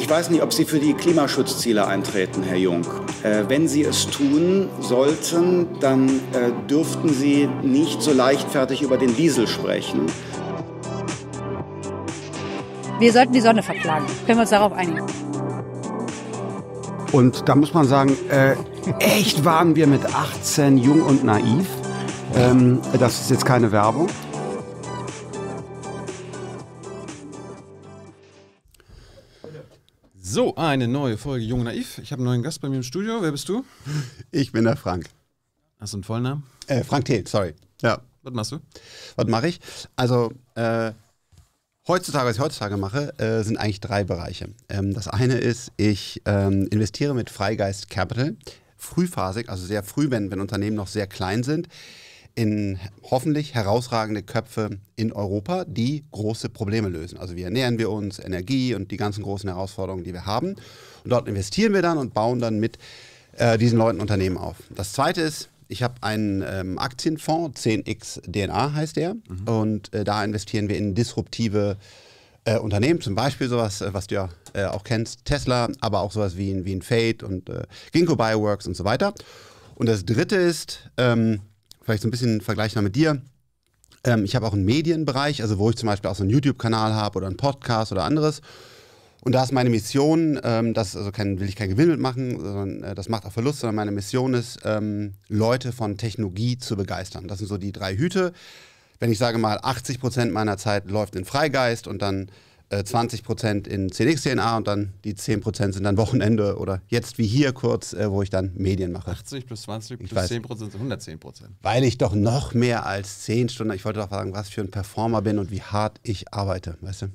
Ich weiß nicht, ob Sie für die Klimaschutzziele eintreten, Herr Jung. Äh, wenn Sie es tun sollten, dann äh, dürften Sie nicht so leichtfertig über den Diesel sprechen. Wir sollten die Sonne verklagen. Können wir uns darauf einigen? Und da muss man sagen, äh, echt waren wir mit 18 jung und naiv. Ähm, das ist jetzt keine Werbung. So, eine neue Folge Jung Naiv. Ich habe einen neuen Gast bei mir im Studio. Wer bist du? Ich bin der Frank. Hast du einen Vollnamen? Äh, Frank Thiel, sorry. Ja. Was machst du? Was mache ich? Also, äh, heutzutage, was ich heutzutage mache, äh, sind eigentlich drei Bereiche. Ähm, das eine ist, ich ähm, investiere mit Freigeist Capital frühphasig, also sehr früh, wenn, wenn Unternehmen noch sehr klein sind, in hoffentlich herausragende Köpfe in Europa, die große Probleme lösen. Also wie ernähren wir uns, Energie und die ganzen großen Herausforderungen, die wir haben. Und dort investieren wir dann und bauen dann mit äh, diesen Leuten Unternehmen auf. Das Zweite ist, ich habe einen ähm, Aktienfonds, 10x DNA heißt der, mhm. und äh, da investieren wir in disruptive äh, Unternehmen, zum Beispiel sowas, äh, was du ja äh, auch kennst, Tesla, aber auch sowas wie, wie ein Fate und äh, Ginkgo Bioworks und so weiter. Und das Dritte ist, ähm, vielleicht so ein bisschen vergleichbar mit dir. Ähm, ich habe auch einen Medienbereich, also wo ich zum Beispiel auch so einen YouTube-Kanal habe oder einen Podcast oder anderes. Und da ist meine Mission, ähm, das also kein, will ich kein Gewinn mitmachen, sondern äh, das macht auch Verlust, sondern meine Mission ist, ähm, Leute von Technologie zu begeistern. Das sind so die drei Hüte. Wenn ich sage mal, 80 Prozent meiner Zeit läuft in Freigeist und dann äh, 20 in CDX-DNA und dann die 10 sind dann Wochenende oder jetzt wie hier kurz, äh, wo ich dann Medien mache. 80 plus 20 ich plus weiß, 10 sind 110 Weil ich doch noch mehr als 10 Stunden, ich wollte doch sagen, was für ein Performer bin und wie hart ich arbeite, weißt du?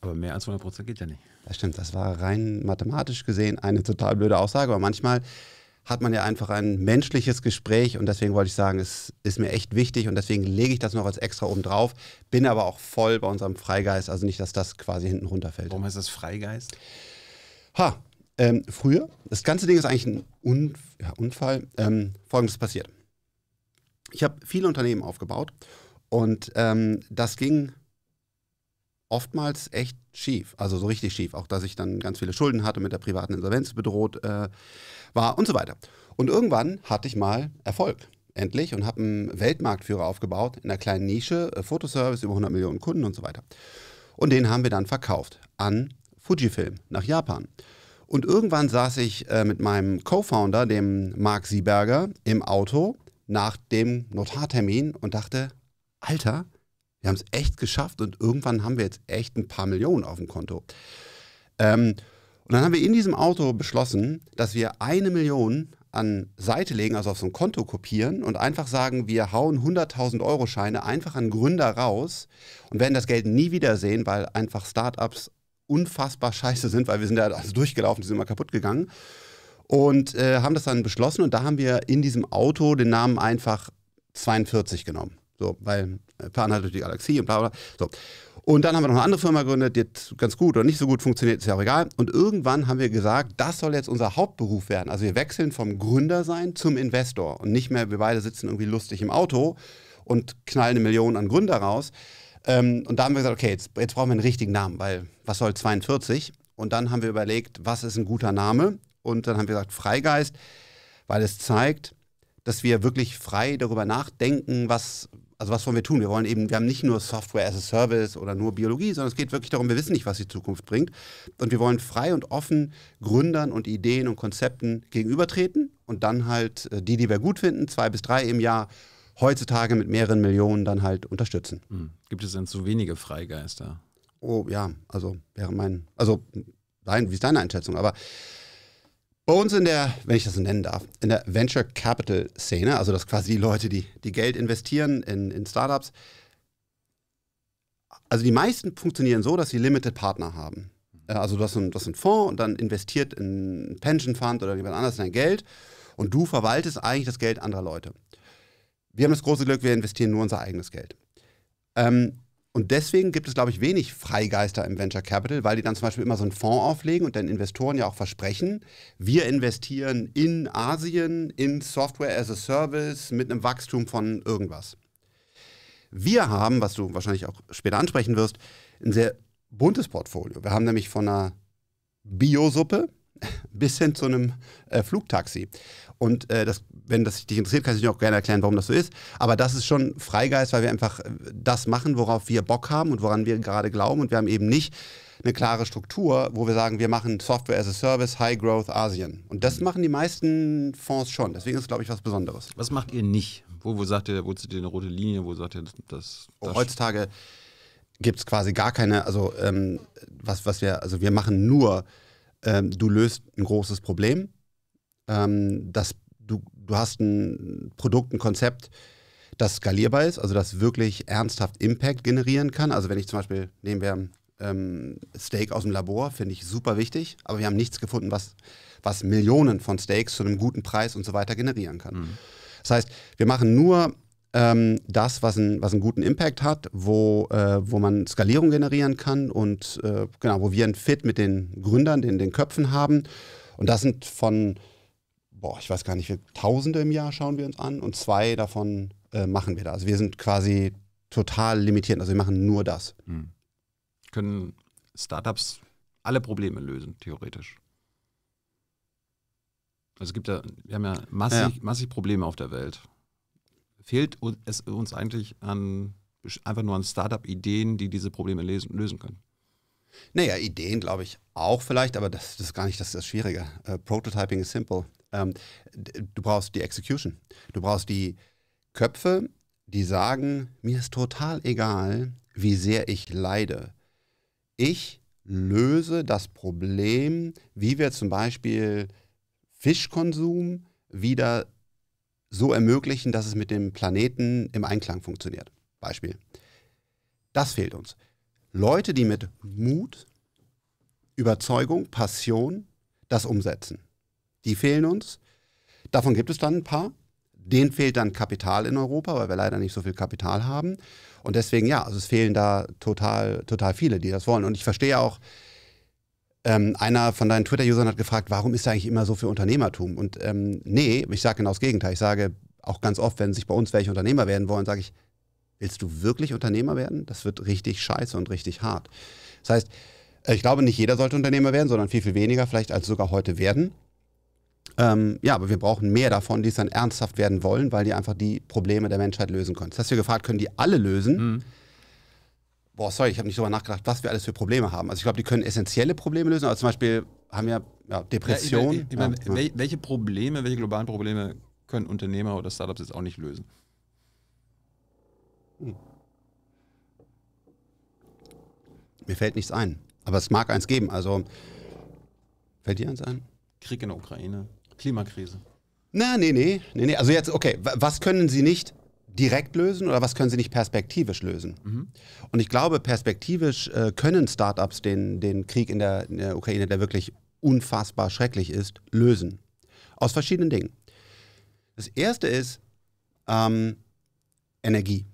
Aber mehr als 100 geht ja nicht. Das stimmt, das war rein mathematisch gesehen eine total blöde Aussage, aber manchmal hat man ja einfach ein menschliches Gespräch und deswegen wollte ich sagen, es ist mir echt wichtig und deswegen lege ich das noch als extra oben drauf, bin aber auch voll bei unserem Freigeist, also nicht, dass das quasi hinten runterfällt. Warum heißt das Freigeist? Ha, ähm, früher, das ganze Ding ist eigentlich ein Un ja, Unfall, ähm, folgendes passiert. Ich habe viele Unternehmen aufgebaut und ähm, das ging oftmals echt schief, also so richtig schief, auch dass ich dann ganz viele Schulden hatte, mit der privaten Insolvenz bedroht. Äh, war und so weiter. Und irgendwann hatte ich mal Erfolg endlich und habe einen Weltmarktführer aufgebaut in einer kleinen Nische, äh, Fotoservice über 100 Millionen Kunden und so weiter. Und den haben wir dann verkauft an Fujifilm nach Japan. Und irgendwann saß ich äh, mit meinem Co-Founder, dem Marc Sieberger, im Auto nach dem Notartermin und dachte, Alter, wir haben es echt geschafft und irgendwann haben wir jetzt echt ein paar Millionen auf dem Konto. Ähm, und dann haben wir in diesem Auto beschlossen, dass wir eine Million an Seite legen, also auf so ein Konto kopieren und einfach sagen, wir hauen 100.000 Euro Scheine einfach an Gründer raus und werden das Geld nie wiedersehen, weil einfach Startups unfassbar scheiße sind, weil wir sind ja also durchgelaufen, die sind immer kaputt gegangen und äh, haben das dann beschlossen und da haben wir in diesem Auto den Namen einfach 42 genommen. So, weil äh, halt durch die Galaxie und bla bla. So. Und dann haben wir noch eine andere Firma gegründet, die jetzt ganz gut oder nicht so gut funktioniert, ist ja auch egal. Und irgendwann haben wir gesagt, das soll jetzt unser Hauptberuf werden. Also wir wechseln vom Gründer sein zum Investor und nicht mehr, wir beide sitzen irgendwie lustig im Auto und knallen eine Million an Gründer raus. Ähm, und da haben wir gesagt, okay, jetzt, jetzt brauchen wir einen richtigen Namen, weil was soll 42? Und dann haben wir überlegt, was ist ein guter Name? Und dann haben wir gesagt, Freigeist, weil es zeigt, dass wir wirklich frei darüber nachdenken, was, also was wollen wir tun? Wir wollen eben, wir haben nicht nur Software as a Service oder nur Biologie, sondern es geht wirklich darum, wir wissen nicht, was die Zukunft bringt. Und wir wollen frei und offen Gründern und Ideen und Konzepten gegenübertreten und dann halt äh, die, die wir gut finden, zwei bis drei im Jahr, heutzutage mit mehreren Millionen dann halt unterstützen. Hm. Gibt es denn zu wenige Freigeister? Oh ja, also wäre mein, also nein, wie ist deine Einschätzung? Aber bei uns in der, wenn ich das so nennen darf, in der Venture Capital Szene, also das quasi die Leute, die, die Geld investieren in, in Startups, also die meisten funktionieren so, dass sie Limited Partner haben. Also du hast, einen, du hast einen Fonds und dann investiert ein Pension Fund oder jemand anders dein Geld und du verwaltest eigentlich das Geld anderer Leute. Wir haben das große Glück, wir investieren nur unser eigenes Geld. Ähm, und deswegen gibt es, glaube ich, wenig Freigeister im Venture Capital, weil die dann zum Beispiel immer so einen Fonds auflegen und den Investoren ja auch versprechen, wir investieren in Asien, in Software as a Service mit einem Wachstum von irgendwas. Wir haben, was du wahrscheinlich auch später ansprechen wirst, ein sehr buntes Portfolio. Wir haben nämlich von einer Biosuppe bis hin zu einem äh, Flugtaxi. Und äh, das wenn das dich interessiert, kann ich dir auch gerne erklären, warum das so ist. Aber das ist schon Freigeist, weil wir einfach äh, das machen, worauf wir Bock haben und woran wir gerade glauben. Und wir haben eben nicht eine klare Struktur, wo wir sagen, wir machen Software as a Service, High Growth, Asien. Und das machen die meisten Fonds schon. Deswegen ist es, glaube ich, was Besonderes. Was macht ihr nicht? Wo, wo sagt ihr, wo zieht ihr eine rote Linie? Wo sagt ihr das? das oh, heutzutage gibt es quasi gar keine, also ähm, was, was wir, also wir machen nur, ähm, du löst ein großes Problem. Ähm, das du hast ein Produkt, ein Konzept, das skalierbar ist, also das wirklich ernsthaft Impact generieren kann. Also wenn ich zum Beispiel, nehmen wir ähm, Steak aus dem Labor, finde ich super wichtig, aber wir haben nichts gefunden, was, was Millionen von Steaks zu einem guten Preis und so weiter generieren kann. Mhm. Das heißt, wir machen nur ähm, das, was, ein, was einen guten Impact hat, wo, äh, wo man Skalierung generieren kann und äh, genau, wo wir einen Fit mit den Gründern, den, den Köpfen haben. Und das sind von boah, ich weiß gar nicht, Tausende im Jahr schauen wir uns an und zwei davon äh, machen wir da. Also wir sind quasi total limitiert, also wir machen nur das. Mhm. Können Startups alle Probleme lösen, theoretisch? Also es gibt ja, wir haben ja massig, ja. massig Probleme auf der Welt. Fehlt es uns eigentlich an einfach nur an Startup-Ideen, die diese Probleme lesen, lösen können? Naja, Ideen glaube ich auch vielleicht, aber das, das, ist gar nicht das, das Schwierige. Uh, Prototyping is simple. Ähm, du brauchst die Execution. Du brauchst die Köpfe, die sagen, mir ist total egal, wie sehr ich leide. Ich löse das Problem, wie wir zum Beispiel Fischkonsum wieder so ermöglichen, dass es mit dem Planeten im Einklang funktioniert. Beispiel. Das fehlt uns. Leute, die mit Mut, Überzeugung, Passion das umsetzen. Die fehlen uns. Davon gibt es dann ein paar. Denen fehlt dann Kapital in Europa, weil wir leider nicht so viel Kapital haben. Und deswegen, ja, also es fehlen da total, total viele, die das wollen. Und ich verstehe auch, ähm, einer von deinen Twitter-Usern hat gefragt, warum ist da eigentlich immer so viel Unternehmertum? Und ähm, nee, ich sage genau das Gegenteil. Ich sage auch ganz oft, wenn sich bei uns welche Unternehmer werden wollen, sage ich, willst du wirklich Unternehmer werden? Das wird richtig scheiße und richtig hart. Das heißt, äh, ich glaube, nicht jeder sollte Unternehmer werden, sondern viel, viel weniger vielleicht als sogar heute werden. Ähm, ja, aber wir brauchen mehr davon, die es dann ernsthaft werden wollen, weil die einfach die Probleme der Menschheit lösen können. Jetzt hast du gefragt, können die alle lösen? Mhm. Boah, sorry, ich habe nicht darüber nachgedacht, was wir alles für Probleme haben. Also ich glaube, die können essentielle Probleme lösen, aber also zum Beispiel haben wir ja, Depressionen. Ja, ich mein, ich mein, ja. Welche Probleme, welche globalen Probleme können Unternehmer oder Startups jetzt auch nicht lösen? Hm. Mir fällt nichts ein. Aber es mag eins geben. Also fällt dir eins ein? Krieg in der Ukraine. Klimakrise. Na, nee, nee, nee, nee. Also jetzt, okay, was können Sie nicht direkt lösen oder was können sie nicht perspektivisch lösen? Mhm. Und ich glaube, perspektivisch äh, können Startups den, den Krieg in der, in der, Ukraine, der wirklich unfassbar schrecklich ist, lösen. Aus verschiedenen Dingen. Das erste ist ähm, Energie.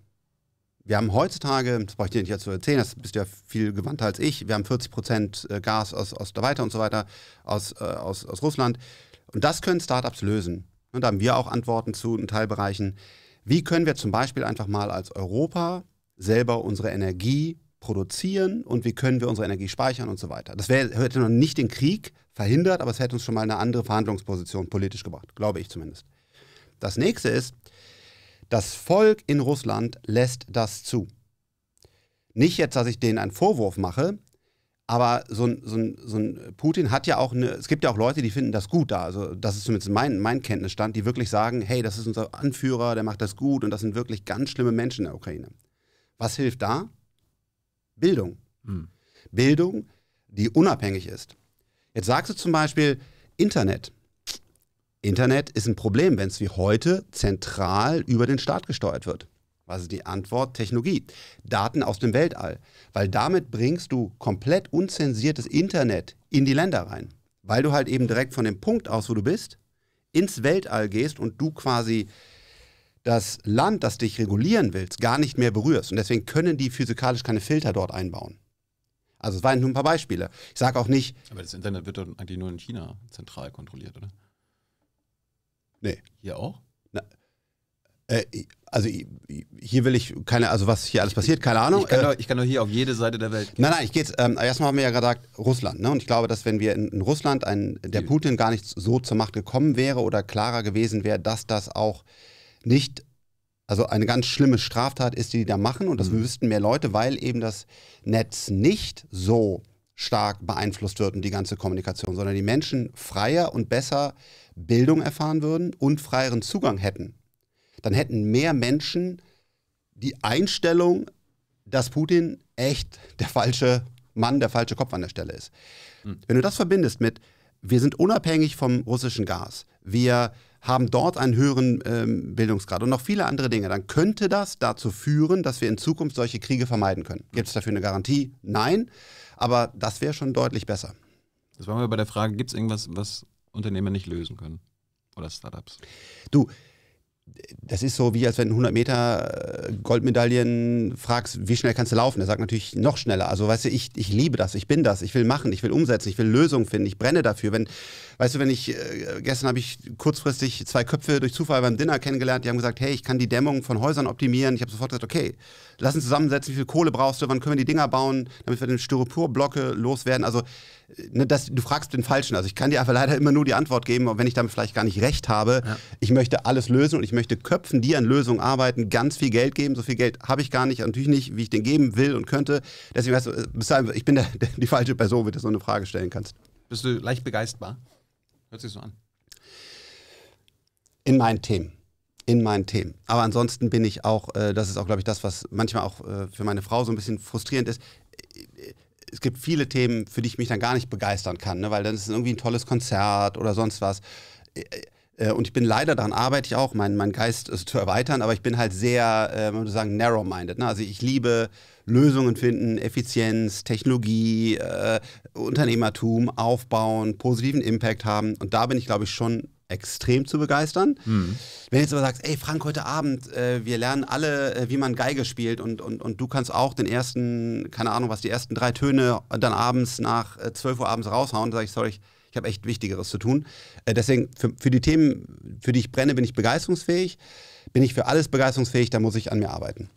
Wir haben heutzutage, das brauche ich dir nicht zu erzählen, das bist ja viel gewandter als ich, wir haben 40 Prozent äh, Gas aus, aus der Weiter und so weiter, aus, äh, aus, aus Russland. Und das können Startups lösen. Und da haben wir auch Antworten zu in Teilbereichen. Wie können wir zum Beispiel einfach mal als Europa selber unsere Energie produzieren und wie können wir unsere Energie speichern und so weiter. Das wär, hätte noch nicht den Krieg verhindert, aber es hätte uns schon mal eine andere Verhandlungsposition politisch gebracht, glaube ich zumindest. Das nächste ist, das Volk in Russland lässt das zu. Nicht jetzt, dass ich denen einen Vorwurf mache, aber so ein, so, ein, so ein Putin hat ja auch eine, es gibt ja auch Leute, die finden das gut da. Also das ist zumindest mein, mein Kenntnisstand, die wirklich sagen, hey, das ist unser Anführer, der macht das gut und das sind wirklich ganz schlimme Menschen in der Ukraine. Was hilft da? Bildung. Hm. Bildung, die unabhängig ist. Jetzt sagst du zum Beispiel Internet. Internet ist ein Problem, wenn es wie heute zentral über den Staat gesteuert wird. Also die Antwort Technologie. Daten aus dem Weltall. Weil damit bringst du komplett unzensiertes Internet in die Länder rein. Weil du halt eben direkt von dem Punkt aus, wo du bist, ins Weltall gehst und du quasi das Land, das dich regulieren willst, gar nicht mehr berührst. Und deswegen können die physikalisch keine Filter dort einbauen. Also es waren nur ein paar Beispiele. Ich sage auch nicht. Aber das Internet wird doch eigentlich nur in China zentral kontrolliert, oder? Nee. Hier auch? Na, äh, also hier will ich keine, also was hier alles passiert, keine Ahnung. Ich kann, äh, doch, ich kann doch hier auf jede Seite der Welt. Gehen. Nein, nein, ich gehe jetzt, ähm, erstmal haben wir ja gesagt, Russland, ne? Und ich glaube, dass wenn wir in, in Russland, ein, der Putin gar nicht so zur Macht gekommen wäre oder klarer gewesen wäre, dass das auch nicht, also eine ganz schlimme Straftat ist, die die da machen und das mhm. wüssten mehr Leute, weil eben das Netz nicht so stark beeinflusst wird und die ganze Kommunikation, sondern die Menschen freier und besser Bildung erfahren würden und freieren Zugang hätten dann hätten mehr Menschen die Einstellung, dass Putin echt der falsche Mann, der falsche Kopf an der Stelle ist. Mhm. Wenn du das verbindest mit, wir sind unabhängig vom russischen Gas, wir haben dort einen höheren ähm, Bildungsgrad und noch viele andere Dinge, dann könnte das dazu führen, dass wir in Zukunft solche Kriege vermeiden können. Hm. Gibt es dafür eine Garantie? Nein, aber das wäre schon deutlich besser. Das waren wir bei der Frage, gibt es irgendwas, was Unternehmer nicht lösen können oder Startups? Du, das ist so wie, als wenn 100 Meter äh, Goldmedaillen fragst, wie schnell kannst du laufen? Er sagt natürlich noch schneller. Also, weißt du, ich, ich liebe das, ich bin das, ich will machen, ich will umsetzen, ich will Lösungen finden, ich brenne dafür. Wenn, weißt du, wenn ich, äh, gestern habe ich kurzfristig zwei Köpfe durch Zufall beim Dinner kennengelernt, die haben gesagt, hey, ich kann die Dämmung von Häusern optimieren. Ich habe sofort gesagt, okay, lass uns zusammensetzen, wie viel Kohle brauchst du, wann können wir die Dinger bauen, damit wir den Styroporblocke loswerden. Also, ne, das, du fragst den Falschen. Also ich kann dir einfach leider immer nur die Antwort geben, wenn ich damit vielleicht gar nicht recht habe. Ja. Ich möchte alles lösen und ich möchte Köpfen, die an Lösungen arbeiten, ganz viel Geld geben. So viel Geld habe ich gar nicht, natürlich nicht, wie ich den geben will und könnte. Deswegen weißt du, äh, ich bin der, der, die falsche Person, wenn du so eine Frage stellen kannst. Bist du leicht begeisterbar? Hört sich so an. In meinen Themen in meinen Themen. Aber ansonsten bin ich auch, äh, das ist auch, glaube ich, das, was manchmal auch äh, für meine Frau so ein bisschen frustrierend ist. Äh, äh es gibt viele Themen, für die ich mich dann gar nicht begeistern kann, ne? weil dann ist es irgendwie ein tolles Konzert oder sonst was. Äh, und ich bin leider, daran arbeite ich auch, meinen mein Geist zu erweitern, aber ich bin halt sehr, äh, man würde sagen, narrow-minded. Ne? Also ich liebe Lösungen finden, Effizienz, Technologie, äh, Unternehmertum, aufbauen, positiven Impact haben. Und da bin ich, glaube ich, schon extrem zu begeistern. Mhm. Wenn du jetzt aber sagst, ey Frank, heute Abend, äh, wir lernen alle, äh, wie man Geige spielt und, und, und du kannst auch den ersten, keine Ahnung was, die ersten drei Töne dann abends nach äh, 12 Uhr abends raushauen, sage ich, sorry, ich, ich habe echt Wichtigeres zu tun. Äh, deswegen, für, für die Themen, für die ich brenne, bin ich begeisterungsfähig. Bin ich für alles begeisterungsfähig, da muss ich an mir arbeiten.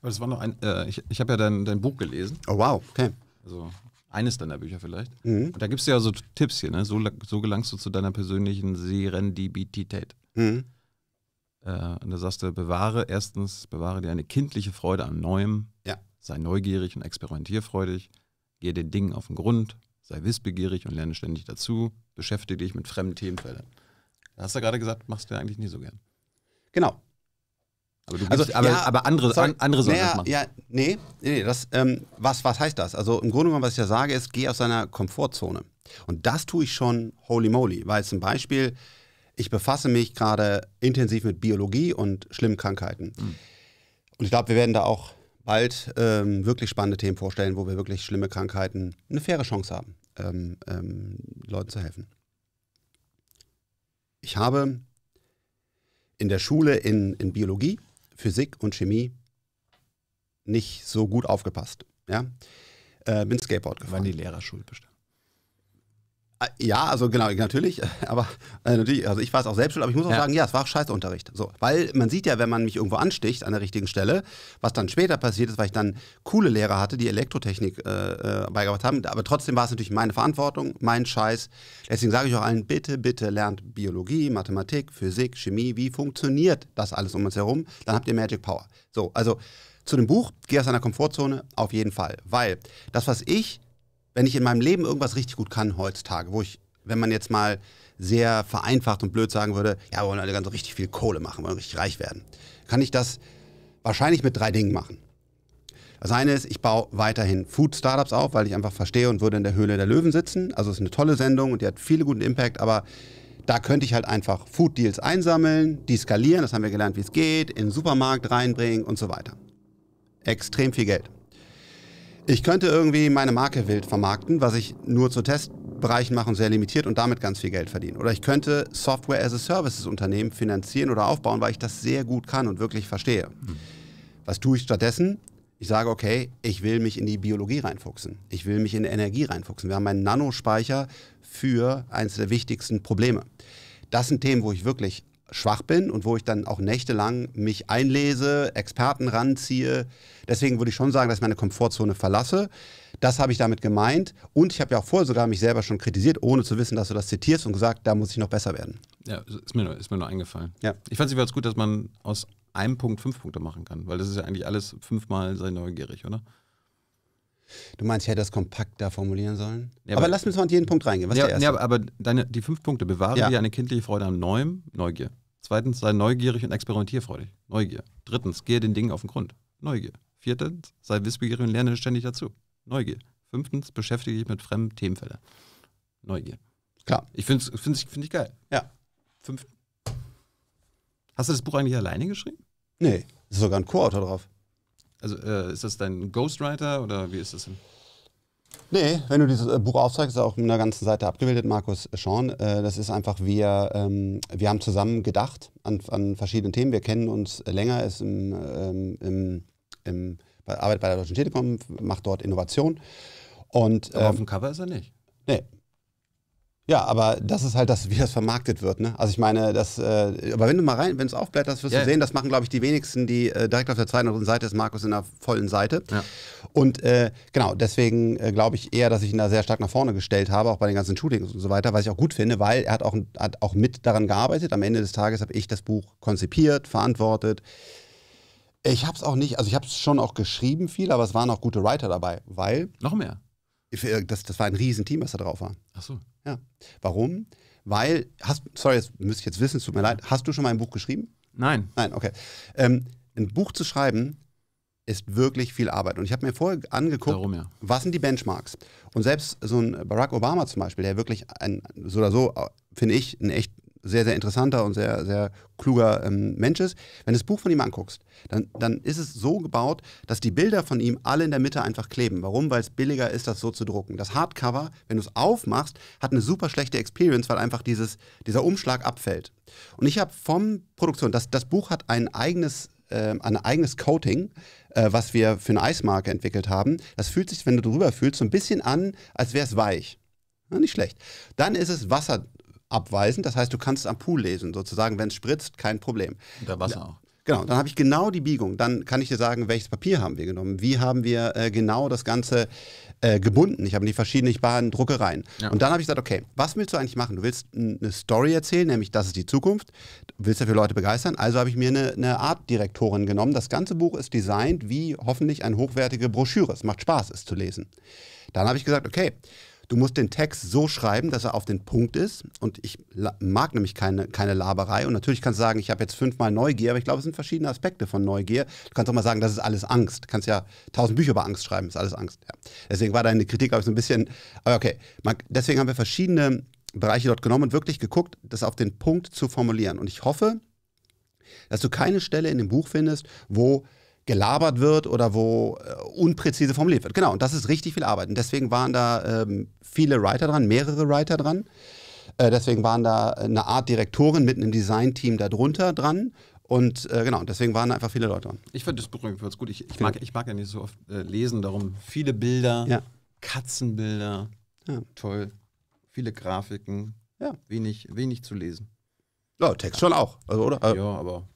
Aber das war noch ein, äh, ich, ich habe ja dein, dein Buch gelesen. Oh wow, okay. Also eines deiner Bücher vielleicht. Mhm. Und da gibst du ja so Tipps hier, ne? So, so gelangst du zu deiner persönlichen Serendibitität. Mhm. Äh, und da sagst du, bewahre erstens, bewahre dir eine kindliche Freude an Neuem. Ja. Sei neugierig und experimentierfreudig. Gehe den Dingen auf den Grund. Sei wissbegierig und lerne ständig dazu. Beschäftige dich mit fremden Themenfeldern. hast du ja gerade gesagt, machst du ja eigentlich nie so gern. Genau. Aber, also, gibst, also, aber, ja, aber andere, sorry, andere sollen naja, das machen. Ja, nee, nee das, ähm, was, was heißt das? Also im Grunde genommen, was ich ja sage, ist, geh aus deiner Komfortzone. Und das tue ich schon holy moly, weil zum Beispiel, ich befasse mich gerade intensiv mit Biologie und schlimmen Krankheiten. Mhm. Und ich glaube, wir werden da auch bald ähm, wirklich spannende Themen vorstellen, wo wir wirklich schlimme Krankheiten eine faire Chance haben, ähm, ähm, Leuten zu helfen. Ich habe in der Schule in, in Biologie Physik und Chemie nicht so gut aufgepasst. Ja? Äh, bin Skateboard gefahren. Waren die Lehrer schuld bestimmt? Äh, ja, also genau, natürlich, aber äh, natürlich, also ich war es auch selbst schuld, aber ich muss auch ja. sagen, ja, es war auch Scheißunterricht. So, weil man sieht ja, wenn man mich irgendwo ansticht an der richtigen Stelle, was dann später passiert ist, weil ich dann coole Lehrer hatte, die Elektrotechnik äh, äh, beigebracht haben, aber trotzdem war es natürlich meine Verantwortung, mein Scheiß. Deswegen sage ich auch allen, bitte, bitte lernt Biologie, Mathematik, Physik, Chemie, wie funktioniert das alles um uns herum, dann habt ihr Magic Power. So, also zu dem Buch, geh aus deiner Komfortzone, auf jeden Fall, weil das, was ich wenn ich in meinem Leben irgendwas richtig gut kann heutzutage, wo ich, wenn man jetzt mal sehr vereinfacht und blöd sagen würde, ja, wir wollen alle ganz richtig viel Kohle machen, wollen richtig reich werden, kann ich das wahrscheinlich mit drei Dingen machen. Das eine ist, ich baue weiterhin Food-Startups auf, weil ich einfach verstehe und würde in der Höhle der Löwen sitzen. Also es ist eine tolle Sendung und die hat viele guten Impact, aber da könnte ich halt einfach Food-Deals einsammeln, die skalieren, das haben wir gelernt, wie es geht, in den Supermarkt reinbringen und so weiter. Extrem viel Geld. Ich könnte irgendwie meine Marke wild vermarkten, was ich nur zu Testbereichen mache und sehr limitiert und damit ganz viel Geld verdienen. Oder ich könnte Software as a Services Unternehmen finanzieren oder aufbauen, weil ich das sehr gut kann und wirklich verstehe. Mhm. Was tue ich stattdessen? Ich sage, okay, ich will mich in die Biologie reinfuchsen. Ich will mich in Energie reinfuchsen. Wir haben einen Nanospeicher für eines der wichtigsten Probleme. Das sind Themen, wo ich wirklich schwach bin und wo ich dann auch nächtelang mich einlese, Experten ranziehe. Deswegen würde ich schon sagen, dass ich meine Komfortzone verlasse. Das habe ich damit gemeint. Und ich habe ja auch vorher sogar mich selber schon kritisiert, ohne zu wissen, dass du das zitierst und gesagt, da muss ich noch besser werden. Ja, ist mir nur, ist mir nur eingefallen. Ja. Ich fand es gut, dass man aus einem Punkt fünf Punkte machen kann, weil das ist ja eigentlich alles fünfmal sei neugierig, oder? Du meinst, ich hätte das kompakter formulieren sollen? Ja, aber, aber, lass uns mal an jeden Punkt reingehen. Was ja, ja, aber deine, die fünf Punkte bewahre ja. dir eine kindliche Freude an Neuem, Neugier. Zweitens, sei neugierig und experimentierfreudig. Neugier. Drittens, gehe den Dingen auf den Grund. Neugier. Viertens, sei wissbegierig und lerne ständig dazu. Neugier. Fünftens, beschäftige dich mit fremden Themenfeldern. Neugier. Klar. Ich finde es find, find geil. Ja. Fünf. Hast du das Buch eigentlich alleine geschrieben? Nee, ist sogar ein Co-Autor drauf. Also äh, ist das dein Ghostwriter oder wie ist das denn? Nee, wenn du dieses äh, Buch aufzeigst, ist auch in der ganzen Seite abgebildet, Markus äh, Sean. Äh, das ist einfach, wir, ähm, wir haben zusammen gedacht an, an verschiedene Themen. Wir kennen uns äh, länger, ist im, ähm, im, im, bei, arbeitet bei der Deutschen Telekom, macht dort Innovation. Und, ähm, Aber auf ähm, dem Cover ist er nicht. Nee, ja, aber das ist halt das, wie das vermarktet wird. Ne? Also ich meine, das, äh, aber wenn du mal rein, wenn es aufblätterst, wirst yeah. du sehen, das machen, glaube ich, die wenigsten, die äh, direkt auf der zweiten Seite ist Markus in der vollen Seite. Ja. Und äh, genau, deswegen äh, glaube ich eher, dass ich ihn da sehr stark nach vorne gestellt habe, auch bei den ganzen Shootings und so weiter, was ich auch gut finde, weil er hat auch, hat auch mit daran gearbeitet. Am Ende des Tages habe ich das Buch konzipiert, verantwortet. Ich habe es auch nicht, also ich habe es schon auch geschrieben viel, aber es waren auch gute Writer dabei, weil... Noch mehr? Ich, äh, das, das war ein Riesenteam, was da drauf war. Ach so. Ja. Warum? Weil, hast, sorry, das müsste ich jetzt wissen, es tut mir leid. Hast du schon mal ein Buch geschrieben? Nein. Nein, okay. Ähm, ein Buch zu schreiben ist wirklich viel Arbeit. Und ich habe mir vorher angeguckt, Darum, ja. was sind die Benchmarks? Und selbst so ein Barack Obama zum Beispiel, der wirklich ein, so oder so, äh, finde ich, ein echt sehr, sehr interessanter und sehr, sehr kluger ähm, Mensch ist. Wenn du das Buch von ihm anguckst, dann, dann ist es so gebaut, dass die Bilder von ihm alle in der Mitte einfach kleben. Warum? Weil es billiger ist, das so zu drucken. Das Hardcover, wenn du es aufmachst, hat eine super schlechte Experience, weil einfach dieses, dieser Umschlag abfällt. Und ich habe vom Produktion, das, das Buch hat ein eigenes äh, ein eigenes Coating, äh, was wir für eine Eismarke entwickelt haben. Das fühlt sich, wenn du drüber fühlst, so ein bisschen an, als wäre es weich. Ja, nicht schlecht. Dann ist es Wasser, abweisen. Das heißt, du kannst es am Pool lesen, sozusagen, wenn es spritzt, kein Problem. Unter Wasser auch. Genau, dann habe ich genau die Biegung. Dann kann ich dir sagen, welches Papier haben wir genommen, wie haben wir äh, genau das Ganze äh, gebunden. Ich habe die verschiedenen Druckereien. Ja. Und dann habe ich gesagt, okay, was willst du eigentlich machen? Du willst eine Story erzählen, nämlich das ist die Zukunft. Du willst dafür Leute begeistern. Also habe ich mir eine, eine Art-Direktorin genommen. Das ganze Buch ist designt wie hoffentlich eine hochwertige Broschüre. Es macht Spaß, es zu lesen. Dann habe ich gesagt, okay, Du musst den Text so schreiben, dass er auf den Punkt ist. Und ich mag nämlich keine, keine Laberei. Und natürlich kannst du sagen, ich habe jetzt fünfmal Neugier, aber ich glaube, es sind verschiedene Aspekte von Neugier. Du kannst auch mal sagen, das ist alles Angst. Du kannst ja tausend Bücher über Angst schreiben, ist alles Angst. Ja. Deswegen war deine Kritik, glaube ich, so ein bisschen, okay, deswegen haben wir verschiedene Bereiche dort genommen und wirklich geguckt, das auf den Punkt zu formulieren. Und ich hoffe, dass du keine Stelle in dem Buch findest, wo gelabert wird oder wo äh, unpräzise formuliert wird. Genau, und das ist richtig viel Arbeit. Und deswegen waren da ähm, viele Writer dran, mehrere Writer dran. Äh, deswegen waren da eine Art Direktorin mit einem Designteam darunter dran. Und äh, genau, deswegen waren da einfach viele Leute dran. Ich finde das beruhigend, ich gut. Ich, ich, mag, ich mag ja nicht so oft äh, lesen, darum viele Bilder, ja. Katzenbilder, ja. toll, viele Grafiken, ja. wenig, wenig zu lesen. Ja, Text schon auch, also, oder? Äh, ja, aber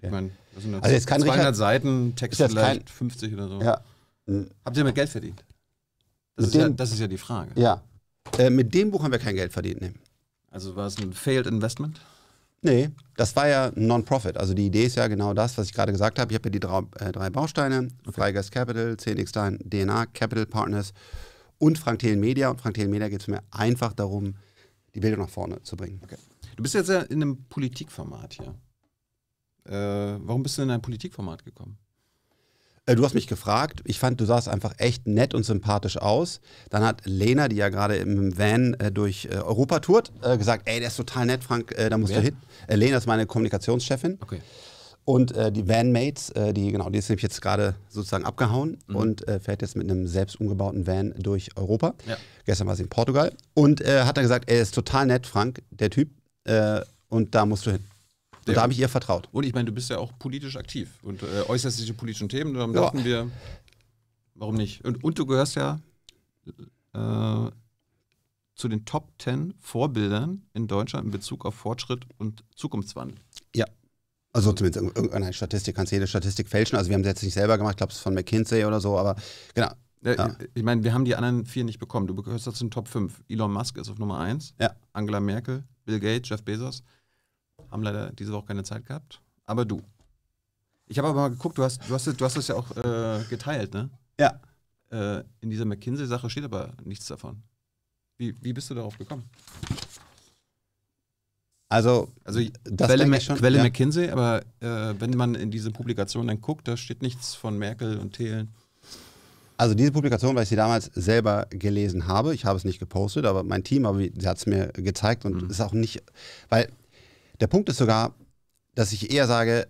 ich meine das also, also jetzt kann 200 Richard, Seiten, Text vielleicht kein, 50 oder so. Ja. Habt ihr damit Geld verdient? Das, ist, dem, ja, das ist, ja, die Frage. Ja. Äh, mit dem Buch haben wir kein Geld verdient, ne. Also war es ein Failed Investment? Nee, das war ja Non-Profit. Also die Idee ist ja genau das, was ich gerade gesagt habe. Ich habe ja die drei, äh, drei Bausteine: okay. Freigeist Capital, CNX DNA, Capital Partners und Frank Thelen Media. Und Frank Thelen Media geht es mir einfach darum, die Bildung nach vorne zu bringen. Okay. Du bist jetzt ja in einem Politikformat hier. Äh, warum bist du in ein Politikformat gekommen? Äh, du hast mich gefragt. Ich fand, du sahst einfach echt nett und sympathisch aus. Dann hat Lena, die ja gerade im Van äh, durch äh, Europa tourt, gesagt: Ey, der ist total nett, Frank, da musst Wer? du hin. Lena ist meine Kommunikationschefin. Okay. Und die Vanmates, die, genau, die ist nämlich jetzt gerade sozusagen abgehauen mhm. und fährt jetzt mit einem selbst umgebauten Van durch Europa. Ja. Gestern war sie in Portugal und hat dann gesagt: Ey, ist total nett, Frank, der Typ, und da musst du hin und da habe ich ihr vertraut. Und ich meine, du bist ja auch politisch aktiv und äh, äußerst dich zu politischen Themen. Darum ja. dachten wir, warum nicht? Und, und du gehörst ja äh, zu den Top 10 Vorbildern in Deutschland in Bezug auf Fortschritt und Zukunftswandel. Ja. Also zumindest irgendeine Statistik, kannst jede Statistik fälschen. Also wir haben es jetzt nicht selber gemacht, ich glaube, es ist von McKinsey oder so, aber genau. Äh, ja. Ich meine, wir haben die anderen vier nicht bekommen. Du gehörst zu den Top 5. Elon Musk ist auf Nummer 1, ja. Angela Merkel, Bill Gates, Jeff Bezos. Haben leider diese Woche keine Zeit gehabt. Aber du. Ich habe aber mal geguckt, du hast, du hast, du hast das ja auch äh, geteilt, ne? Ja. Äh, in dieser McKinsey-Sache steht aber nichts davon. Wie, wie bist du darauf gekommen? Also, also Quelle, schon, Quelle ja. McKinsey, aber äh, wenn man in diese Publikation dann guckt, da steht nichts von Merkel und Thelen. Also diese Publikation, weil ich sie damals selber gelesen habe, ich habe es nicht gepostet, aber mein Team, aber sie hat es mir gezeigt und mhm. ist auch nicht, weil der Punkt ist sogar, dass ich eher sage,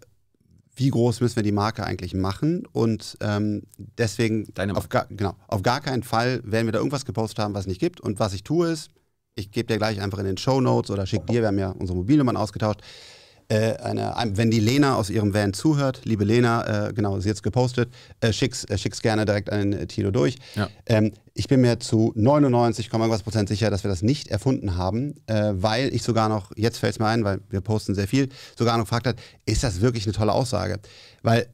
wie groß müssen wir die Marke eigentlich machen und ähm, deswegen auf gar, genau, auf gar keinen Fall werden wir da irgendwas gepostet haben, was es nicht gibt und was ich tue ist, ich gebe dir gleich einfach in den Show Notes oder schicke dir, wir haben ja unsere Mobilnummern ausgetauscht, äh, eine, wenn die Lena aus ihrem Van zuhört, liebe Lena, äh, genau, sie hat es gepostet, äh, schick's, äh, schick's gerne direkt an äh, Tilo durch. Ja. Ähm, ich bin mir zu 99, irgendwas Prozent sicher, dass wir das nicht erfunden haben, äh, weil ich sogar noch, jetzt fällt es mir ein, weil wir posten sehr viel, sogar noch gefragt hat, ist das wirklich eine tolle Aussage? Weil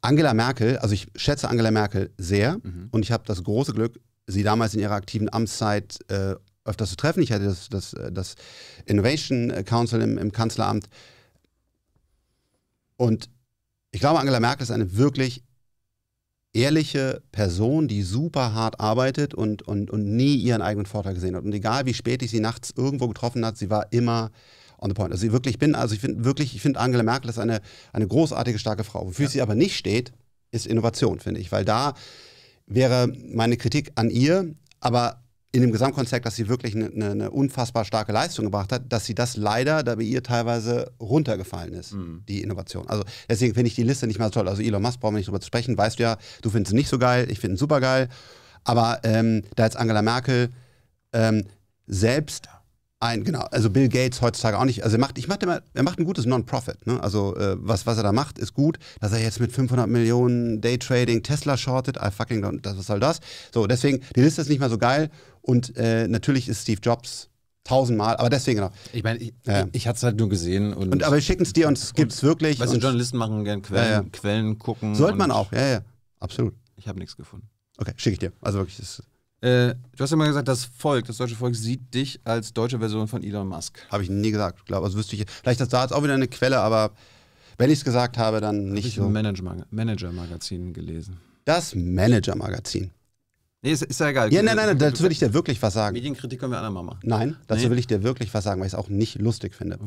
Angela Merkel, also ich schätze Angela Merkel sehr mhm. und ich habe das große Glück, sie damals in ihrer aktiven Amtszeit äh, öfter zu treffen. Ich hatte das, das, äh, das Innovation äh, Council im, im Kanzleramt. Und ich glaube, Angela Merkel ist eine wirklich ehrliche Person, die super hart arbeitet und, und, und nie ihren eigenen Vorteil gesehen hat. Und egal wie spät ich sie nachts irgendwo getroffen hat, sie war immer on the point. Also ich wirklich bin, also ich finde wirklich, ich finde Angela Merkel ist eine, eine großartige, starke Frau. Wofür ja. sie aber nicht steht, ist Innovation, finde ich. Weil da wäre meine Kritik an ihr, aber in dem Gesamtkonzept, dass sie wirklich eine, eine, eine, unfassbar starke Leistung gebracht hat, dass sie das leider da bei ihr teilweise runtergefallen ist, mhm. die Innovation. Also deswegen finde ich die Liste nicht mal so toll. Also Elon Musk brauchen wir nicht drüber zu sprechen, weißt du ja, du findest ihn nicht so geil, ich finde ihn super geil. Aber ähm, da jetzt Angela Merkel ähm, selbst ein, genau, also Bill Gates heutzutage auch nicht. Also er macht, ich macht immer, er macht ein gutes Non-Profit. Ne? Also äh, was, was er da macht, ist gut. Dass er jetzt mit 500 Millionen Daytrading Tesla shortet, I fucking don't, das, was soll das? So, deswegen, die Liste ist nicht mal so geil. Und äh, natürlich ist Steve Jobs tausendmal, aber deswegen genau. Ich meine, ich, ja. ich, ich hatte es halt nur gesehen. Und, und aber wir schicken es dir und es gibt es wirklich. Weißt du, Journalisten machen gerne Quellen, ja, ja. Quellen gucken. Sollte man auch, ja, ja, absolut. Ich habe nichts gefunden. Okay, schicke ich dir. Also wirklich, das äh, du hast ja mal gesagt, das Volk, das deutsche Volk sieht dich als deutsche Version von Elon Musk. Habe ich nie gesagt, glaube also wüsste ich. Vielleicht ist da jetzt auch wieder eine Quelle, aber wenn ich es gesagt habe, dann nicht. Hab ich so. ein Manager-Magazin gelesen. Das Manager-Magazin. Nee, ist, ist, ja egal. Ja, nein, nein, nein, dazu will ich dir wirklich was sagen. Medienkritik können wir anderen mal machen. Nein, dazu nee. will ich dir wirklich was sagen, weil ich es auch nicht lustig finde. Oh.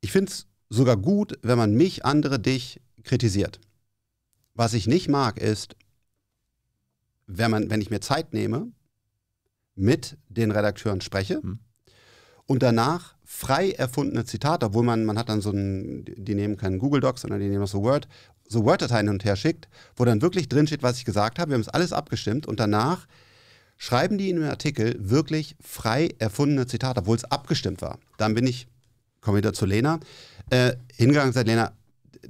Ich finde es sogar gut, wenn man mich, andere, dich kritisiert. Was ich nicht mag, ist, wenn, man, wenn ich mir Zeit nehme, mit den Redakteuren spreche mhm. und danach frei erfundene Zitate, obwohl man, man hat dann so ein, die nehmen keinen Google Docs, sondern die nehmen so Word, so Word-Dateien hin und her schickt, wo dann wirklich drinsteht, was ich gesagt habe. Wir haben es alles abgestimmt und danach schreiben die in einem Artikel wirklich frei erfundene Zitate, obwohl es abgestimmt war. Dann bin ich, komme wieder zu Lena, äh, hingegangen und gesagt, Lena,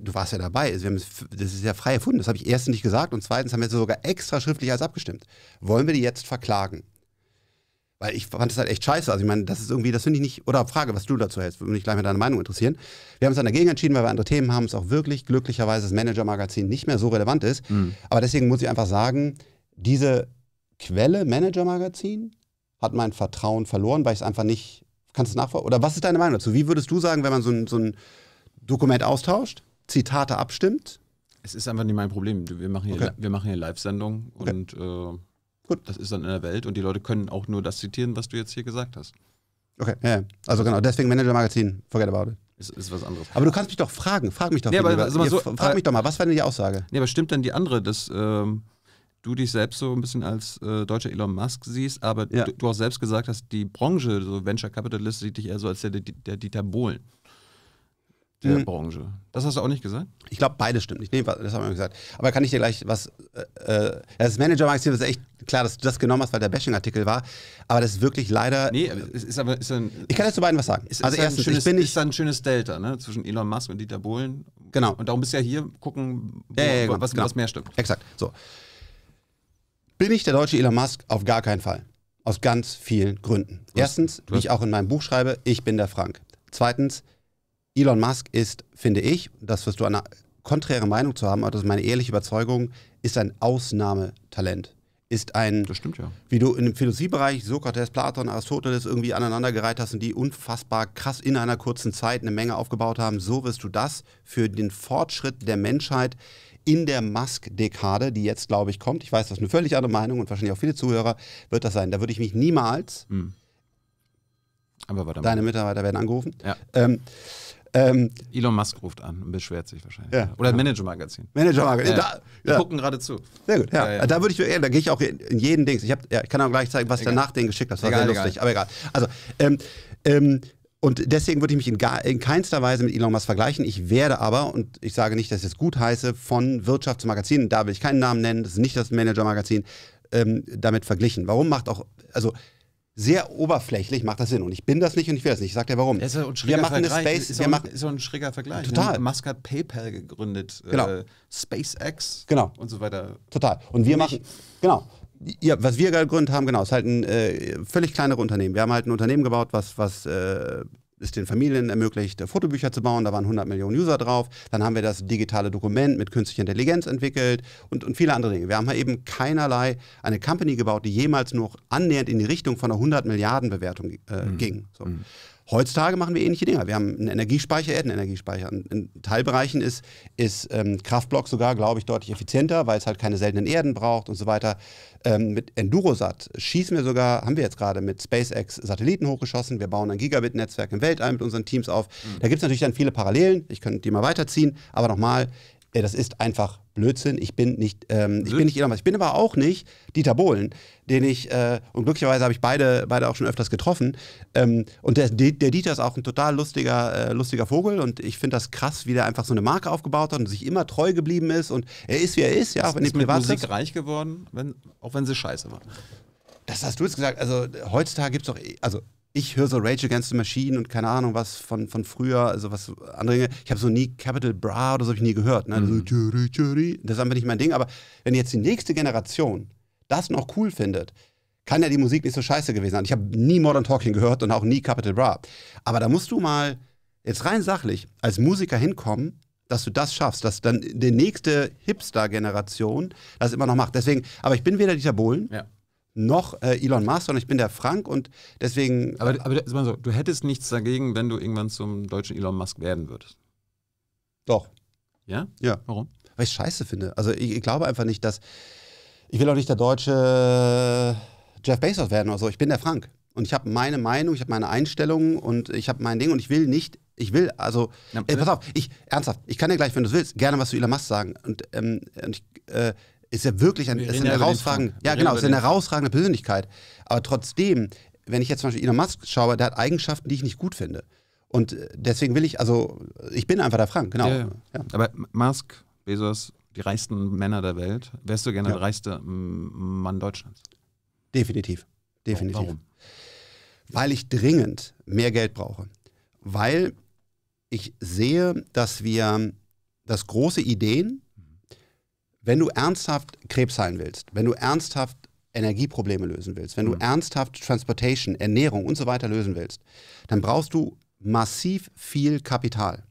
du warst ja dabei, also haben, das ist ja frei erfunden, das habe ich erstens nicht gesagt und zweitens haben wir sogar extra schriftlich als abgestimmt. Wollen wir die jetzt verklagen? Weil ich fand das halt echt scheiße. Also ich meine, das ist irgendwie, das finde ich nicht, oder Frage, was du dazu hältst, würde mich gleich mal deine Meinung interessieren. Wir haben uns dann dagegen entschieden, weil wir andere Themen haben, es auch wirklich glücklicherweise das Manager-Magazin nicht mehr so relevant ist. Mhm. Aber deswegen muss ich einfach sagen, diese Quelle Manager-Magazin hat mein Vertrauen verloren, weil ich es einfach nicht, kannst du nachvollziehen? Oder was ist deine Meinung dazu? Wie würdest du sagen, wenn man so ein, so ein Dokument austauscht? Zitate abstimmt? Es ist einfach nicht mein Problem. Wir machen hier, okay. wir machen hier Live-Sendung okay. und äh, Gut. das ist dann in der Welt und die Leute können auch nur das zitieren, was du jetzt hier gesagt hast. Okay, ja, also genau, deswegen Manager Magazin, forget about it. Ist, ist was anderes. Aber du kannst mich doch fragen, frag mich doch nee, aber, also mal. So, frag äh, mich doch mal, was war denn die Aussage? Nee, aber stimmt denn die andere, dass ähm, du dich selbst so ein bisschen als äh, deutscher Elon Musk siehst, aber ja. du, du, auch selbst gesagt hast, die Branche, so Venture Capitalist, sieht dich eher so als der, der, der Dieter Bohlen der hm. Branche. Das hast du auch nicht gesagt? Ich glaube, beides stimmt nicht. Nee, das haben wir gesagt. Aber kann ich dir gleich was. Äh, äh das Manager magazin ist echt klar, dass du das genommen hast, weil der Bashing-Artikel war. Aber das ist wirklich leider. Nee, es ist aber. Ist ein, ich kann jetzt zu beiden was sagen. Ist, also, ist erstens, schönes, ich bin nicht. Ist ein schönes Delta ne? zwischen Elon Musk und Dieter Bohlen. Genau. Und darum bist du ja hier, gucken, wo, ja, ja, ja, genau, was, genau. was mehr stimmt. Exakt. So. Bin ich der deutsche Elon Musk? Auf gar keinen Fall. Aus ganz vielen Gründen. Erstens, was? wie ich auch in meinem Buch schreibe, ich bin der Frank. Zweitens, Elon Musk ist, finde ich, das wirst du eine konträre Meinung zu haben, aber das ist meine ehrliche Überzeugung, ist ein Ausnahmetalent. Ist ein, das stimmt ja. wie du im Philosophiebereich Sokrates, Platon, Aristoteles irgendwie aneinandergereiht hast und die unfassbar krass in einer kurzen Zeit eine Menge aufgebaut haben, so wirst du das für den Fortschritt der Menschheit in der Musk-Dekade, die jetzt, glaube ich, kommt, ich weiß, das ist eine völlig andere Meinung und wahrscheinlich auch viele Zuhörer, wird das sein. Da würde ich mich niemals. Mhm. Deine Mitarbeiter werden angerufen. Ja. Ähm, ähm, Elon Musk ruft an und beschwert sich wahrscheinlich. Ja. Oder Manager-Magazin. Manager-Magazin. Ja. Wir gucken gerade zu. Sehr gut, ja. ja da würde ich, da gehe ich auch in jeden Dings. Ich, hab, ich kann auch gleich zeigen, was egal. ich danach denen geschickt habe. Das war egal, sehr lustig, egal. aber egal. Also, ähm, ähm, und deswegen würde ich mich in, gar, in, keinster Weise mit Elon Musk vergleichen. Ich werde aber, und ich sage nicht, dass ich es gut heiße, von Wirtschaftsmagazinen, da will ich keinen Namen nennen, das ist nicht das Manager-Magazin, ähm, damit verglichen. Warum macht auch, also sehr oberflächlich macht das Sinn. Und ich bin das nicht und ich will das nicht. Ich sag dir warum. Ist ja wir machen Vergleich. eine Space. Ist, wir machen, ist so ein schräger Vergleich. Ne? Total. Ne? Musk hat PayPal gegründet, äh, genau. Äh, SpaceX genau. und so weiter. Total. Und wir machen. Genau. Ja, was wir gegründet haben, genau, ist halt ein äh, völlig kleineres Unternehmen. Wir haben halt ein Unternehmen gebaut, was, was äh, es den Familien ermöglicht, äh, Fotobücher zu bauen. Da waren 100 Millionen User drauf. Dann haben wir das digitale Dokument mit künstlicher Intelligenz entwickelt und, und viele andere Dinge. Wir haben halt eben keinerlei eine Company gebaut, die jemals noch annähernd in die Richtung von einer 100 Milliarden Bewertung äh, mhm. ging. So. Mhm. Heutzutage machen wir ähnliche Dinge. Wir haben einen Energiespeicher, Erdenenergiespeicher. In Teilbereichen ist, ist ähm, Kraftblock sogar, glaube ich, deutlich effizienter, weil es halt keine seltenen Erden braucht und so weiter. Ähm, mit Endurosat schießen wir sogar, haben wir jetzt gerade mit SpaceX Satelliten hochgeschossen. Wir bauen ein Gigabit-Netzwerk im Weltall mit unseren Teams auf. Mhm. Da gibt es natürlich dann viele Parallelen. Ich könnte die mal weiterziehen. Aber nochmal, das ist einfach Blödsinn. Ich bin nicht, ähm, ich bin nicht Elon Musk. Ich bin aber auch nicht Dieter Bohlen, den ich, äh, und glücklicherweise habe ich beide, beide auch schon öfters getroffen. Ähm, und der, der Dieter ist auch ein total lustiger, äh, lustiger Vogel und ich finde das krass, wie der einfach so eine Marke aufgebaut hat und sich immer treu geblieben ist und er ist, wie er ist, ja, auch wenn ist privat Musik trifft. reich geworden, wenn, auch wenn sie scheiße war. Das hast du jetzt gesagt. Also heutzutage gibt es doch, eh, also ich höre so Rage Against the Machine und keine Ahnung was von, von früher, also was andere Dinge. Ich habe so nie Capital Bra oder so habe ich nie gehört. Ne? Also mhm. So, das ist einfach nicht mein Ding. Aber wenn jetzt die nächste Generation das noch cool findet, kann ja die Musik nicht so scheiße gewesen sein. Ich habe nie Modern Talking gehört und auch nie Capital Bra. Aber da musst du mal jetzt rein sachlich als Musiker hinkommen, dass du das schaffst, dass dann die nächste Hipster-Generation das immer noch macht. Deswegen, aber ich bin weder Dieter Bohlen, ja noch äh, Elon Musk, sondern ich bin der Frank und deswegen. Aber, aber so, du hättest nichts dagegen, wenn du irgendwann zum deutschen Elon Musk werden würdest. Doch. Ja? Ja. Warum? Weil ich scheiße finde. Also ich, ich glaube einfach nicht, dass. Ich will auch nicht der deutsche Jeff Bezos werden oder so. Ich bin der Frank. Und ich habe meine Meinung, ich habe meine Einstellungen und ich habe mein Ding und ich will nicht, ich will, also, ja, ey, ne? pass auf, ich, ernsthaft, ich kann dir gleich, wenn du willst, gerne was zu Elon Musk sagen. Und, ähm, und ich, äh, ist ja wirklich ein, genau, ist eine, herausragende, ja, genau, ist eine herausragende Persönlichkeit. Aber trotzdem, wenn ich jetzt zum Beispiel Elon Musk schaue, der hat Eigenschaften, die ich nicht gut finde. Und äh, deswegen will ich, also ich bin einfach der Frank, genau. Ja, ja. Aber Musk, Bezos, die reichsten Männer der Welt, wärst du gerne der reichste Mann Deutschlands? Definitiv, definitiv. Warum? Weil ich dringend mehr Geld brauche. Weil ich sehe, dass wir, dass große Ideen wenn du ernsthaft Krebs heilen willst, wenn du ernsthaft Energieprobleme lösen willst, wenn du mhm. ernsthaft Transportation, Ernährung und so weiter lösen willst, dann brauchst du massiv viel Kapital.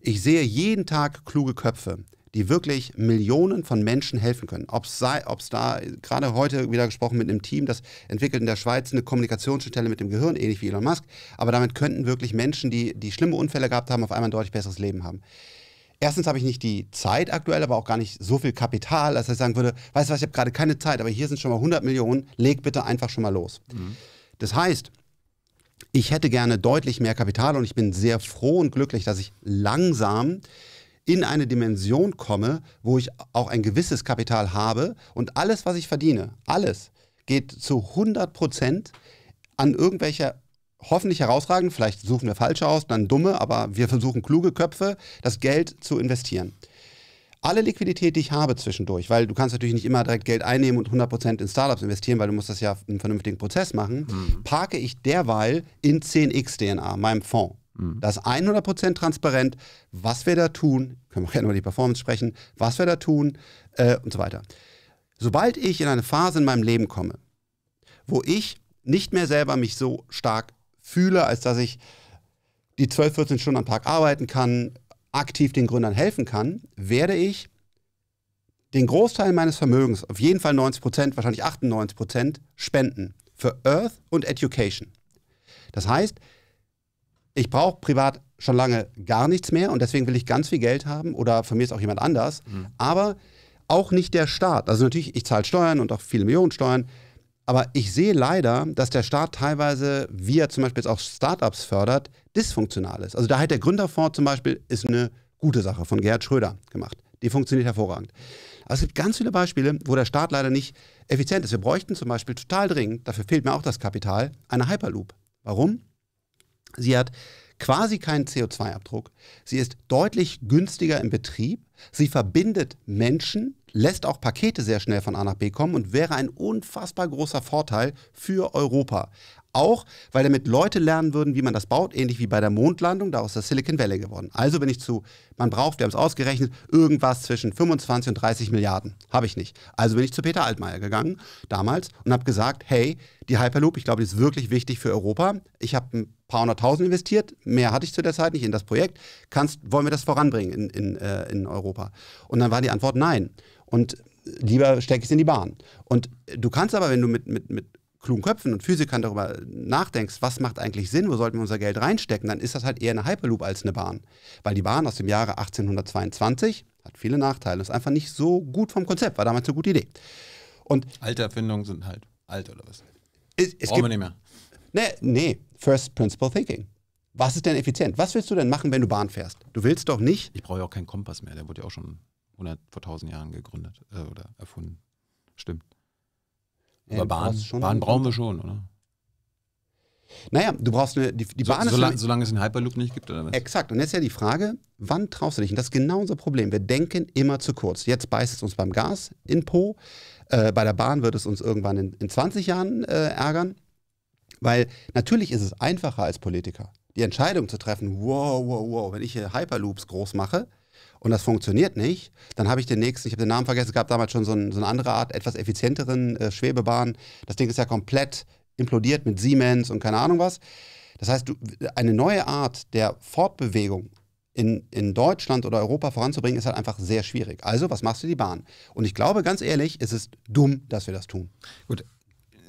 Ich sehe jeden Tag kluge Köpfe, die wirklich Millionen von Menschen helfen können. Ob es da, gerade heute wieder gesprochen mit einem Team, das entwickelt in der Schweiz eine Kommunikationsstelle mit dem Gehirn, ähnlich wie Elon Musk, aber damit könnten wirklich Menschen, die, die schlimme Unfälle gehabt haben, auf einmal ein deutlich besseres Leben haben erstens habe ich nicht die Zeit aktuell, aber auch gar nicht so viel Kapital, dass ich sagen würde, weißt du was, ich habe gerade keine Zeit, aber hier sind schon mal 100 Millionen, leg bitte einfach schon mal los. Mhm. Das heißt, ich hätte gerne deutlich mehr Kapital und ich bin sehr froh und glücklich, dass ich langsam in eine Dimension komme, wo ich auch ein gewisses Kapital habe und alles, was ich verdiene, alles geht zu 100 Prozent an irgendwelche hoffentlich herausragend, vielleicht suchen wir falsche aus, dann dumme, aber wir versuchen kluge Köpfe, das Geld zu investieren. Alle Liquidität, die ich habe zwischendurch, weil du kannst natürlich nicht immer direkt Geld einnehmen und 100% in Startups investieren, weil du musst das ja einen vernünftigen Prozess machen, mhm. parke ich derweil in 10x DNA, meinem Fonds. Mhm. Das ist 100% transparent, was wir da tun, können wir gerne über die Performance sprechen, was wir da tun äh, und so weiter. Sobald ich in eine Phase in meinem Leben komme, wo ich nicht mehr selber mich so stark fühle, als dass ich die 12, 14 Stunden am Tag arbeiten kann, aktiv den Gründern helfen kann, werde ich den Großteil meines Vermögens, auf jeden Fall 90 Prozent, wahrscheinlich 98 Prozent, spenden für Earth und Education. Das heißt, ich brauche privat schon lange gar nichts mehr und deswegen will ich ganz viel Geld haben oder von mir ist auch jemand anders, mhm. aber auch nicht der Staat. Also natürlich, ich zahle Steuern und auch viele Millionen Steuern, aber ich sehe leider, dass der Staat teilweise, wie er zum Beispiel jetzt auch Startups fördert, dysfunktional ist. Also da hat der Gründerfonds zum Beispiel ist eine gute Sache von Gerhard Schröder gemacht. Die funktioniert hervorragend. Aber es gibt ganz viele Beispiele, wo der Staat leider nicht effizient ist. Wir bräuchten zum Beispiel total dringend, dafür fehlt mir auch das Kapital, eine Hyperloop. Warum? Sie hat quasi keinen CO2-Abdruck. Sie ist deutlich günstiger im Betrieb. Sie verbindet Menschen lässt auch Pakete sehr schnell von A nach B kommen und wäre ein unfassbar großer Vorteil für Europa. Auch, weil damit Leute lernen würden, wie man das baut, ähnlich wie bei der Mondlandung, da aus der Silicon Valley geworden. Also bin ich zu, man braucht, wir haben es ausgerechnet, irgendwas zwischen 25 und 30 Milliarden. Habe ich nicht. Also bin ich zu Peter Altmaier gegangen damals und habe gesagt, hey, die Hyperloop, ich glaube, die ist wirklich wichtig für Europa. Ich habe ein paar hunderttausend investiert, mehr hatte ich zu der Zeit nicht in das Projekt. Kannst, wollen wir das voranbringen in, in, äh, in Europa? Und dann war die Antwort nein. Und lieber stecke ich es in die Bahn. Und du kannst aber, wenn du mit, mit, mit klugen Köpfen und Physikern darüber nachdenkst, was macht eigentlich Sinn, wo sollten wir unser Geld reinstecken, dann ist das halt eher eine Hyperloop als eine Bahn. Weil die Bahn aus dem Jahre 1822 hat viele Nachteile, ist einfach nicht so gut vom Konzept, war damals eine gute Idee. Und Alte Erfindungen sind halt alt oder was? Es, es Brauchen wir nicht mehr. Nee, nee, First Principle Thinking. Was ist denn effizient? Was willst du denn machen, wenn du Bahn fährst? Du willst doch nicht. Ich brauche ja auch keinen Kompass mehr, der wurde ja auch schon 100, vor 1000 Jahren gegründet äh, oder erfunden. Stimmt. Ja, Aber Bahn, Bahn brauchen wir schon, oder? Naja, du brauchst eine, die, die so, Bahn. Solange, solange es einen Hyperloop nicht gibt, oder was? Exakt. Und jetzt ist ja die Frage, wann traust du dich? Und das ist genau unser Problem. Wir denken immer zu kurz. Jetzt beißt es uns beim Gas in Po. Äh, bei der Bahn wird es uns irgendwann in, in 20 Jahren äh, ärgern. Weil natürlich ist es einfacher als Politiker, die Entscheidung zu treffen: wow, wow, wow, wenn ich hier Hyperloops groß mache, und das funktioniert nicht, dann habe ich den nächsten, ich habe den Namen vergessen, es gab damals schon so, ein, so eine andere Art, etwas effizienteren äh, Schwebebahn. Das Ding ist ja komplett implodiert mit Siemens und keine Ahnung was. Das heißt, du, eine neue Art der Fortbewegung in, in Deutschland oder Europa voranzubringen, ist halt einfach sehr schwierig. Also, was machst du die Bahn? Und ich glaube, ganz ehrlich, es ist dumm, dass wir das tun. Gut,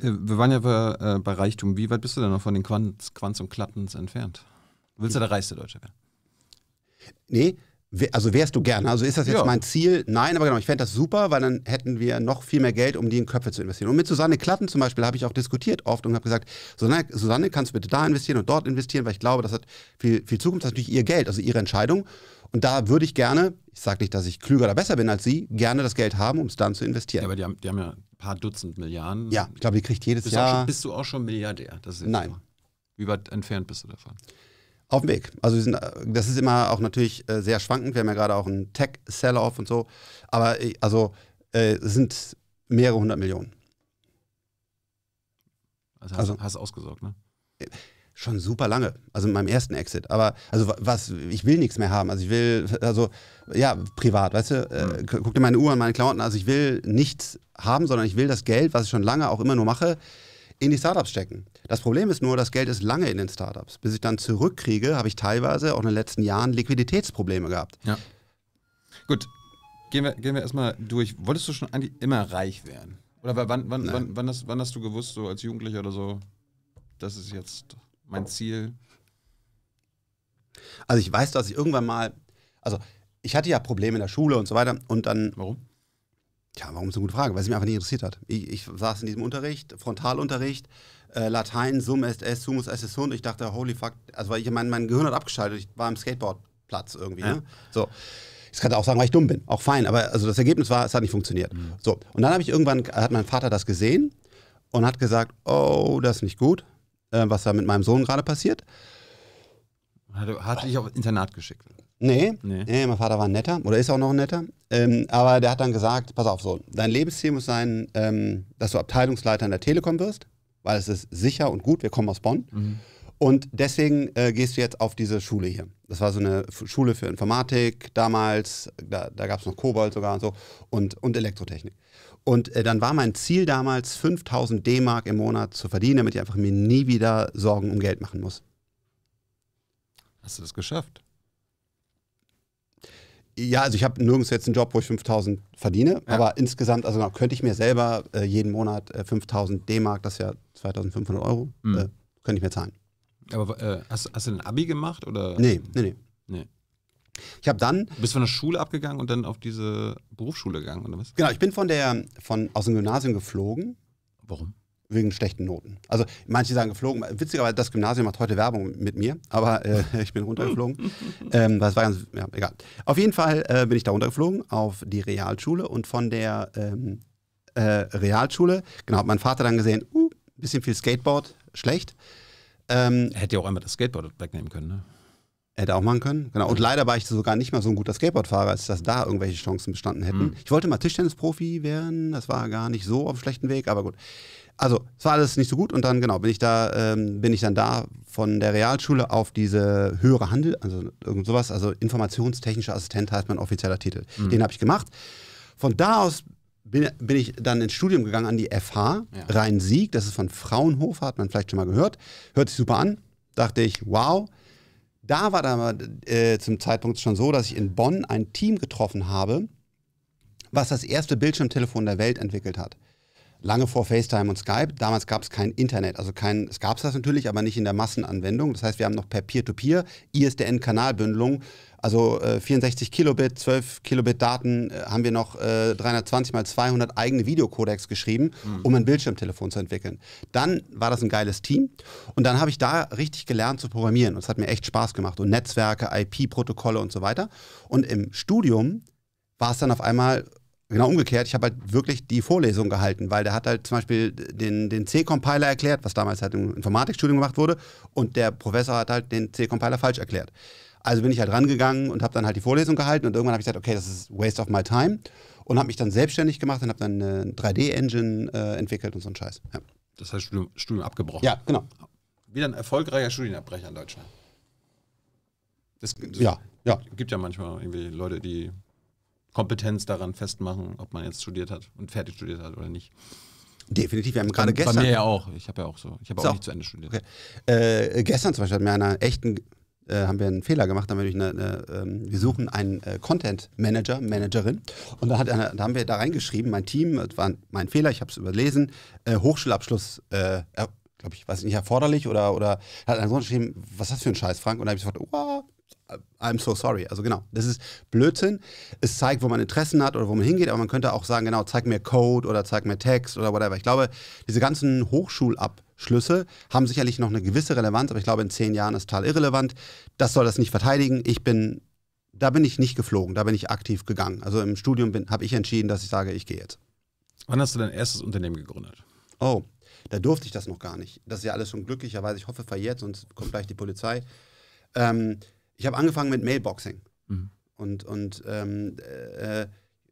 äh, wir waren ja bei, äh, bei Reichtum. Wie weit bist du denn noch von den Quanz, Quanz und Klattens entfernt? Willst du hm. der reichste Deutsche werden? Nee, also wärst du gerne? Also ist das jetzt ja. mein Ziel? Nein, aber genau, ich fände das super, weil dann hätten wir noch viel mehr Geld, um die in Köpfe zu investieren. Und mit Susanne Klatten zum Beispiel habe ich auch diskutiert oft und habe gesagt, Susanne, Susanne, kannst du bitte da investieren und dort investieren, weil ich glaube, das hat viel, viel Zukunft. Das ist natürlich ihr Geld, also ihre Entscheidung. Und da würde ich gerne, ich sage nicht, dass ich klüger oder besser bin als sie, gerne das Geld haben, um es dann zu investieren. Ja, aber die haben, die haben ja ein paar Dutzend Milliarden. Ja, ich glaube, die kriegt jedes bist Jahr. Schon, bist du auch schon Milliardär? Nein. So. Wie weit entfernt bist du davon? Auf dem Weg. Also sind, äh, das ist immer auch natürlich äh, sehr schwankend. Wir haben ja gerade auch einen Tech-Sell-Off und so. Aber äh, also äh, sind mehrere hundert Millionen. Also hast, also hast, du ausgesorgt, ne? Äh, schon super lange. Also in meinem ersten Exit. Aber also was, ich will nichts mehr haben. Also ich will, also ja, privat, weißt du, äh, hm. guck dir meine Uhr an, meine Klamotten. Also ich will nichts haben, sondern ich will das Geld, was ich schon lange auch immer nur mache, in die Startups stecken. Das Problem ist nur, das Geld ist lange in den Startups. Bis ich dann zurückkriege, habe ich teilweise auch in den letzten Jahren Liquiditätsprobleme gehabt. Ja. Gut, gehen wir, gehen wir erstmal durch. Wolltest du schon eigentlich immer reich werden? Oder wann, wann, nee. wann, wann, hast, wann hast du gewusst, so als Jugendlicher oder so, das ist jetzt mein Ziel? Also ich weiß, dass ich irgendwann mal, also ich hatte ja Probleme in der Schule und so weiter und dann. Warum? Tja, warum ist eine gute Frage? Weil es mich einfach nicht interessiert hat. Ich, ich saß in diesem Unterricht, Frontalunterricht, äh, Latein sum est es, sumus est es ich dachte, holy fuck, also weil ich mein, mein Gehirn hat abgeschaltet, ich war am Skateboardplatz irgendwie. Ja. Ne? So. Ich kann auch sagen, weil ich dumm bin. Auch fein. Aber also das Ergebnis war, es hat nicht funktioniert. Mhm. So. Und dann habe ich irgendwann, hat mein Vater das gesehen und hat gesagt, oh, das ist nicht gut, äh, was da mit meinem Sohn gerade passiert. Hat, hat dich auf Internat geschickt? Nee, nee, nee. mein Vater war netter oder ist auch noch netter. Ähm, aber der hat dann gesagt, pass auf, Sohn, dein Lebensziel muss sein, ähm, dass du Abteilungsleiter in der Telekom wirst weil es ist sicher und gut. Wir kommen aus Bonn. Mhm. Und deswegen äh, gehst du jetzt auf diese Schule hier. Das war so eine Schule für Informatik damals. Da, da gab es noch Kobold sogar und so und, und Elektrotechnik. Und äh, dann war mein Ziel damals, 5000 D-Mark im Monat zu verdienen, damit ich einfach mir nie wieder Sorgen um Geld machen muss. Hast du das geschafft? Ja, also ich habe nirgends jetzt einen Job, wo ich 5000 verdiene, ja. aber insgesamt, also genau, könnte ich mir selber äh, jeden Monat äh, 5000 D-Mark, das ist ja 2500 Euro, mhm. äh, könnte ich mir zahlen. Aber äh, hast, hast, du ein Abi gemacht oder? Nee, nee, nee. nee. Ich habe dann. Du bist von der Schule abgegangen und dann auf diese Berufsschule gegangen, oder was? Genau, ich bin von der, von, aus dem Gymnasium geflogen. Warum? wegen schlechten Noten. Also manche sagen geflogen, witzigerweise das Gymnasium macht heute Werbung mit mir, aber äh, ich bin runtergeflogen. ähm, das war ganz, ja, egal. Auf jeden Fall äh, bin ich da runtergeflogen auf die Realschule und von der ähm, äh, Realschule, genau, hat mein Vater dann gesehen, uh, bisschen viel Skateboard, schlecht. Ähm, hätte ja auch einmal das Skateboard wegnehmen können, ne? Hätte auch machen können. Genau. Und leider war ich sogar nicht mal so ein guter Skateboardfahrer, als dass da irgendwelche Chancen bestanden hätten. Mhm. Ich wollte mal Tischtennisprofi werden, das war gar nicht so auf dem schlechten Weg, aber gut also es war alles nicht so gut und dann genau bin ich da ähm, bin ich dann da von der Realschule auf diese höhere Handel also irgend sowas also informationstechnischer Assistent heißt mein offizieller Titel mhm. den habe ich gemacht von da aus bin, bin, ich dann ins Studium gegangen an die FH ja. Rhein Sieg das ist von Fraunhofer hat man vielleicht schon mal gehört hört sich super an dachte ich wow da war dann äh, zum Zeitpunkt schon so dass ich in Bonn ein Team getroffen habe was das erste Bildschirmtelefon der Welt entwickelt hat lange vor FaceTime und Skype. Damals gab es kein Internet, also kein, es gab es das natürlich, aber nicht in der Massenanwendung. Das heißt, wir haben noch per Peer-to-Peer ISDN-Kanalbündelung, also äh, 64 Kilobit, 12 Kilobit Daten, äh, haben wir noch äh, 320 mal 200 eigene Videocodecs geschrieben, mhm. um ein Bildschirmtelefon zu entwickeln. Dann war das ein geiles Team und dann habe ich da richtig gelernt zu programmieren und es hat mir echt Spaß gemacht und Netzwerke, IP-Protokolle und so weiter. Und im Studium war es dann auf einmal Genau umgekehrt, ich habe halt wirklich die Vorlesung gehalten, weil der hat halt zum Beispiel den, den C-Compiler erklärt, was damals halt im Informatikstudium gemacht wurde, und der Professor hat halt den C-Compiler falsch erklärt. Also bin ich halt rangegangen und habe dann halt die Vorlesung gehalten und irgendwann habe ich gesagt, okay, das ist Waste of my time und habe mich dann selbstständig gemacht und habe dann eine 3D-Engine äh, entwickelt und so einen Scheiß. Ja. Das heißt Studium, Studium abgebrochen. Ja, genau. Wieder ein erfolgreicher Studienabbrecher in Deutschland. Das, das ja, ja. gibt ja manchmal irgendwie Leute, die Kompetenz daran festmachen, ob man jetzt studiert hat und fertig studiert hat oder nicht. Definitiv, wir haben gerade gestern. Bei mir ja auch. Ich habe ja auch so. Ich habe so. auch nicht zu Ende studiert. Okay. Äh, gestern zum Beispiel hatten wir einer echten, äh, haben wir einen Fehler gemacht, eine, eine, ähm, wir suchen einen äh, Content Manager, Managerin. Und da, hat eine, da haben wir da reingeschrieben, mein Team, das war mein Fehler, ich habe es überlesen, äh, Hochschulabschluss, glaube ich, weiß nicht, erforderlich oder, oder hat einer so geschrieben, was ist das für ein Scheiß, Frank? Und da habe ich sofort, oh, I'm so sorry. Also genau, das ist Blödsinn. Es zeigt, wo man Interessen hat oder wo man hingeht, aber man könnte auch sagen, genau, zeig mir Code oder zeig mir Text oder whatever. Ich glaube, diese ganzen Hochschulabschlüsse haben sicherlich noch eine gewisse Relevanz, aber ich glaube, in zehn Jahren ist total irrelevant. Das soll das nicht verteidigen. Ich bin, da bin ich nicht geflogen, da bin ich aktiv gegangen. Also im Studium habe ich entschieden, dass ich sage, ich gehe jetzt. Wann hast du dein erstes Unternehmen gegründet? Oh, da durfte ich das noch gar nicht. Das ist ja alles schon glücklicherweise, ich hoffe, verjährt, sonst kommt gleich die Polizei. Ähm, ich habe angefangen mit Mailboxing. Mhm. Und, und ähm, äh, äh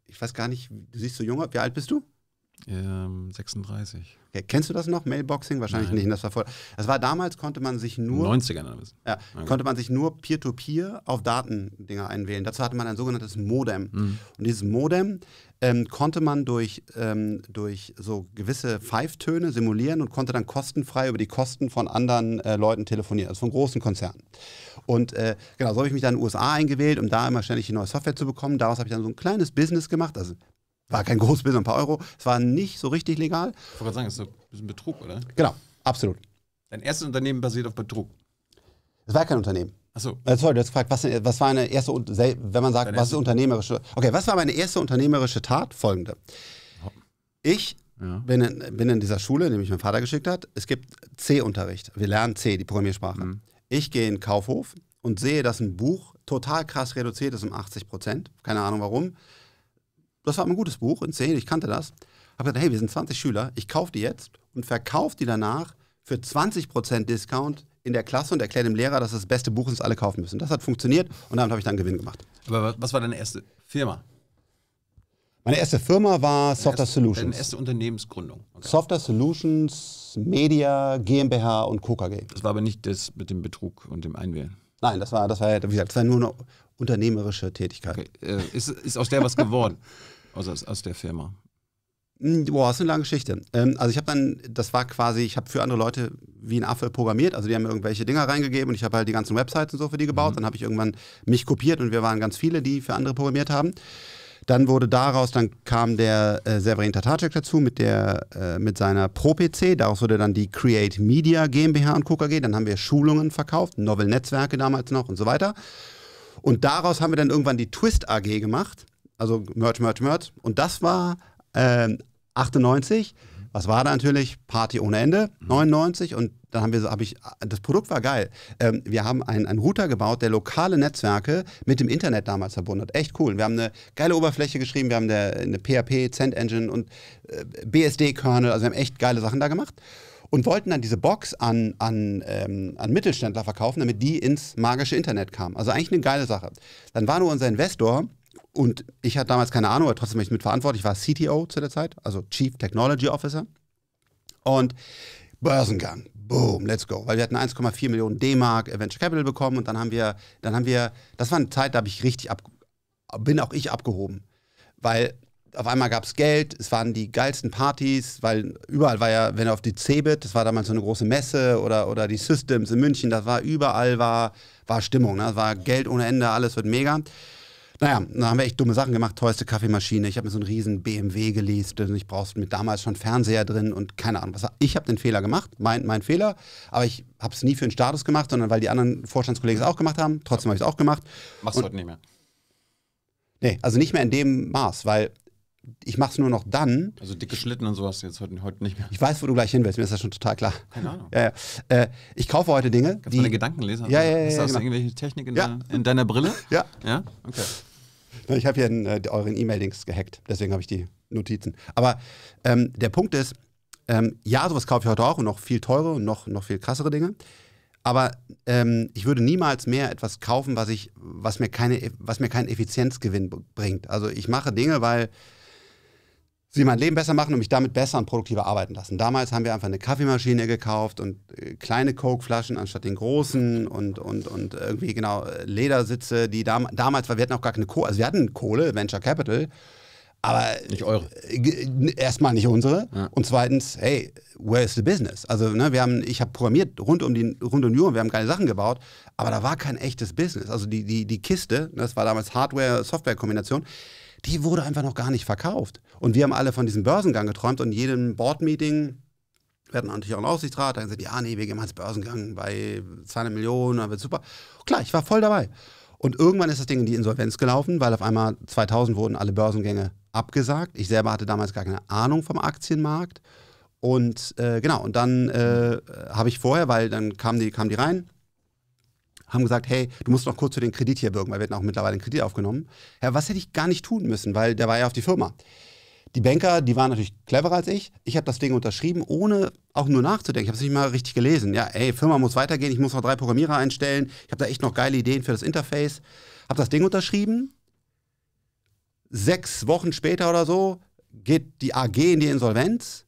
ich weiß gar nicht, du siehst so jung, wie alt bist du? Ähm, 36. Ja, kennst du das noch, Mailboxing? Wahrscheinlich Nein. nicht. Das war, das war damals, konnte man sich nur. 90ern Ja, okay. konnte man sich nur peer-to-peer -peer auf Datendinger einwählen. Dazu hatte man ein sogenanntes Modem. Mhm. Und dieses Modem ähm, konnte man durch, ähm, durch so gewisse Pfeiftöne simulieren und konnte dann kostenfrei über die Kosten von anderen äh, Leuten telefonieren, also von großen Konzernen. Und äh, genau, so habe ich mich dann in den USA eingewählt, um da immer ständig die neue Software zu bekommen. Daraus habe ich dann so ein kleines Business gemacht, also war kein großes Bild, ein paar Euro. Es war nicht so richtig legal. Ich wollte gerade sagen, es ist ein bisschen Betrug, oder? Genau, absolut. Dein erstes Unternehmen basiert auf Betrug. Es war kein Unternehmen. Achso. Äh, sorry, du hast gefragt, was, was war eine erste, wenn man sagt, Deine was ist unternehmerische. Okay, was war meine erste unternehmerische Tat? Folgende. Ich ja. bin, in, bin in dieser Schule, die mich mein Vater geschickt hat. Es gibt C-Unterricht. Wir lernen C, die Programmiersprache. Mhm. Ich gehe in den Kaufhof und sehe, dass ein Buch total krass reduziert ist um 80 Prozent. Keine Ahnung warum das war ein gutes Buch in 10, ich kannte das. Habe gesagt, hey, wir sind 20 Schüler, ich kaufe die jetzt und verkaufe die danach für 20% Discount in der Klasse und erkläre dem Lehrer, dass das beste Buch ist, alle kaufen müssen. Das hat funktioniert und damit habe ich dann Gewinn gemacht. Aber was war deine erste Firma? Meine erste Firma war Software erste, Solutions. Deine erste Unternehmensgründung. Okay. Software Solutions, Media, GmbH und KKG. Das war aber nicht das mit dem Betrug und dem Einwählen. Nein, das war, das war, wie gesagt, das war nur eine unternehmerische Tätigkeit. Okay. Äh, ist, ist aus der was geworden? Also aus, aus der Firma? Hm, boah, das ist eine lange Geschichte. Ähm, also ich habe dann, das war quasi, ich habe für andere Leute wie ein Affe programmiert, also die haben mir irgendwelche Dinger reingegeben und ich habe halt die ganzen Websites und so für die gebaut. Mhm. Dann habe ich irgendwann mich kopiert und wir waren ganz viele, die für andere programmiert haben. Dann wurde daraus, dann kam der äh, Severin Tatarczyk dazu mit, der, äh, mit seiner Pro-PC. Daraus wurde dann die Create Media GmbH und Co. KG. Dann haben wir Schulungen verkauft, Novel Netzwerke damals noch und so weiter. Und daraus haben wir dann irgendwann die Twist AG gemacht. Also Merch, Merch, Merch. Und das war äh, 98. Was war da natürlich? Party ohne Ende, 99. Und dann haben wir, habe ich, das Produkt war geil. Ähm, wir haben einen, einen, Router gebaut, der lokale Netzwerke mit dem Internet damals verbunden hat. Echt cool. Wir haben eine geile Oberfläche geschrieben, wir haben eine, eine PHP, Cent Engine und äh, BSD-Kernel. Also wir haben echt geile Sachen da gemacht. Und wollten dann diese Box an, an, ähm, an Mittelständler verkaufen, damit die ins magische Internet kamen. Also eigentlich eine geile Sache. Dann war nur unser Investor, und ich hatte damals keine Ahnung, aber trotzdem bin ich mitverantwortlich. Ich war CTO zu der Zeit, also Chief Technology Officer. Und Börsengang, boom, let's go. Weil wir hatten 1,4 Millionen D-Mark Venture Capital bekommen und dann haben wir, dann haben wir, das war eine Zeit, da habe ich richtig ab, bin auch ich abgehoben. Weil auf einmal gab es Geld, es waren die geilsten Partys, weil überall war ja, wenn du auf die CeBIT, das war damals so eine große Messe oder, oder die Systems in München, das war überall war, war Stimmung, ne? das war Geld ohne Ende, alles wird mega. Naja, da haben wir echt dumme Sachen gemacht. Teuerste Kaffeemaschine. Ich habe mir so einen riesen BMW geleast. Ich brauchte mit damals schon Fernseher drin und keine Ahnung. Was, ich habe den Fehler gemacht, mein, mein Fehler. Aber ich habe es nie für einen Status gemacht, sondern weil die anderen Vorstandskollegen es auch gemacht haben. Trotzdem habe ich es auch gemacht. Machst du heute nicht mehr? Nee, also nicht mehr in dem Maß, weil ich mache es nur noch dann. Also dicke Schlitten und sowas jetzt heute, heute nicht mehr. Ich weiß, wo du gleich hin willst, mir ist das schon total klar. Keine Ahnung. Ja, ja. Äh, ich kaufe heute Dinge. Kannst die, du deine Gedanken lesen? Ja, ja, ja. Hast du genau. irgendwelche Technik in, deiner, in deiner Brille? Ja. Ja, okay. Ich habe ja einen, äh, euren E-Mail-Links gehackt, deswegen habe ich die Notizen. Aber ähm, der Punkt ist, ähm, ja, sowas kaufe ich heute auch und noch viel teure und noch, noch viel krassere Dinge. Aber ähm, ich würde niemals mehr etwas kaufen, was, ich, was, mir keine, was mir keinen Effizienzgewinn bringt. Also ich mache Dinge, weil sie mein Leben besser machen und mich damit besser und produktiver arbeiten lassen. Damals haben wir einfach eine Kaffeemaschine gekauft und äh, kleine Coke-Flaschen anstatt den großen und, und, und irgendwie genau äh, Ledersitze, die dam damals, weil wir hatten auch gar keine Kohle, also wir hatten Kohle, Venture Capital, aber nicht eure. Äh, erstmal nicht unsere ja. und zweitens, hey, where is the business? Also, ne, wir haben ich habe programmiert rund um die rund um die Uhr, wir haben geile Sachen gebaut, aber da war kein echtes Business. Also die die die Kiste, das war damals Hardware Software Kombination die wurde einfach noch gar nicht verkauft. Und wir haben alle von diesem Börsengang geträumt und jedem Board-Meeting wir hatten natürlich auch einen Aufsichtsrat, dann haben gesagt, ja, nee, wir gehen mal ins Börsengang bei 200 Millionen, dann wird super. Klar, ich war voll dabei. Und irgendwann ist das Ding in die Insolvenz gelaufen, weil auf einmal 2000 wurden alle Börsengänge abgesagt. Ich selber hatte damals gar keine Ahnung vom Aktienmarkt. Und äh, genau, und dann äh, habe ich vorher, weil dann kamen die, kamen die rein, haben gesagt, hey, du musst noch kurz zu den Kredit hier bürgen, weil wir hätten auch mittlerweile einen Kredit aufgenommen. Ja, was hätte ich gar nicht tun müssen, weil der war ja auf die Firma. Die Banker, die waren natürlich cleverer als ich. Ich habe das Ding unterschrieben, ohne auch nur nachzudenken. Ich habe es nicht mal richtig gelesen. Ja, ey, Firma muss weitergehen, ich muss noch drei Programmierer einstellen. Ich habe da echt noch geile Ideen für das Interface. Habe das Ding unterschrieben. Sechs Wochen später oder so geht die AG in die Insolvenz.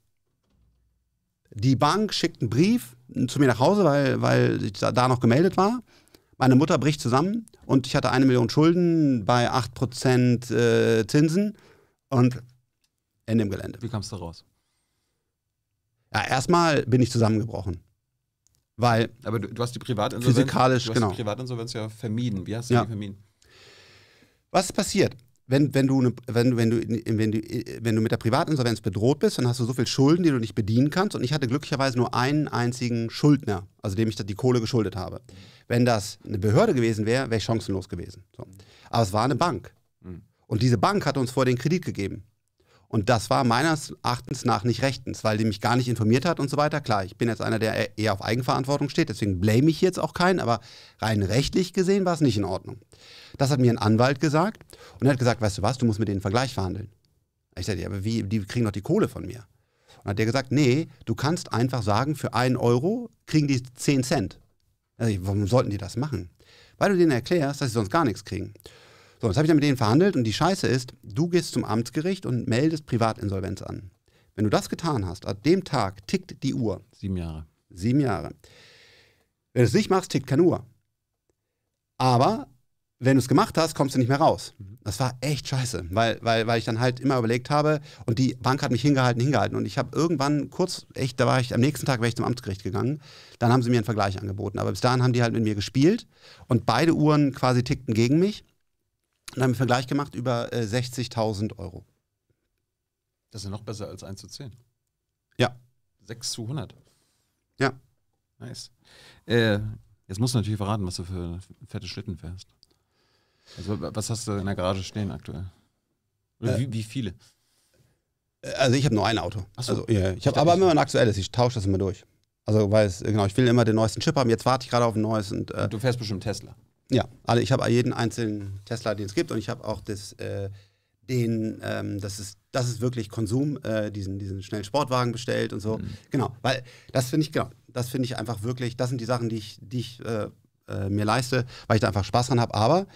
Die Bank schickt einen Brief zu mir nach Hause, weil, weil ich da noch gemeldet war. Meine Mutter bricht zusammen und ich hatte eine Million Schulden bei 8% äh, Zinsen und Ende im Gelände. Wie kamst du raus? Ja, erstmal bin ich zusammengebrochen. Weil. Aber du, du hast die Privatinsolvenz. Physikalisch, du genau. Die Privatinsolvenz ja vermieden. Wie hast du ja. die vermieden? Was ist passiert? Wenn, wenn, du, wenn, wenn, du, wenn, du, wenn du mit der Privatinsolvenz bedroht bist, dann hast du so viele Schulden, die du nicht bedienen kannst. Und ich hatte glücklicherweise nur einen einzigen Schuldner, also dem ich die Kohle geschuldet habe. Wenn das eine Behörde gewesen wäre, wäre ich chancenlos gewesen. So. Aber es war eine Bank. Mhm. Und diese Bank hat uns vor den Kredit gegeben. Und das war meines Erachtens nach nicht rechtens, weil die mich gar nicht informiert hat und so weiter. Klar, ich bin jetzt einer, der eher auf Eigenverantwortung steht, deswegen blame ich jetzt auch keinen, aber rein rechtlich gesehen war es nicht in Ordnung. Das hat mir ein Anwalt gesagt und er hat gesagt, weißt du was, du musst mit denen einen Vergleich verhandeln. Ich sagte, ja, aber wie, die kriegen doch die Kohle von mir. Und hat der gesagt, nee, du kannst einfach sagen, für einen Euro kriegen die 10 Cent. Also, warum sollten die das machen? Weil du denen erklärst, dass sie sonst gar nichts kriegen. So, jetzt habe ich dann mit denen verhandelt und die Scheiße ist, du gehst zum Amtsgericht und meldest Privatinsolvenz an. Wenn du das getan hast, an dem Tag tickt die Uhr. Sieben Jahre. Sieben Jahre. Wenn du es nicht machst, tickt keine Uhr. Aber wenn du es gemacht hast, kommst du nicht mehr raus. Das war echt scheiße, weil, weil, weil ich dann halt immer überlegt habe und die Bank hat mich hingehalten, hingehalten. Und ich habe irgendwann kurz, echt, da war ich, am nächsten Tag wäre ich zum Amtsgericht gegangen. Dann haben sie mir einen Vergleich angeboten. Aber bis dahin haben die halt mit mir gespielt und beide Uhren quasi tickten gegen mich und haben einen Vergleich gemacht über äh, 60.000 Euro. Das ist ja noch besser als 1 zu 10. Ja. 6 zu 100. Ja. Nice. Äh, jetzt musst du natürlich verraten, was du für fette Schlitten fährst. Also was hast du in der Garage stehen aktuell? Oder äh, wie, wie, viele? Äh, also ich habe nur ein Auto. Ach so. Also, ja, ich habe aber immer ein aktuelles, ich tausche das immer durch. Also weil es, genau, ich will immer den neuesten Chip haben, jetzt warte ich gerade auf ein neues. Und, äh, und du fährst bestimmt Tesla. Ja, also ich habe jeden einzelnen Tesla, den es gibt und ich habe auch das, äh, den, ähm, das, ist, das ist wirklich Konsum, äh, diesen, diesen schnellen Sportwagen bestellt und so. Mhm. Genau, weil das finde ich, genau, das finde ich einfach wirklich, das sind die Sachen, die ich, die ich äh, äh mir leiste, weil ich da einfach Spaß dran habe. Aber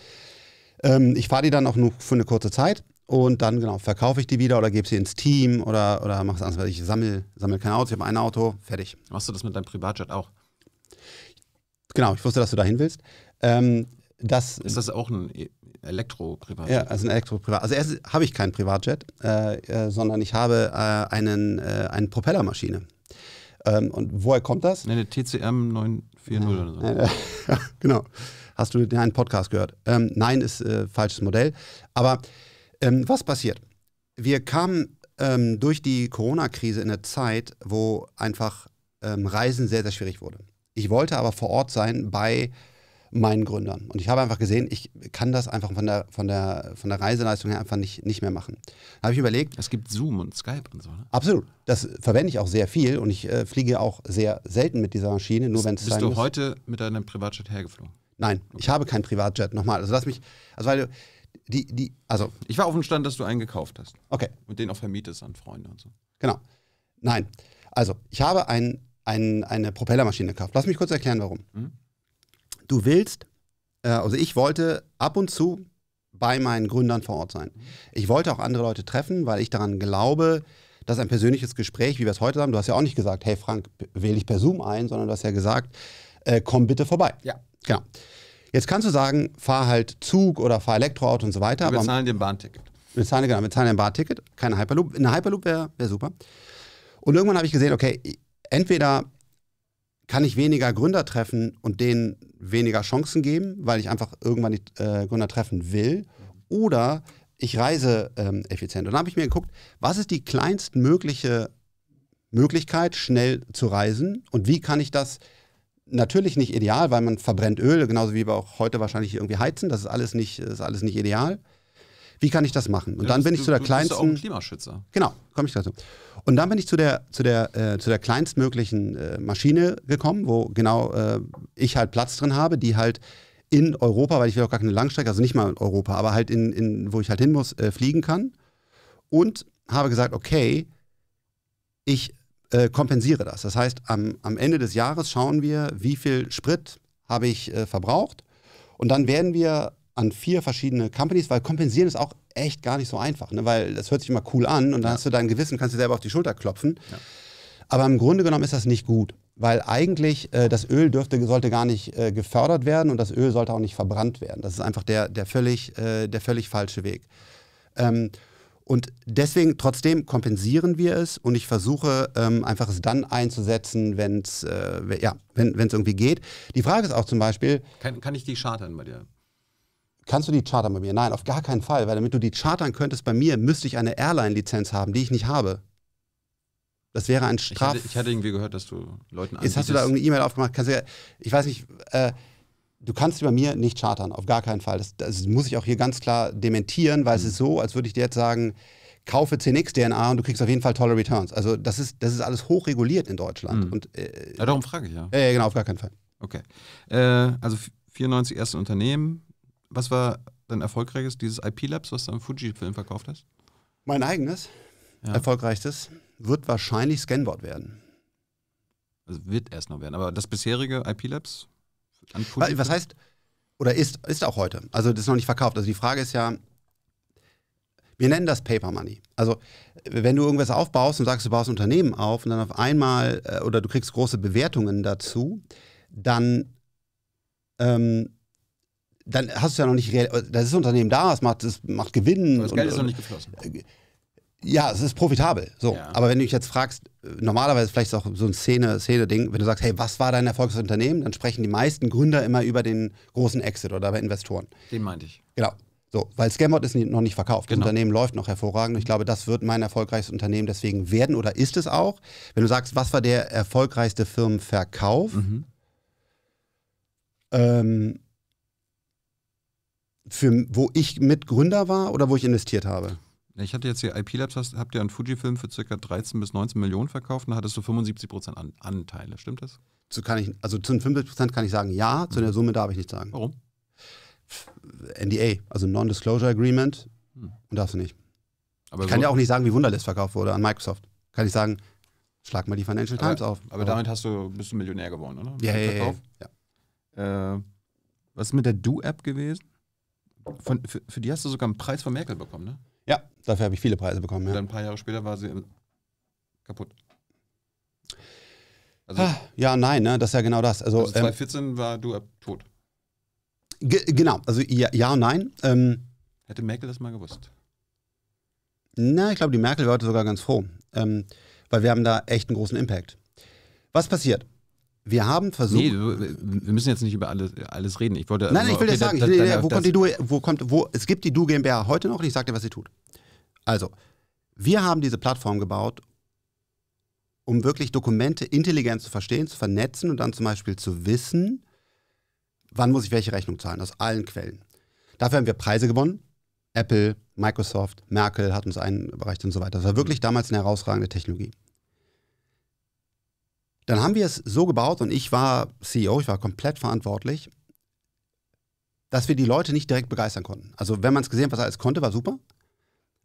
ähm, ich fahre die dann auch nur für eine kurze Zeit und dann genau verkaufe ich die wieder oder gebe sie ins Team oder, oder mache es anders. Ich sammle, sammle kein Auto, ich habe ein Auto, fertig. Machst du das mit deinem Privatjet auch? Genau, ich wusste, dass du dahin willst. Ähm, das, ist das auch ein e- Elektro-Privatjet? Ja, also ein Elektro-Privatjet. Also erst habe ich keinen Privatjet, äh, äh, sondern ich habe äh, einen, äh, eine Propellermaschine. Ähm, und woher kommt das? Eine TCM 940 ja, oder so. genau hast du einen Podcast gehört? Ähm, nein, ist äh, falsches Modell. Aber ähm, was passiert? Wir kamen ähm, durch die Corona-Krise in eine Zeit, wo einfach ähm, Reisen sehr, sehr schwierig wurde. Ich wollte aber vor Ort sein bei meinen Gründern. Und ich habe einfach gesehen, ich kann das einfach von der, von der, von der Reiseleistung her einfach nicht, nicht mehr machen. Da habe ich überlegt. Es gibt Zoom und Skype und so, ne? Absolut. Das verwende ich auch sehr viel und ich äh, fliege auch sehr selten mit dieser Maschine, nur wenn es sein Bist du muss. heute mit deinem Privatjet hergeflogen? Nein, okay. ich habe keinen Privatjet. Nochmal, also lass mich, also weil die, die, also. Ich war auf dem Stand, dass du einen gekauft hast. Okay. Und den auch vermietest an Freunde und so. Genau. Nein. Also, ich habe ein, ein, eine Propellermaschine gekauft. Lass mich kurz erklären, warum. Mhm. Du willst, äh, also ich wollte ab und zu bei meinen Gründern vor Ort sein. Mhm. Ich wollte auch andere Leute treffen, weil ich daran glaube, dass ein persönliches Gespräch, wie wir es heute haben, du hast ja auch nicht gesagt, hey Frank, wähle ich per Zoom ein, sondern du hast ja gesagt, äh, komm bitte vorbei. Ja. Genau. Jetzt kannst du sagen, fahr halt Zug oder fahr Elektroauto und so weiter. Wir aber bezahlen den Bahnticket. Wir zahlen, genau, wir zahlen ein Bahnticket, keine Hyperloop. Eine Hyperloop wäre wär super. Und irgendwann habe ich gesehen, okay, entweder kann ich weniger Gründer treffen und denen weniger Chancen geben, weil ich einfach irgendwann die äh, Gründer treffen will, oder ich reise ähm, effizient. Und dann habe ich mir geguckt, was ist die kleinstmögliche Möglichkeit, schnell zu reisen und wie kann ich das natürlich nicht ideal, weil man verbrennt Öl, genauso wie wir auch heute wahrscheinlich irgendwie heizen. Das ist alles nicht, ist alles nicht ideal. Wie kann ich das machen? Und ja, dann bin ich du, zu der du kleinsten. Bist ja auch ein Klimaschützer. Genau, komme ich dazu. Und dann bin ich zu der, zu der, äh, zu der kleinstmöglichen äh, Maschine gekommen, wo genau äh, ich halt Platz drin habe, die halt in Europa, weil ich will auch gar keine Langstrecke, also nicht mal in Europa, aber halt in, in wo ich halt hin muss, äh, fliegen kann. Und habe gesagt, okay, ich äh, kompensiere das. Das heißt, am, am Ende des Jahres schauen wir, wie viel Sprit habe ich äh, verbraucht. Und dann werden wir an vier verschiedene Companies, weil kompensieren ist auch echt gar nicht so einfach, ne? weil das hört sich immer cool an und dann ja. hast du dein Gewissen, kannst du selber auf die Schulter klopfen. Ja. Aber im Grunde genommen ist das nicht gut, weil eigentlich äh, das Öl dürfte, sollte gar nicht äh, gefördert werden und das Öl sollte auch nicht verbrannt werden. Das ist einfach der, der, völlig, äh, der völlig falsche Weg. Ähm, und deswegen trotzdem kompensieren wir es und ich versuche ähm, einfach es dann einzusetzen, wenn es äh, ja, wenn, wenn's irgendwie geht. Die Frage ist auch zum Beispiel. Kann, kann ich die chartern bei dir? Kannst du die chartern bei mir? Nein, auf gar keinen Fall, weil damit du die chartern könntest bei mir, müsste ich eine Airline-Lizenz haben, die ich nicht habe. Das wäre ein Straf. Ich hatte, ich hatte irgendwie gehört, dass du Leuten anbietest. Jetzt hast du da irgendeine E-Mail aufgemacht. Kannst du, ich weiß nicht. Äh, du kannst über mir nicht chartern, auf gar keinen Fall. Das, das muss ich auch hier ganz klar dementieren, weil mhm. es hm. ist so, als würde ich dir jetzt sagen, kaufe cnx DNA und du kriegst auf jeden Fall tolle Returns. Also das ist, das ist alles hochreguliert in Deutschland. Mhm. Und, äh, ja, darum frage ich ja. Äh, genau, auf gar keinen Fall. Okay. Äh, also 94 erste Unternehmen. Was war dein erfolgreiches, dieses IP-Labs, was du am Fuji-Film verkauft hast? Mein eigenes, ja. erfolgreichstes, wird wahrscheinlich Scanboard werden. Also wird erst noch werden. Aber das bisherige IP-Labs? an Politiker? Was heißt, oder ist, ist auch heute. Also das ist noch nicht verkauft. Also die Frage ist ja, wir nennen das Paper Money. Also wenn du irgendwas aufbaust und sagst, du baust ein Unternehmen auf und dann auf einmal äh, oder du kriegst große Bewertungen dazu, dann, ähm, dann hast du ja noch nicht real, das ist ein Unternehmen da, es macht, es macht Gewinn. das Geld und, ist noch nicht geflossen. Äh, ja, es ist profitabel. So. Ja. Aber wenn du dich jetzt fragst, äh, normalerweise vielleicht ist auch so ein Szene-Szene-Ding, wenn du sagst, hey, was war dein Erfolgsunternehmen, dann sprechen die meisten Gründer immer über den großen Exit oder über Investoren. Den meinte ich. Genau. So, weil Scammod ist noch nicht verkauft. Genau. Das Unternehmen läuft noch hervorragend. Ich glaube, das wird mein erfolgreichstes Unternehmen deswegen werden oder ist es auch. Wenn du sagst, was war der erfolgreichste Firmenverkauf? Mhm. Ähm, für, wo ich Mitgründer war oder wo ich investiert habe? Ich hatte jetzt hier IP Labs, hast, habt ihr an Fujifilm für ca. 13 bis 19 Millionen verkauft und da hattest du 75 Prozent an, Anteile, stimmt das? So kann ich, also zu den 50 Prozent kann ich sagen ja, mhm. zu der mhm. Summe darf ich nicht sagen. Warum? NDA, also Non-Disclosure Agreement, mhm. und darfst du nicht. Aber ich kann so ja auch nicht sagen, wie Wunderlist verkauft wurde an Microsoft. Kann ich sagen, schlag mal die Financial Times aber, auf. Aber, aber, damit hast du, bist du Millionär geworden, oder? Ja, ja, ja. Äh, was ist mit der Do-App gewesen? Von, für, für die hast du sogar einen Preis von Merkel bekommen, ne? Ja, dafür habe ich viele Preise bekommen. Ja. Und dann ein paar Jahre später war sie äh, kaputt. Also, ah, ja, nein, ne? das ist ja genau das. Also, also 2014 ähm, war du äh, tot. Genau, also ja, ja und nein. Ähm, Hätte Merkel das mal gewusst? Na, ich glaube, die Merkel war heute sogar ganz froh, ähm, weil wir haben da echt einen großen Impact. Was passiert? wir haben versucht. Nee, wir müssen jetzt nicht über alles, alles reden. Ich wollte, nein, nein, ich also will okay, sagen, das, das, das, wo kommt die Du, wo kommt, wo, es gibt die Du GmbH heute noch und ich sage dir, was sie tut. Also, wir haben diese Plattform gebaut, um wirklich Dokumente intelligent zu verstehen, zu vernetzen und dann zum Beispiel zu wissen, wann muss ich welche Rechnung zahlen, aus allen Quellen. Dafür haben wir Preise gewonnen. Apple, Microsoft, Merkel hat uns einbereicht und so weiter. Das war wirklich mhm. damals eine herausragende Technologie. Dann haben wir es so gebaut und ich war CEO, ich war komplett verantwortlich, dass wir die Leute nicht direkt begeistern konnten. Also wenn man es gesehen hat, was er alles konnte, war super.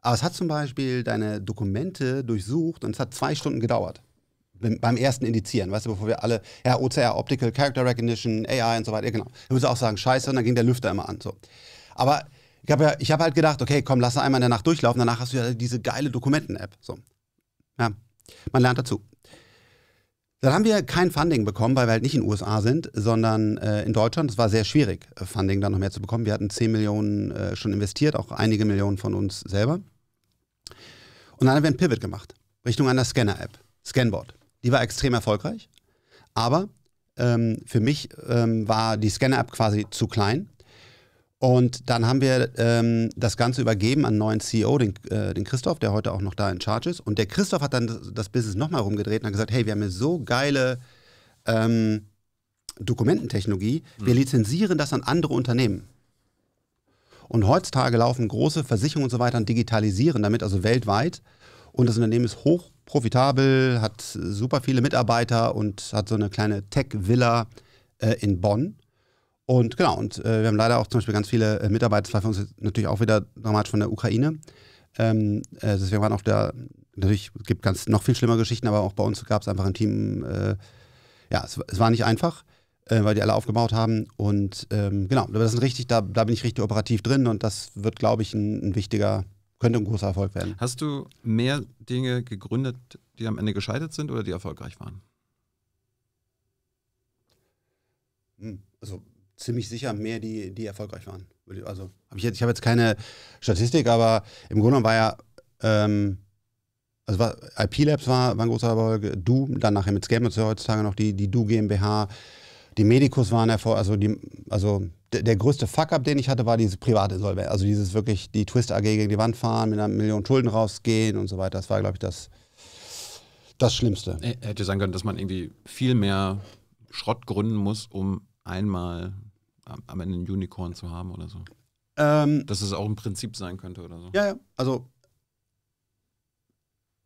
Aber es hat zum Beispiel deine Dokumente durchsucht und es hat zwei Stunden gedauert beim ersten Indizieren, weißt du, bevor wir alle, ja, OCR, Optical, Character Recognition, AI und so weiter, ja, genau. Da würde auch sagen, scheiße, und dann ging der Lüfter immer an, so. Aber ich habe ja, hab halt gedacht, okay, komm, lass einmal in der Nacht durchlaufen, danach hast du ja diese geile Dokumenten-App, so. Ja, man lernt dazu. Dann haben wir kein Funding bekommen, weil wir halt nicht in den USA sind, sondern äh, in Deutschland. Es war sehr schwierig, äh, Funding da noch mehr zu bekommen. Wir hatten 10 Millionen äh, schon investiert, auch einige Millionen von uns selber. Und dann haben wir einen Pivot gemacht, Richtung einer Scanner-App, Scanboard. Die war extrem erfolgreich, aber ähm, für mich ähm, war die Scanner-App quasi zu klein. Und dann haben wir ähm, das Ganze übergeben an einen neuen CEO, den, äh, den, Christoph, der heute auch noch da in Charge ist. Und der Christoph hat dann das, das Business nochmal rumgedreht und hat gesagt, hey, wir haben hier so geile ähm, Dokumententechnologie, mhm. wir lizenzieren das an andere Unternehmen. Und heutzutage laufen große Versicherungen und so weiter und digitalisieren damit, also weltweit. Und das Unternehmen ist hoch profitabel, hat super viele Mitarbeiter und hat so eine kleine Tech-Villa äh, in Bonn und genau, und äh, wir haben leider auch zum Beispiel ganz viele äh, Mitarbeiter, das war für uns natürlich auch wieder dramatisch von der Ukraine. Ähm, äh, deswegen also waren auch da, natürlich gibt es noch viel schlimmere Geschichten, aber auch bei uns gab es einfach ein Team, äh, ja, es, es, war nicht einfach, äh, weil die alle aufgebaut haben. Und ähm, genau, das ist richtig, da, da bin ich richtig operativ drin und das wird, glaube ich, ein, ein wichtiger, könnte ein großer Erfolg werden. Hast du mehr Dinge gegründet, die am Ende gescheitert sind oder die erfolgreich waren? Hm, also ziemlich sicher mehr, die, die erfolgreich waren. Also hab ich, jetzt, ich habe jetzt keine Statistik, aber im Grunde war ja, ähm, also war, IP Labs war, war ein großer Erfolg, Du, dann nachher mit Scam ja heutzutage noch die, die Du GmbH, die Medikus waren hervor, also die, also der größte Fuck-up, den ich hatte, war diese private Insolvenz. Also dieses wirklich die Twist AG gegen die Wand fahren, mit einer Million Schulden rausgehen und so weiter. Das war, glaube ich, das, das Schlimmste. Hätte sein können, dass man irgendwie viel mehr Schrott gründen muss, um einmal am Ende ein Unicorn zu haben oder so? Ähm, Dass es auch ein Prinzip sein könnte oder so? Ja, ja. Also,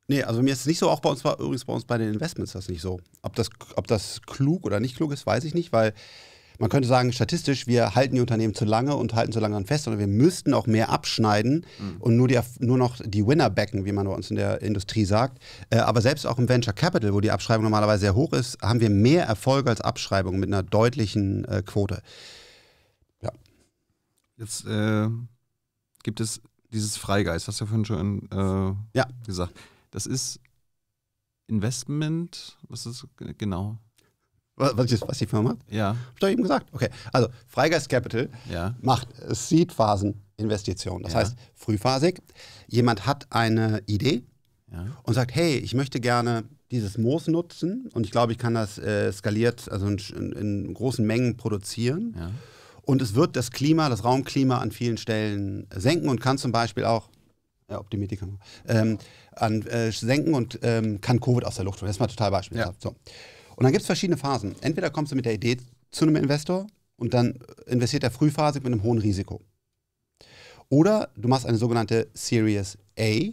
nee, also mir ist es nicht so, auch bei uns war übrigens bei uns bei den Investments das nicht so. Ob das, ob das klug oder nicht klug ist, weiß ich nicht, weil man könnte sagen, statistisch, wir halten die Unternehmen zu lange und halten zu lange an fest, sondern wir müssten auch mehr abschneiden mhm. und nur, die, nur noch die Winner backen, wie man bei uns in der Industrie sagt. Äh, aber selbst auch im Venture Capital, wo die Abschreibung normalerweise sehr hoch ist, haben wir mehr Erfolg als Abschreibung mit einer deutlichen äh, Quote. Jetzt äh, gibt es dieses Freigeist, hast du ja vorhin schon äh, ja. gesagt. Das ist Investment, was ist genau? Was, was, ist, was die Firma hat? Ja. Hab ich doch eben gesagt. Okay, also Freigeist Capital ja. macht Seed-Phasen-Investitionen. Das ja. heißt, frühphasig, jemand hat eine Idee ja. und sagt, hey, ich möchte gerne dieses Moos nutzen und ich glaube, ich kann das äh, skaliert, also in, in, großen Mengen produzieren. Ja und es wird das Klima, das Raumklima an vielen Stellen senken und kann zum Beispiel auch, ja, optimiert ähm, an, äh, senken und ähm, kann Covid aus der Luft holen. Das ist mal total beispielhaft. Ja. So. Und dann gibt es verschiedene Phasen. Entweder kommst du mit der Idee zu einem Investor und dann investiert er frühphasig mit einem hohen Risiko. Oder du machst eine sogenannte Series A.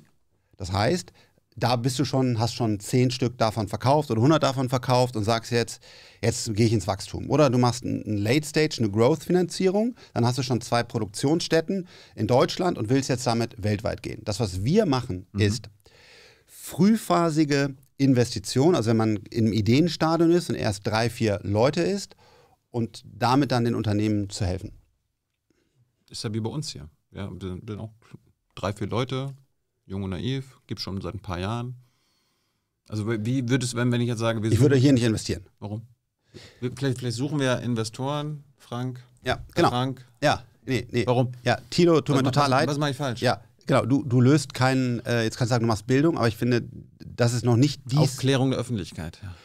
Das heißt, da bist du schon, hast schon zehn Stück davon verkauft oder 100 davon verkauft und sagst jetzt, jetzt gehe ich ins Wachstum. Oder du machst ein Late Stage, eine Growth-Finanzierung, dann hast du schon zwei Produktionsstätten in Deutschland und willst jetzt damit weltweit gehen. Das, was wir machen, mhm. ist frühphasige Investition, also wenn man im Ideenstadion ist und erst drei, vier Leute ist und damit dann den Unternehmen zu helfen. Ist ja wie bei uns hier. Ja, sind auch drei, vier Leute, Jung und naiv, gibt schon seit ein paar Jahren. Also wie würde es, wenn, wenn ich jetzt sage, wir ich würde hier nicht investieren. Warum? Vielleicht, vielleicht suchen wir Investoren, Frank. Ja, genau. Frank. Ja, nee, nee. Warum? Ja, Tino, tut was, mir total was, leid. Was mache ich falsch? Ja, genau. Du, du löst keinen, äh, jetzt kannst du sagen, du machst Bildung, aber ich finde, das ist noch nicht die Aufklärung der Öffentlichkeit, ja.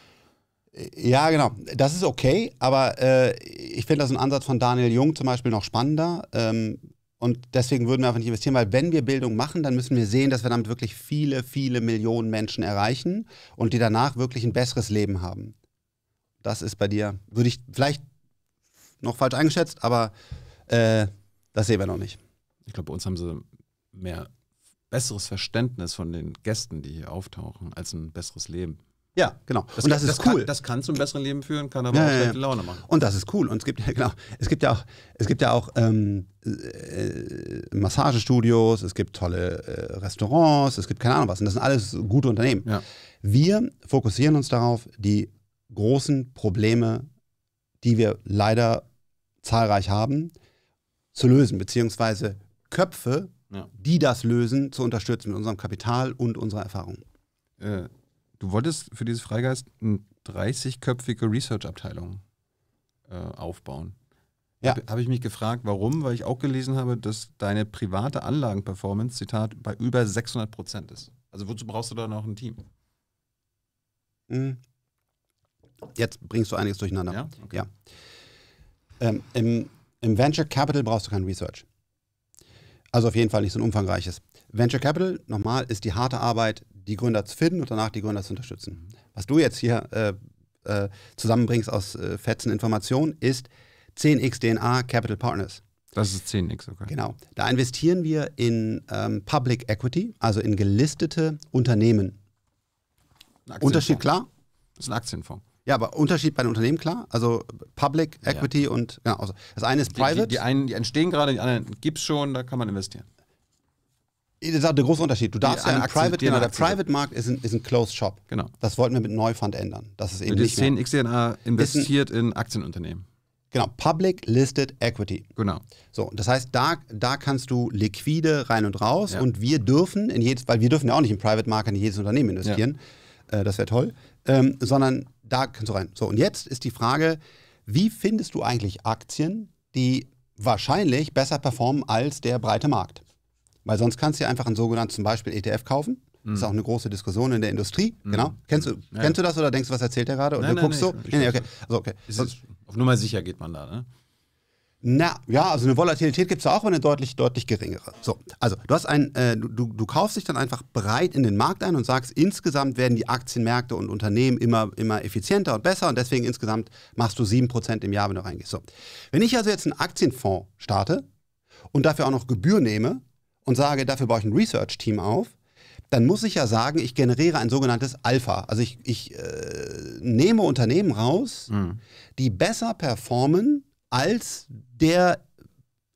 Äh, ja, genau. Das ist okay, aber äh, ich finde das ein Ansatz von Daniel Jung zum Beispiel noch spannender. Ähm, und deswegen würden wir einfach nicht investieren, weil wenn wir Bildung machen, dann müssen wir sehen, dass wir damit wirklich viele, viele Millionen Menschen erreichen und die danach wirklich ein besseres Leben haben. Das ist bei dir, würde ich vielleicht noch falsch eingeschätzt, aber äh, das sehen wir noch nicht. Ich glaube, bei uns haben sie mehr besseres Verständnis von den Gästen, die hier auftauchen, als ein besseres Leben. Ja, genau. Das, und das, das ist cool. Kann, das kann zum besseren Leben führen, kann aber ja, auch schlechte Laune machen. Und das ist cool. Und es gibt, genau, es gibt ja auch, es gibt ja auch ähm, äh, Massagestudios, es gibt tolle äh, Restaurants, es gibt keine Ahnung was. Und das sind alles gute Unternehmen. Ja. Wir fokussieren uns darauf, die großen Probleme, die wir leider zahlreich haben, zu lösen, beziehungsweise Köpfe, die das lösen, zu unterstützen mit unserem Kapital und unserer Erfahrung. Äh Du wolltest für dieses Freigeist eine 30-köpfige Research-Abteilung äh, aufbauen. Ja. Habe hab ich mich gefragt, warum? Weil ich auch gelesen habe, dass deine private Anlagenperformance, Zitat, bei über 600 Prozent ist. Also wozu brauchst du da noch ein Team? Mhm. Jetzt bringst du einiges durcheinander. Ja. Okay. ja. Ähm, im, im, Venture Capital brauchst du kein Research. Also auf jeden Fall nicht so ein umfangreiches. Venture Capital, nochmal, ist die harte Arbeit die Gründer zu finden und danach die Gründer zu unterstützen. Was du jetzt hier äh, äh, zusammenbringst aus äh, fetzen Informationen ist 10x DNA Capital Partners. Das ist 10x, okay. Genau. Da investieren wir in ähm, Public Equity, also in gelistete Unternehmen. Unterschied klar? Das ist ein Aktienfonds. Ja, aber Unterschied bei den Unternehmen klar. Also Public, Equity ja. und genau. Also das eine ist Private. Die, die, die, einen die entstehen gerade, die anderen gibt es schon, da kann man investieren. Das ist auch der große Unterschied. Du darfst die ja Private, genau, der Private Markt ist ein, ist ein Closed Shop. Genau. Das wollten wir mit Neufund ändern. Das ist eben die nicht 10 XDNA investiert in Aktienunternehmen. Genau, Public Listed Equity. Genau. So, das heißt, da, da kannst du liquide rein und raus ja. und wir dürfen in jedes, weil wir dürfen ja auch nicht in Private Market in jedes Unternehmen investieren, ja. äh, das wäre toll, ähm, sondern da kannst du rein. So, und jetzt ist die Frage, wie findest du eigentlich Aktien, die wahrscheinlich besser performen als der breite Markt? Weil sonst kannst du ja einfach einen sogenannten zum Beispiel ETF kaufen. Mhm. Ist hm. auch eine große Diskussion in der Industrie. Mhm. Genau. Kennst du, ja. kennst du das oder denkst du, was erzählt er gerade? Und nein, du guckst nein, so? Nee, nee, okay. Also, okay. Sonst, auf Nummer sicher geht man da, ne? Na, ja, also eine Volatilität gibt es auch, aber eine deutlich, deutlich geringere. So, also du hast ein, äh, du, du kaufst dich dann einfach breit in den Markt ein und sagst, insgesamt werden die Aktienmärkte und Unternehmen immer, immer effizienter und besser und deswegen insgesamt machst du 7% im Jahr, wenn du reingehst. So. Wenn ich also jetzt einen Aktienfonds starte und dafür auch noch Gebühr nehme, und sage, dafür baue ich ein Research-Team auf, dann muss ich ja sagen, ich generiere ein sogenanntes Alpha. Also ich, ich äh, nehme Unternehmen raus, mhm. die besser performen als der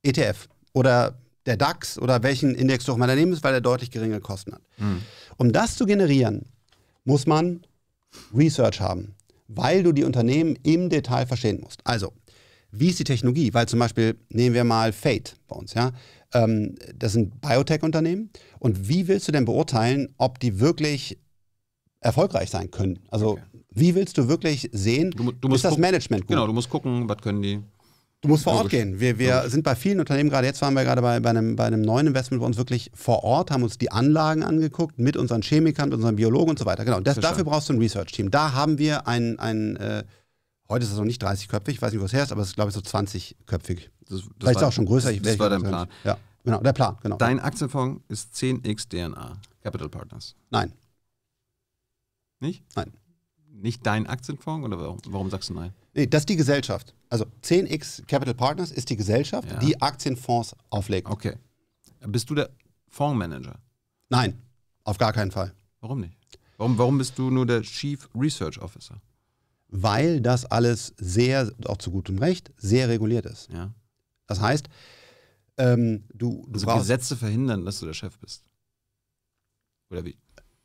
ETF oder der DAX oder welchen Index du auch mal daneben ist, weil er deutlich geringere Kosten hat. Mhm. Um das zu generieren, muss man Research haben, weil du die Unternehmen im Detail verstehen musst. Also, wie ist die Technologie? Weil zum Beispiel, nehmen wir mal Fate bei uns, ja. Ähm, das sind Biotech-Unternehmen. Und wie willst du denn beurteilen, ob die wirklich erfolgreich sein können? Also okay. wie willst du wirklich sehen, du, du ist das Management genau, gut? Genau, du musst gucken, was können die. Du musst vor Ort gehen. Wir, wir sind bei vielen Unternehmen, gerade jetzt waren wir gerade bei, bei, einem, bei einem neuen Investment bei uns wirklich vor Ort, haben uns die Anlagen angeguckt mit unseren Chemikern, mit unseren Biologen und so weiter. Genau, das, dafür brauchst du ein Research-Team. Da haben wir ein, ein äh, heute ist es noch nicht 30-köpfig, ich weiß nicht, wo es her ist, aber es ist, glaube ich, so 20-köpfig. Das, das Vielleicht war, auch schon größer. Das, das war dein Plan. Ja, genau, der Plan, genau. Dein Aktienfonds ist 10x DNA, Capital Partners. Nein. Nicht? Nein. Nicht dein Aktienfonds oder warum, warum sagst du nein? Nee, das ist die Gesellschaft. Also 10x Capital Partners ist die Gesellschaft, ja. die Aktienfonds auflegt. Okay. Bist du der Fondsmanager? Nein, auf gar keinen Fall. Warum nicht? Warum, warum bist du nur der Chief Research Officer? Weil das alles sehr, auch zu gutem Recht, sehr reguliert ist. Ja. Das heißt, ähm, du, du also brauchst. Gesetze verhindern, dass du der Chef bist. Oder wie?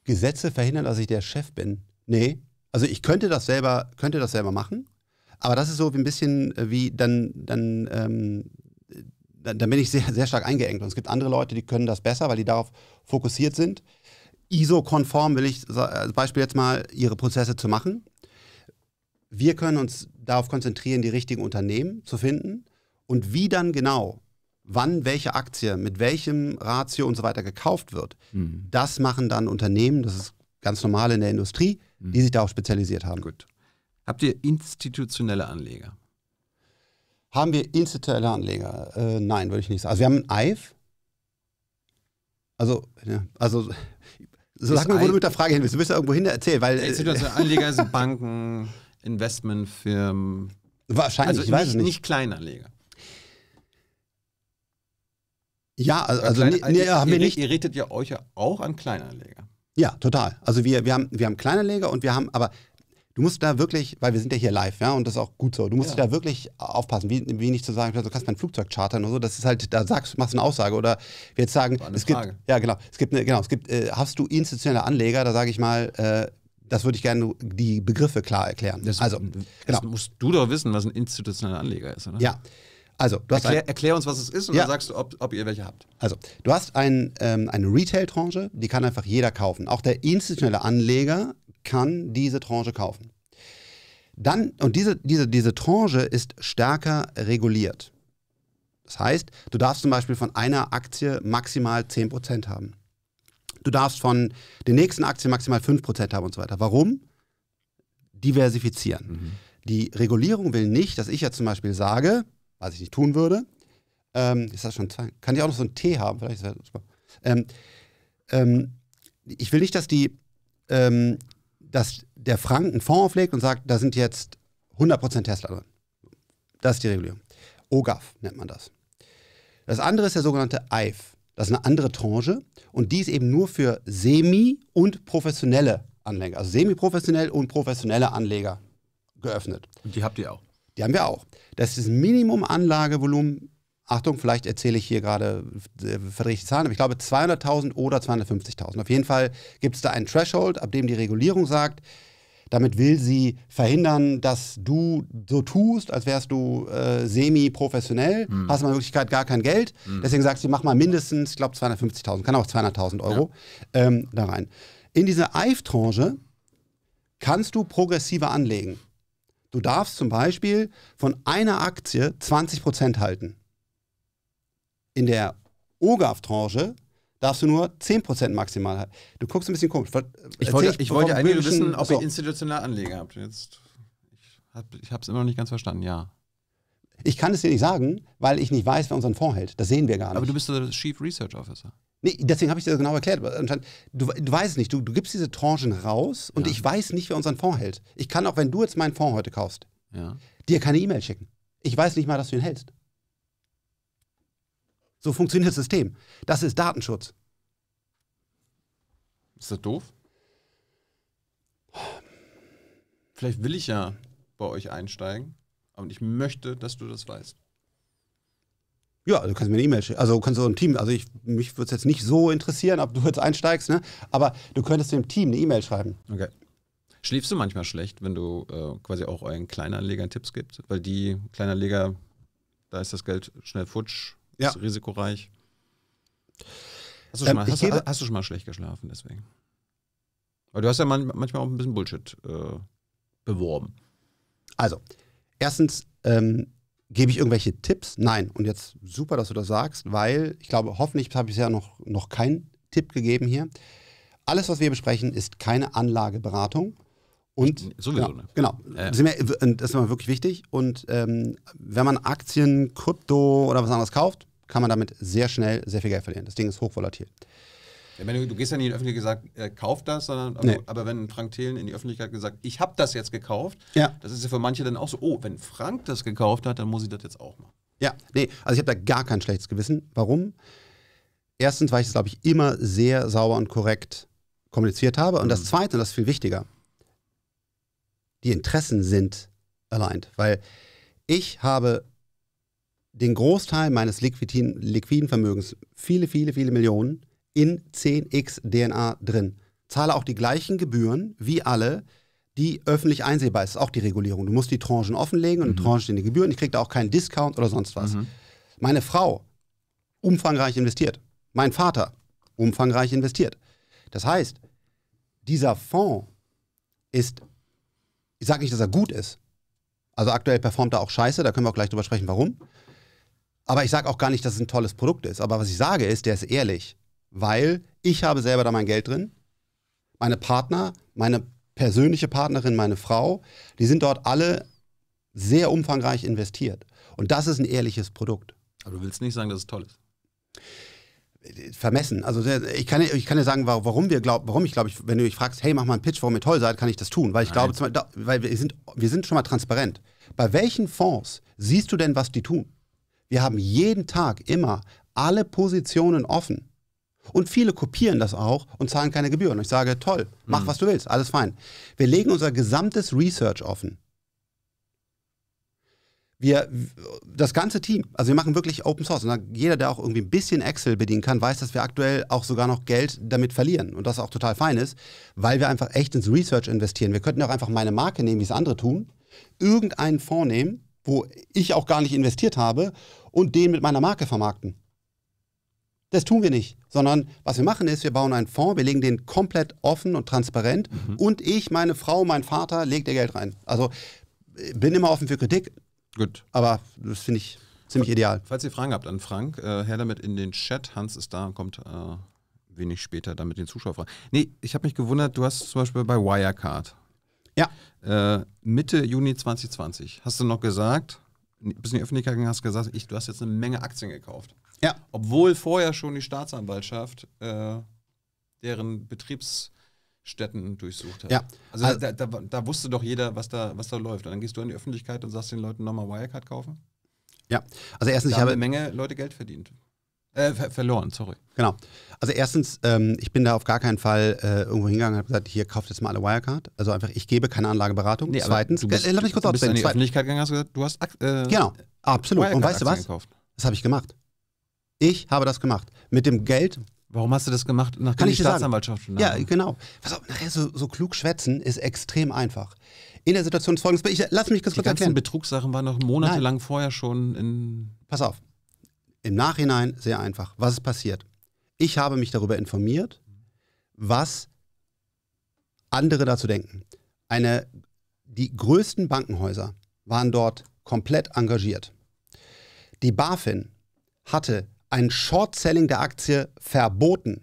Gesetze verhindern, dass ich der Chef bin. Nee. Also ich könnte das selber, könnte das selber machen, aber das ist so ein bisschen äh, wie dann, dann, ähm, dann, dann bin ich sehr, sehr stark eingeengt. Und es gibt andere Leute, die können das besser, weil die darauf fokussiert sind. ISO-konform will ich als Beispiel jetzt mal ihre Prozesse zu machen. Wir können uns darauf konzentrieren, die richtigen Unternehmen zu finden und wie dann genau, wann welche Aktie mit welchem Ratio und so weiter gekauft wird, mhm. das machen dann Unternehmen, das ist ganz normal in der Industrie, mhm. die sich darauf spezialisiert haben. Gut. Habt ihr institutionelle Anleger? Haben wir institutionelle Anleger? Äh, nein, würde ich nicht sagen. Also wir haben ein IVE. Also, ja, also so sag mal, wo du mit der Frage hin bist. Du bist ja irgendwo hin, erzähl, weil. Äh, institutionelle Anleger sind Banken, Investmentfirmen. Wahrscheinlich, also ich weiß es nicht. Nicht Kleinanleger. Ja, also, nee, nee, haben wir nicht. Ihr redet ja euch ja auch an Kleinanleger. Ja, total. Also wir, wir, haben, wir haben Kleinanleger und wir haben, aber du musst da wirklich, weil wir sind ja hier live, ja, und das ist auch gut so, du musst ja. da wirklich aufpassen, wie, wie nicht zu sagen, du kannst mein Flugzeug chartern oder so, das ist halt, da sagst, machst eine Aussage oder wir jetzt sagen, es gibt, ja genau, es gibt, genau, es gibt, äh, hast du institutionelle Anleger, da sage ich mal, äh, das würde ich gerne die Begriffe klar erklären. Das, also, genau. das musst du doch wissen, was ein institutioneller Anleger ist, oder? Ja, also, du hast erklär, ein, erklär uns, was es ist und ja. dann sagst du, ob, ob, ihr welche habt. Also, du hast ein, ähm, eine Retail-Tranche, die kann einfach jeder kaufen. Auch der institutionelle Anleger kann diese Tranche kaufen. Dann, und diese, diese, diese Tranche ist stärker reguliert. Das heißt, du darfst zum Beispiel von einer Aktie maximal 10% haben. Du darfst von den nächsten Aktien maximal 5% haben und so weiter. Warum? Diversifizieren. Mhm. Die Regulierung will nicht, dass ich jetzt zum Beispiel sage, was ich nicht tun würde. Ähm, ist das schon zwei? Kann ich auch noch so einen T haben? Vielleicht ist das super. Ähm, ähm, ich will nicht, dass die, ähm, dass der Frank einen Fonds auflegt und sagt, da sind jetzt 100% Tesla drin. Das ist die Regulierung. OGAF nennt man das. Das andere ist der sogenannte EIF. Das ist eine andere Tranche und die ist eben nur für semi- und professionelle Anleger. Also semi-professionell und professionelle Anleger geöffnet. Und die habt ihr auch? Die haben wir auch. Das ist Minimum Anlagevolumen. Achtung, vielleicht erzähle ich hier gerade, äh, verdrehte Zahlen, aber ich glaube 200.000 oder 250.000. Auf jeden Fall gibt es da einen Threshold, ab dem die Regulierung sagt, damit will sie verhindern, dass du so tust, als wärst du äh, semi-professionell, hm. hast in Möglichkeit gar kein Geld. Hm. Deswegen sagt sie, mach mal mindestens, ich glaube, 250.000, kann auch 200.000 Euro ja. ähm, da rein. In diese EIF-Tranche kannst du progressiver anlegen. Du darfst zum Beispiel von einer Aktie 20% halten. In der OGAF-Tranche darfst du nur 10% maximal halten. Du guckst ein bisschen komisch. Äh, Was, ich wollte, ich, ich wollte eigentlich wissen, ob so. ihr institutionelle Anleger habt. Jetzt, ich habe es immer noch nicht ganz verstanden, ja. Ich kann es dir nicht sagen, weil ich nicht weiß, wer unseren Fonds hält. Das sehen wir gar nicht. Aber du bist der Chief Research Officer. Nee, deswegen habe ich dir das genau erklärt. Du, du weißt es nicht, du, du, gibst diese Tranchen raus und ja. ich weiß nicht, wer unseren Fonds hält. Ich kann auch, wenn du jetzt meinen Fonds heute kaufst, ja. dir keine E-Mail schicken. Ich weiß nicht mal, dass du ihn hältst. So funktioniert das System. Das ist Datenschutz. Ist das doof? Vielleicht will ich ja bei euch einsteigen. Und ich möchte, dass du das weißt. Ja, also du kannst mir eine E-Mail schicken. Also kannst du ein Team, also ich, mich würde es jetzt nicht so interessieren, ob du jetzt einsteigst, ne? Aber du könntest dem Team eine E-Mail schreiben. Okay. Schläfst du manchmal schlecht, wenn du äh, quasi auch euren Kleinanlegern Tipps gibst? Weil die Kleinanleger, da ist das Geld schnell futsch, ja. ist risikoreich. Hast du, ähm, schon ähm, mal, hast, hast, du schon mal schlecht geschlafen deswegen? Weil du hast ja manchmal auch ein bisschen Bullshit äh, beworben. Also, erstens, ähm, gebe ich irgendwelche Tipps? Nein. Und jetzt super, dass du das sagst, weil ich glaube, hoffentlich habe ich bisher noch, noch keinen Tipp gegeben hier. Alles, was wir besprechen, ist keine Anlageberatung. Und, Sowieso, genau. Ne? genau. Sind das ist immer wirklich wichtig. Und ähm, wenn man Aktien, Krypto oder was anderes kauft, kann man damit sehr schnell sehr viel Geld verlieren. Das Ding ist hochvolatil. Ich meine, du gehst ja nicht in die Öffentlichkeit gesagt, äh, kauf das, sondern aber, nee. aber, wenn Frank Thelen in die Öffentlichkeit gesagt, ich habe das jetzt gekauft, ja. das ist ja für manche dann auch so, oh, wenn Frank das gekauft hat, dann muss ich das jetzt auch machen. Ja, nee, also ich habe da gar kein schlechtes Gewissen. Warum? Erstens, weil ich das, glaube ich, immer sehr sauber und korrekt kommuniziert habe. Und mhm. das Zweite, und das ist viel wichtiger, die Interessen sind aligned. Weil ich habe den Großteil meines liquiden, liquiden Vermögens, viele, viele, viele Millionen, in 10x DNA drin. Zahle auch die gleichen Gebühren wie alle, die öffentlich einsehbar ist. Das ist auch die Regulierung. Du musst die Tranchen offenlegen und mhm. Tranchen stehen die Gebühren. Ich kriege da auch keinen Discount oder sonst was. Mhm. Meine Frau, umfangreich investiert. Mein Vater, umfangreich investiert. Das heißt, dieser Fonds ist, ich sage nicht, dass er gut ist. Also aktuell performt er auch scheiße, da können wir auch gleich drüber sprechen, warum. Aber ich sage auch gar nicht, dass es ein tolles Produkt ist. Aber was ich sage ist, der ist ehrlich weil ich habe selber da mein Geld drin. Meine Partner, meine persönliche Partnerin, meine Frau, die sind dort alle sehr umfangreich investiert. Und das ist ein ehrliches Produkt. Aber du willst nicht sagen, dass es toll ist vermessen. Also ich kann, ich kann dir sagen, warum wir glauben, warum ich glaube, ich, wenn du mich fragst, hey, mach mal einen Pitch, warum ihr toll seid, kann ich das tun. Weil ich Nein. glaube, weil wir sind, wir sind schon mal transparent. Bei welchen Fonds siehst du denn, was die tun? Wir haben jeden Tag immer alle Positionen offen. Und viele kopieren das auch und zahlen keine Gebühren. Und ich sage, toll, mach mhm. was du willst, alles fein. Wir legen unser gesamtes Research offen. Wir, das ganze Team, also wir machen wirklich Open Source. Und jeder, der auch irgendwie ein bisschen Excel bedienen kann, weiß, dass wir aktuell auch sogar noch Geld damit verlieren. Und das auch total fein ist, weil wir einfach echt ins Research investieren. Wir könnten auch einfach meine Marke nehmen, wie es andere tun, irgendeinen Fonds nehmen, wo ich auch gar nicht investiert habe, und den mit meiner Marke vermarkten. Das tun wir nicht, sondern was wir machen ist, wir bauen einen Fonds, wir legen den komplett offen und transparent mhm. und ich, meine Frau, mein Vater legt ihr Geld rein. Also äh, bin immer offen für Kritik. Gut. Aber das finde ich ziemlich ideal. Falls ihr Fragen habt an Frank, äh, her damit in den Chat. Hans ist da und kommt äh, wenig später damit mit den Zuschauerfragen. Nee, ich habe mich gewundert, du hast zum Beispiel bei Wirecard. Ja. Äh, Mitte Juni 2020 hast du noch gesagt, bist in die Öffentlichkeit gegangen, hast gesagt, ich, du hast jetzt eine Menge Aktien gekauft. Ja. Obwohl vorher schon die Staatsanwaltschaft äh, deren Betriebsstätten durchsucht hat. Ja. Also, also da, da, da, wusste doch jeder, was da, was da läuft. Und dann gehst du in die Öffentlichkeit und sagst den Leuten nochmal Wirecard kaufen? Ja, also erstens, da ich habe eine Menge Leute Geld verdient. Äh, ver verloren, sorry. Genau. Also erstens, ähm, ich bin da auf gar keinen Fall äh, irgendwo hingegangen und habe gesagt, hier kauft jetzt mal alle Wirecard. Also einfach, ich gebe keine Anlageberatung. Nee, Zweitens, du äh, bist, äh, lass mich kurz du bist in die Öffentlichkeit gegangen, hast gesagt, du hast äh, genau, absolut. und weißt du was? Gekauft. Das habe ich gemacht. Ich habe das gemacht. Mit dem Geld. Warum hast du das gemacht, Nach Kann ich die Staatsanwaltschaft schon Ja, genau. Pass auf, nachher so, so klug schwätzen ist extrem einfach. In der Situation ist Folgendes, ich, lass mich das kurz erklären. Die ganzen Betrugssachen waren noch monatelang Nein. vorher schon in... Pass auf. Im Nachhinein sehr einfach. Was ist passiert? Ich habe mich darüber informiert, was andere dazu denken. Eine, die größten Bankenhäuser waren dort komplett engagiert. Die BaFin hatte ein Short-Selling der Aktie verboten.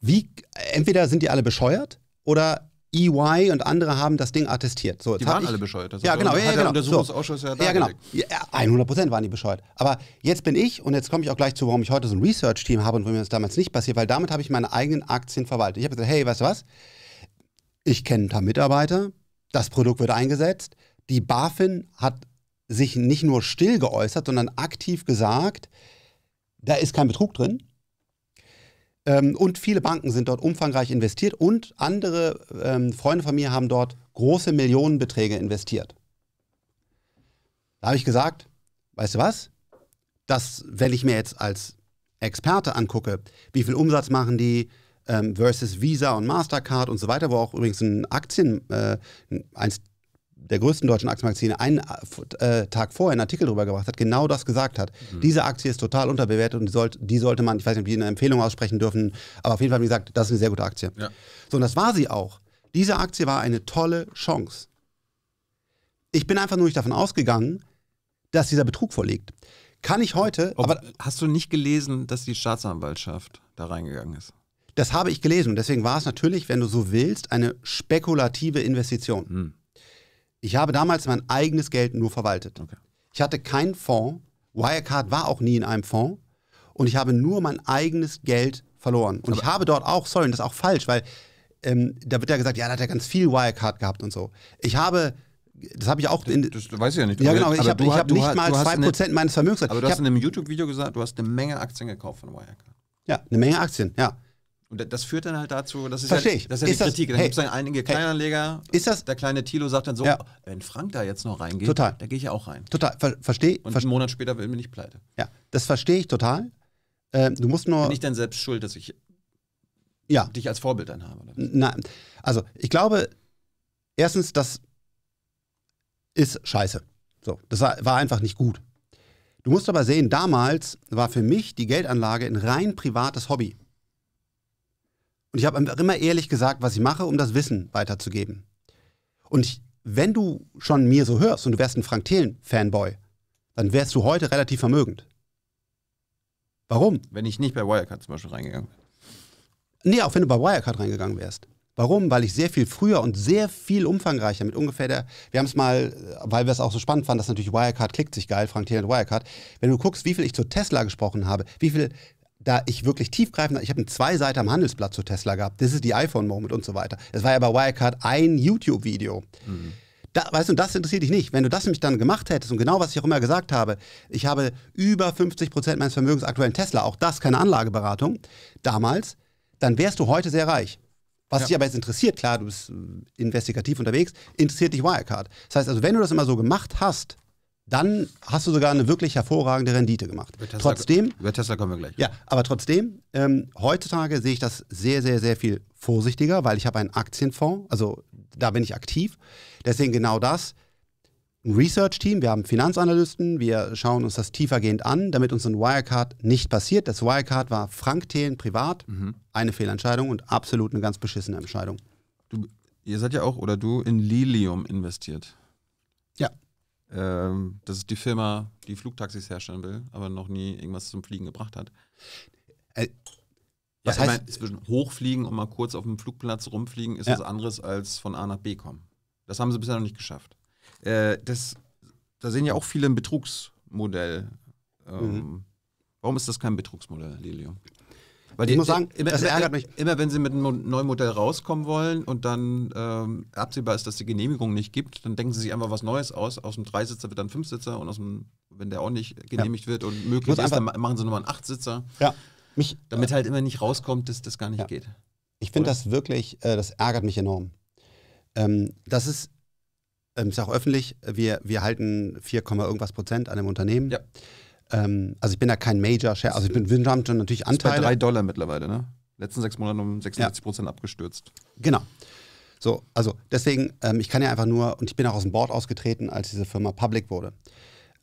Wie, entweder sind die alle bescheuert oder EY und andere haben das Ding attestiert. So, die waren ich, alle bescheuert. Also ja, genau. Ja, genau. Der Untersuchungsausschuss so, ja, ja, genau. Ja, 100% genau. waren die bescheuert. Aber jetzt bin ich, und jetzt komme ich auch gleich zu, warum ich heute so ein Research-Team habe und warum mir das damals nicht passiert, weil damit habe ich meine eigenen Aktien verwaltet. Ich habe gesagt, hey, weißt du was? Ich kenne ein paar Mitarbeiter, das Produkt wird eingesetzt, die BaFin hat sich nicht nur still geäußert, sondern aktiv gesagt, da ist kein Betrug drin. Ähm, und viele Banken sind dort umfangreich investiert und andere ähm, Freunde von mir haben dort große Millionenbeträge investiert. Da habe ich gesagt, weißt du was? Das, wenn ich mir jetzt als Experte angucke, wie viel Umsatz machen die ähm, versus Visa und Mastercard und so weiter, wo auch übrigens ein Aktien, äh, eins der größten deutschen Aktienmagazine einen äh, äh Tag vorher einen Artikel darüber gebracht hat, genau das gesagt hat. Mhm. Diese Aktie ist total unterbewertet und die, sollte, die sollte man, ich weiß nicht, ob die eine Empfehlung aussprechen dürfen, aber auf jeden Fall haben die gesagt, das ist eine sehr gute Aktie. Ja. So, und das war sie auch. Diese Aktie war eine tolle Chance. Ich bin einfach nur nicht davon ausgegangen, dass dieser Betrug vorliegt. Kann ich heute. Ob, aber hast du nicht gelesen, dass die Staatsanwaltschaft da reingegangen ist? Das habe ich gelesen und deswegen war es natürlich, wenn du so willst, eine spekulative Investition. Hm. Ich habe damals mein eigenes Geld nur verwaltet. Okay. Ich hatte keinen Fonds. Wirecard war auch nie in einem Fonds. Und ich habe nur mein eigenes Geld verloren. Und Aber ich habe dort auch, sorry, das ist auch falsch, weil ähm, da wird ja gesagt, ja, da hat er ganz viel Wirecard gehabt und so. Ich habe das habe ich auch. In, das, das weiß ich ja nicht. Ja, genau. Ich habe hab nicht mal 2% eine, meines Vermögens. Aber du hast hab, in einem YouTube-Video gesagt, du hast eine Menge Aktien gekauft von Wirecard. Ja, eine Menge Aktien, ja. Und das führt dann halt dazu, das ist Versteh ja, ich. Das ist ja ist die das, Kritik. Da hey, gibt es dann einige Kleinanleger. Hey, ist das, der kleine Tilo sagt dann so, ja. wenn Frank da jetzt noch reingeht, total. da gehe ich ja auch rein. Total, Ver verstehe. Und ver einen Monat später will mir nicht pleite. Ja, das verstehe ich total. Ähm, du musst nur... Bin ich dann selbst schuld, dass ich ja. dich als Vorbild dann habe? Nein, also ich glaube, erstens, das ist scheiße. So, das war einfach nicht gut. Du musst aber sehen, damals war für mich die Geldanlage ein rein privates Hobby. Und ich habe immer ehrlich gesagt, was ich mache, um das Wissen weiterzugeben. Und ich, wenn du schon mir so hörst und du wärst ein Frank Thelen-Fanboy, dann wärst du heute relativ vermögend. Warum? Wenn ich nicht bei Wirecard zum Beispiel reingegangen wäre. Nee, auch wenn du bei Wirecard reingegangen wärst. Warum? Weil ich sehr viel früher und sehr viel umfangreicher mit ungefähr der, wir haben es mal, weil wir es auch so spannend fanden, dass natürlich Wirecard klickt sich geil, Frank Thelen und Wirecard. Wenn du guckst, wie viel ich zu Tesla gesprochen habe, wie viel da ich wirklich tiefgreifend, ich habe einen Zweiseiter am Handelsblatt zu Tesla gehabt. Das ist die iPhone-Moment und so weiter. Es war ja bei Wirecard ein YouTube-Video. Mhm. Da, weißt du, das interessiert dich nicht. Wenn du das nämlich dann gemacht hättest und genau was ich auch immer gesagt habe, ich habe über 50 Prozent meines Vermögens aktuell in Tesla, auch das keine Anlageberatung, damals, dann wärst du heute sehr reich. Was ja. dich aber jetzt interessiert, klar, du bist äh, investigativ unterwegs, interessiert dich Wirecard. Das heißt also, wenn du das immer so gemacht hast, dann hast du sogar eine wirklich hervorragende Rendite gemacht. Über Tesla, trotzdem, über Tesla kommen wir gleich. Ja, aber trotzdem, ähm, heutzutage sehe ich das sehr, sehr, sehr viel vorsichtiger, weil ich habe einen Aktienfonds, also da bin ich aktiv. Deswegen genau das, ein Research-Team, wir haben Finanzanalysten, wir schauen uns das tiefergehend an, damit uns ein Wirecard nicht passiert. Das Wirecard war Frank Thelen privat, mhm. eine Fehlentscheidung und absolut eine ganz beschissene Entscheidung. Du, ihr seid ja auch, oder du, in Lilium investiert. Ja. Ähm, das ist die Firma, die Flugtaxis herstellen will, aber noch nie irgendwas zum Fliegen gebracht hat. Äh, was ja, heißt, ich mein, zwischen Hochfliegen und mal kurz auf dem Flugplatz rumfliegen ist ja. was anderes als von A nach B kommen. Das haben sie bisher noch nicht geschafft. Äh, das, da sehen ja auch viele ein Betrugsmodell. Ähm, mhm. Warum ist das kein Betrugsmodell, Lilium? Weil ich die, äh, muss äh, sagen, immer, das ärgert mich. Immer wenn sie mit einem neuen Modell rauskommen wollen und dann ähm, absehbar ist, dass die Genehmigung nicht gibt, dann denken sie sich einfach was Neues aus. Aus dem Dreisitzer wird dann ein Fünfsitzer und aus dem, wenn der auch nicht genehmigt ja. wird und möglich ist, dann machen sie nochmal einen Achtsitzer. Ja. Mich, damit äh, halt immer nicht rauskommt, dass das gar nicht ja. geht. Ich finde das wirklich, äh, das ärgert mich enorm. Ähm, das ist, ähm, ist auch öffentlich, äh, wir, wir halten 4, irgendwas Prozent an dem Unternehmen. Ja. Ähm, also ich bin da kein Major-Share, also ich bin wir haben schon natürlich Anteile. Das ist bei 3 Dollar mittlerweile, ne? Letzten sechs Monaten um 66 Prozent abgestürzt. Genau. So, also deswegen, ähm, ich kann ja einfach nur, und ich bin auch aus dem Board ausgetreten, als diese Firma public wurde.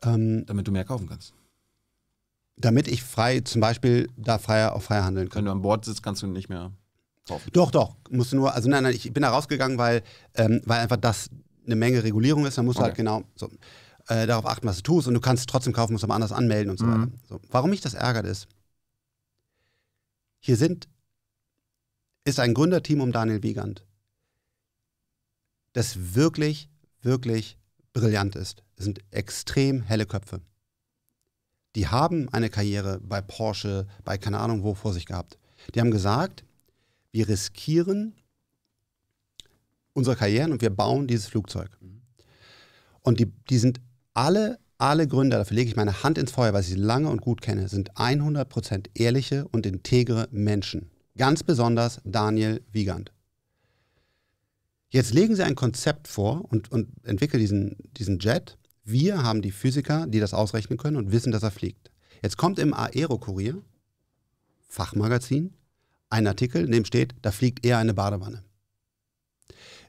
Ähm, damit du mehr kaufen kannst. Damit ich frei, zum Beispiel, da freier auf freier handeln kann. Wenn du am Board sitzt, kannst du nicht mehr kaufen. Doch, doch. Musst du nur, also nein, nein, ich bin da rausgegangen, weil, ähm, weil einfach das eine Menge Regulierung ist. Dann musst okay. du halt genau so äh, darauf achten, was du tust und du kannst es trotzdem kaufen, musst aber anders anmelden und so mhm. weiter. So. Warum mich das ärgert ist, hier sind, ist ein Gründerteam um Daniel Wiegand, das wirklich, wirklich brillant ist. Es sind extrem helle Köpfe. Die haben eine Karriere bei Porsche, bei keine Ahnung wo vor sich gehabt. Die haben gesagt, wir riskieren unsere Karrieren und wir bauen dieses Flugzeug. Mhm. Und die, die sind alle, alle Gründe, dafür lege ich meine Hand ins Feuer, weil ich sie lange und gut kenne, sind 100% ehrliche und integre Menschen. Ganz besonders Daniel Wiegand. Jetzt legen sie ein Konzept vor und, und entwickeln diesen, diesen Jet. Wir haben die Physiker, die das ausrechnen können und wissen, dass er fliegt. Jetzt kommt im Aero-Kurier, Fachmagazin, ein Artikel, in dem steht, da fliegt eher eine Badewanne.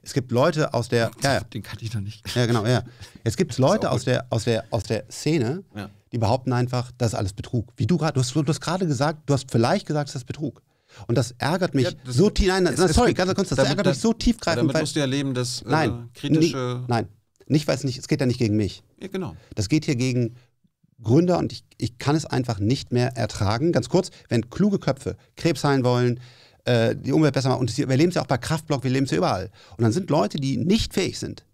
Es gibt Leute aus der. Ja, ja. Den kannte ich noch nicht. Ja, genau, ja. Jetzt gibt Leute aus der, aus, der, aus der Szene, ja. die behaupten einfach, das ist alles Betrug. Wie du gerade, du hast, du hast gerade gesagt, du hast vielleicht gesagt, das ist Betrug. Und das ärgert mich ja, das so tief. Nein, es, na, sorry, ganz kurz, das damit, ärgert mich so tiefgreifend. Damit weil, musst du erleben, dass äh, nein, kritische. Nie, nein, nicht, weil es nicht, es geht ja nicht gegen mich. Ja, genau. Das geht hier gegen Gründer und ich, ich kann es einfach nicht mehr ertragen. Ganz kurz, wenn kluge Köpfe Krebs heilen wollen, äh, die Umwelt besser machen. Und wir leben es ja auch bei Kraftblock, wir leben es ja überall. Und dann sind Leute, die nicht fähig sind,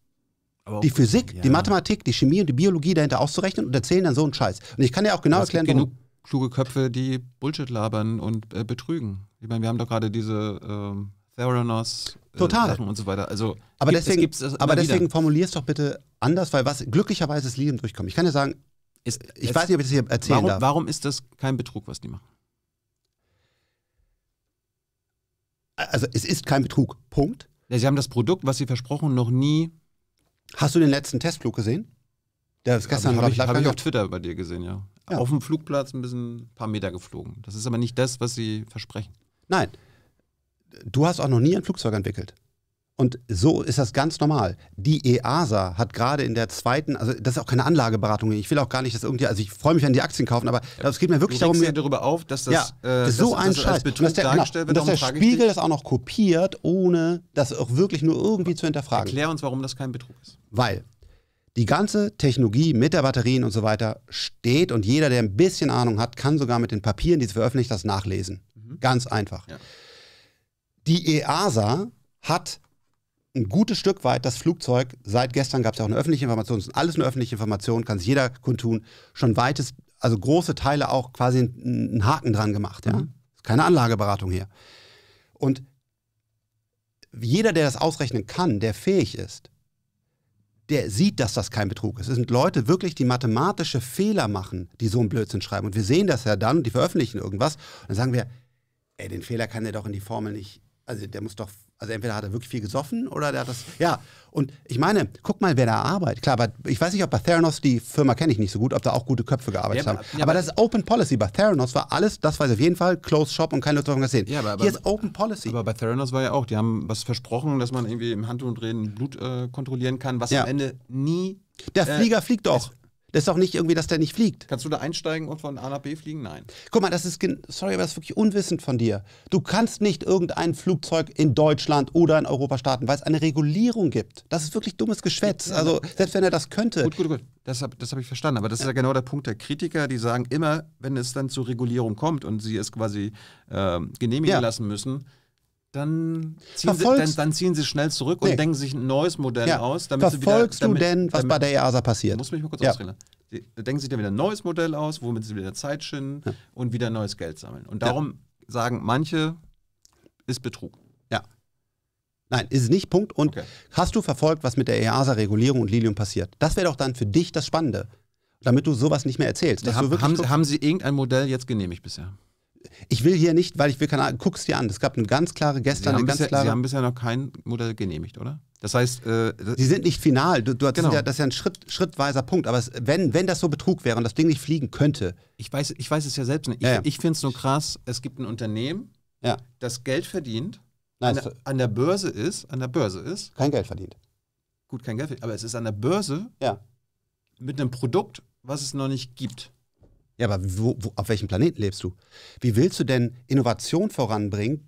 die Physik, ja. die Mathematik, die Chemie und die Biologie dahinter auszurechnen und erzählen dann so einen Scheiß. Und ich kann ja auch genau erklären, warum kluge Köpfe, die Bullshit labern und äh, betrügen. Ich meine, wir haben doch gerade diese ähm, Theranos äh, und so weiter. Also, aber gibt, deswegen, deswegen formulier es doch bitte anders, weil was glücklicherweise ist Leben durchkommt. Ich kann ja sagen, ist, ich es, weiß nicht, ob ich das hier erzählen warum, darf. Warum ist das kein Betrug, was die machen? also es ist kein Betrug. Punkt. Ja, Sie haben das Produkt, was Sie versprochen, noch nie. Hast du den letzten Testflug gesehen? Der ist gestern habe ich, hab ich auf Twitter bei dir gesehen, ja. ja. Auf dem Flugplatz ein bisschen ein paar Meter geflogen. Das ist aber nicht das, was Sie versprechen. Nein. Du hast auch noch nie ein Flugzeug entwickelt. Und so ist das ganz normal. Die EASA hat gerade in der zweiten, also das ist auch keine Anlageberatung. Ich will auch gar nicht, dass irgendwie, also ich freue mich, wenn die Aktien kaufen, aber es geht mir wirklich darum. Ich darüber auf, dass das ja, äh, so ein Scheiß. Betrug dass der, genau, dargestellt genau, wird. Dass der Spiegel das auch noch kopiert, ohne das auch wirklich nur irgendwie zu hinterfragen. Erklär uns, warum das kein Betrug ist. Weil die ganze Technologie mit der Batterien und so weiter steht und jeder, der ein bisschen Ahnung hat, kann sogar mit den Papieren, die es veröffentlicht, das nachlesen. Mhm. Ganz einfach. Ja. Die EASA hat ein gutes Stück weit das Flugzeug, seit gestern gab es ja auch eine öffentliche Information, es ist alles eine öffentliche Information, kann sich jeder kundtun, schon weites, also große Teile auch quasi einen Haken dran gemacht. Ja? Mhm. Keine Anlageberatung hier. Und jeder, der das ausrechnen kann, der fähig ist, der sieht, dass das kein Betrug ist. Es sind Leute wirklich, die mathematische Fehler machen, die so einen Blödsinn schreiben. Und wir sehen das ja dann, die veröffentlichen irgendwas. Und dann sagen wir, ey, den Fehler kann der doch in die Formel nicht, also der muss doch also entweder hat er wirklich viel gesoffen oder der hat das. Ja, und ich meine, guck mal, wer da arbeitet. Klar, aber ich weiß nicht, ob bei Theranos, die Firma kenne ich nicht so gut, ob da auch gute Köpfe gearbeitet ja, haben. Ja, aber, aber das ist Open Policy. Bei Theranos war alles, das weiß ich auf jeden Fall, Closed Shop und keine Leute davon gesehen. Ja, aber, aber, Hier ist Open Policy. Aber bei Theranos war ja auch, die haben was versprochen, dass man irgendwie im Handumdrehen Blut äh, kontrollieren kann, was ja. am Ende nie. Der Flieger äh, fliegt doch. Das ist doch nicht irgendwie, dass der nicht fliegt. Kannst du da einsteigen und von A nach B fliegen? Nein. Guck mal, das ist, sorry, aber das ist wirklich unwissend von dir. Du kannst nicht irgendein Flugzeug in Deutschland oder in Europa starten, weil es eine Regulierung gibt. Das ist wirklich dummes Geschwätz. Also, selbst wenn er das könnte. Gut, gut, gut. Das habe hab ich verstanden. Aber das ist ja genau der Punkt der Kritiker, die sagen immer, wenn es dann zur Regulierung kommt und sie es quasi äh, genehmigen ja. lassen müssen, dann ziehen, sie, dann, dann ziehen sie schnell zurück nee. und denken sich ein neues Modell ja. aus. Damit Verfolgst sie wieder, damit, du denn, was damit, bei der EASA passiert? Muss mich mal kurz ja. ausreden. Sie, denken sich dann wieder ein neues Modell aus, womit sie wieder Zeit schinden ja. und wieder neues Geld sammeln. Und darum ja. sagen manche, ist Betrug. Ja. Nein, ist nicht Punkt. Und okay. hast du verfolgt, was mit der EASA-Regulierung und Lilium passiert? Das wäre doch dann für dich das Spannende, damit du sowas nicht mehr erzählst. Ja, haben, haben, haben, sie irgendein Modell jetzt genehmigt bisher? ich will hier nicht, weil ich will keine Ahnung, guck es dir an. Es gab eine ganz klare gestern, eine ganz bisher, klare. Sie haben bisher noch kein Modell genehmigt, oder? Das heißt, äh, die sind nicht final. Du, du genau. ja, das ist ja ein Schritt, schrittweiser Punkt. Aber es, wenn, wenn das so Betrug wäre und das Ding nicht fliegen könnte. Ich weiß, ich weiß es ja selbst nicht. Ich, ja, ja. ich finde es nur krass, es gibt ein Unternehmen, das Geld verdient, Nein, an, der, an, der, Börse ist, an der Börse ist. Kein Geld verdient. Gut, kein Geld verdient. Aber es ist an der Börse mit einem Produkt, was es noch nicht gibt. Ja, aber wo, wo, auf welchem Planeten lebst du? Wie willst du denn Innovation voranbringen?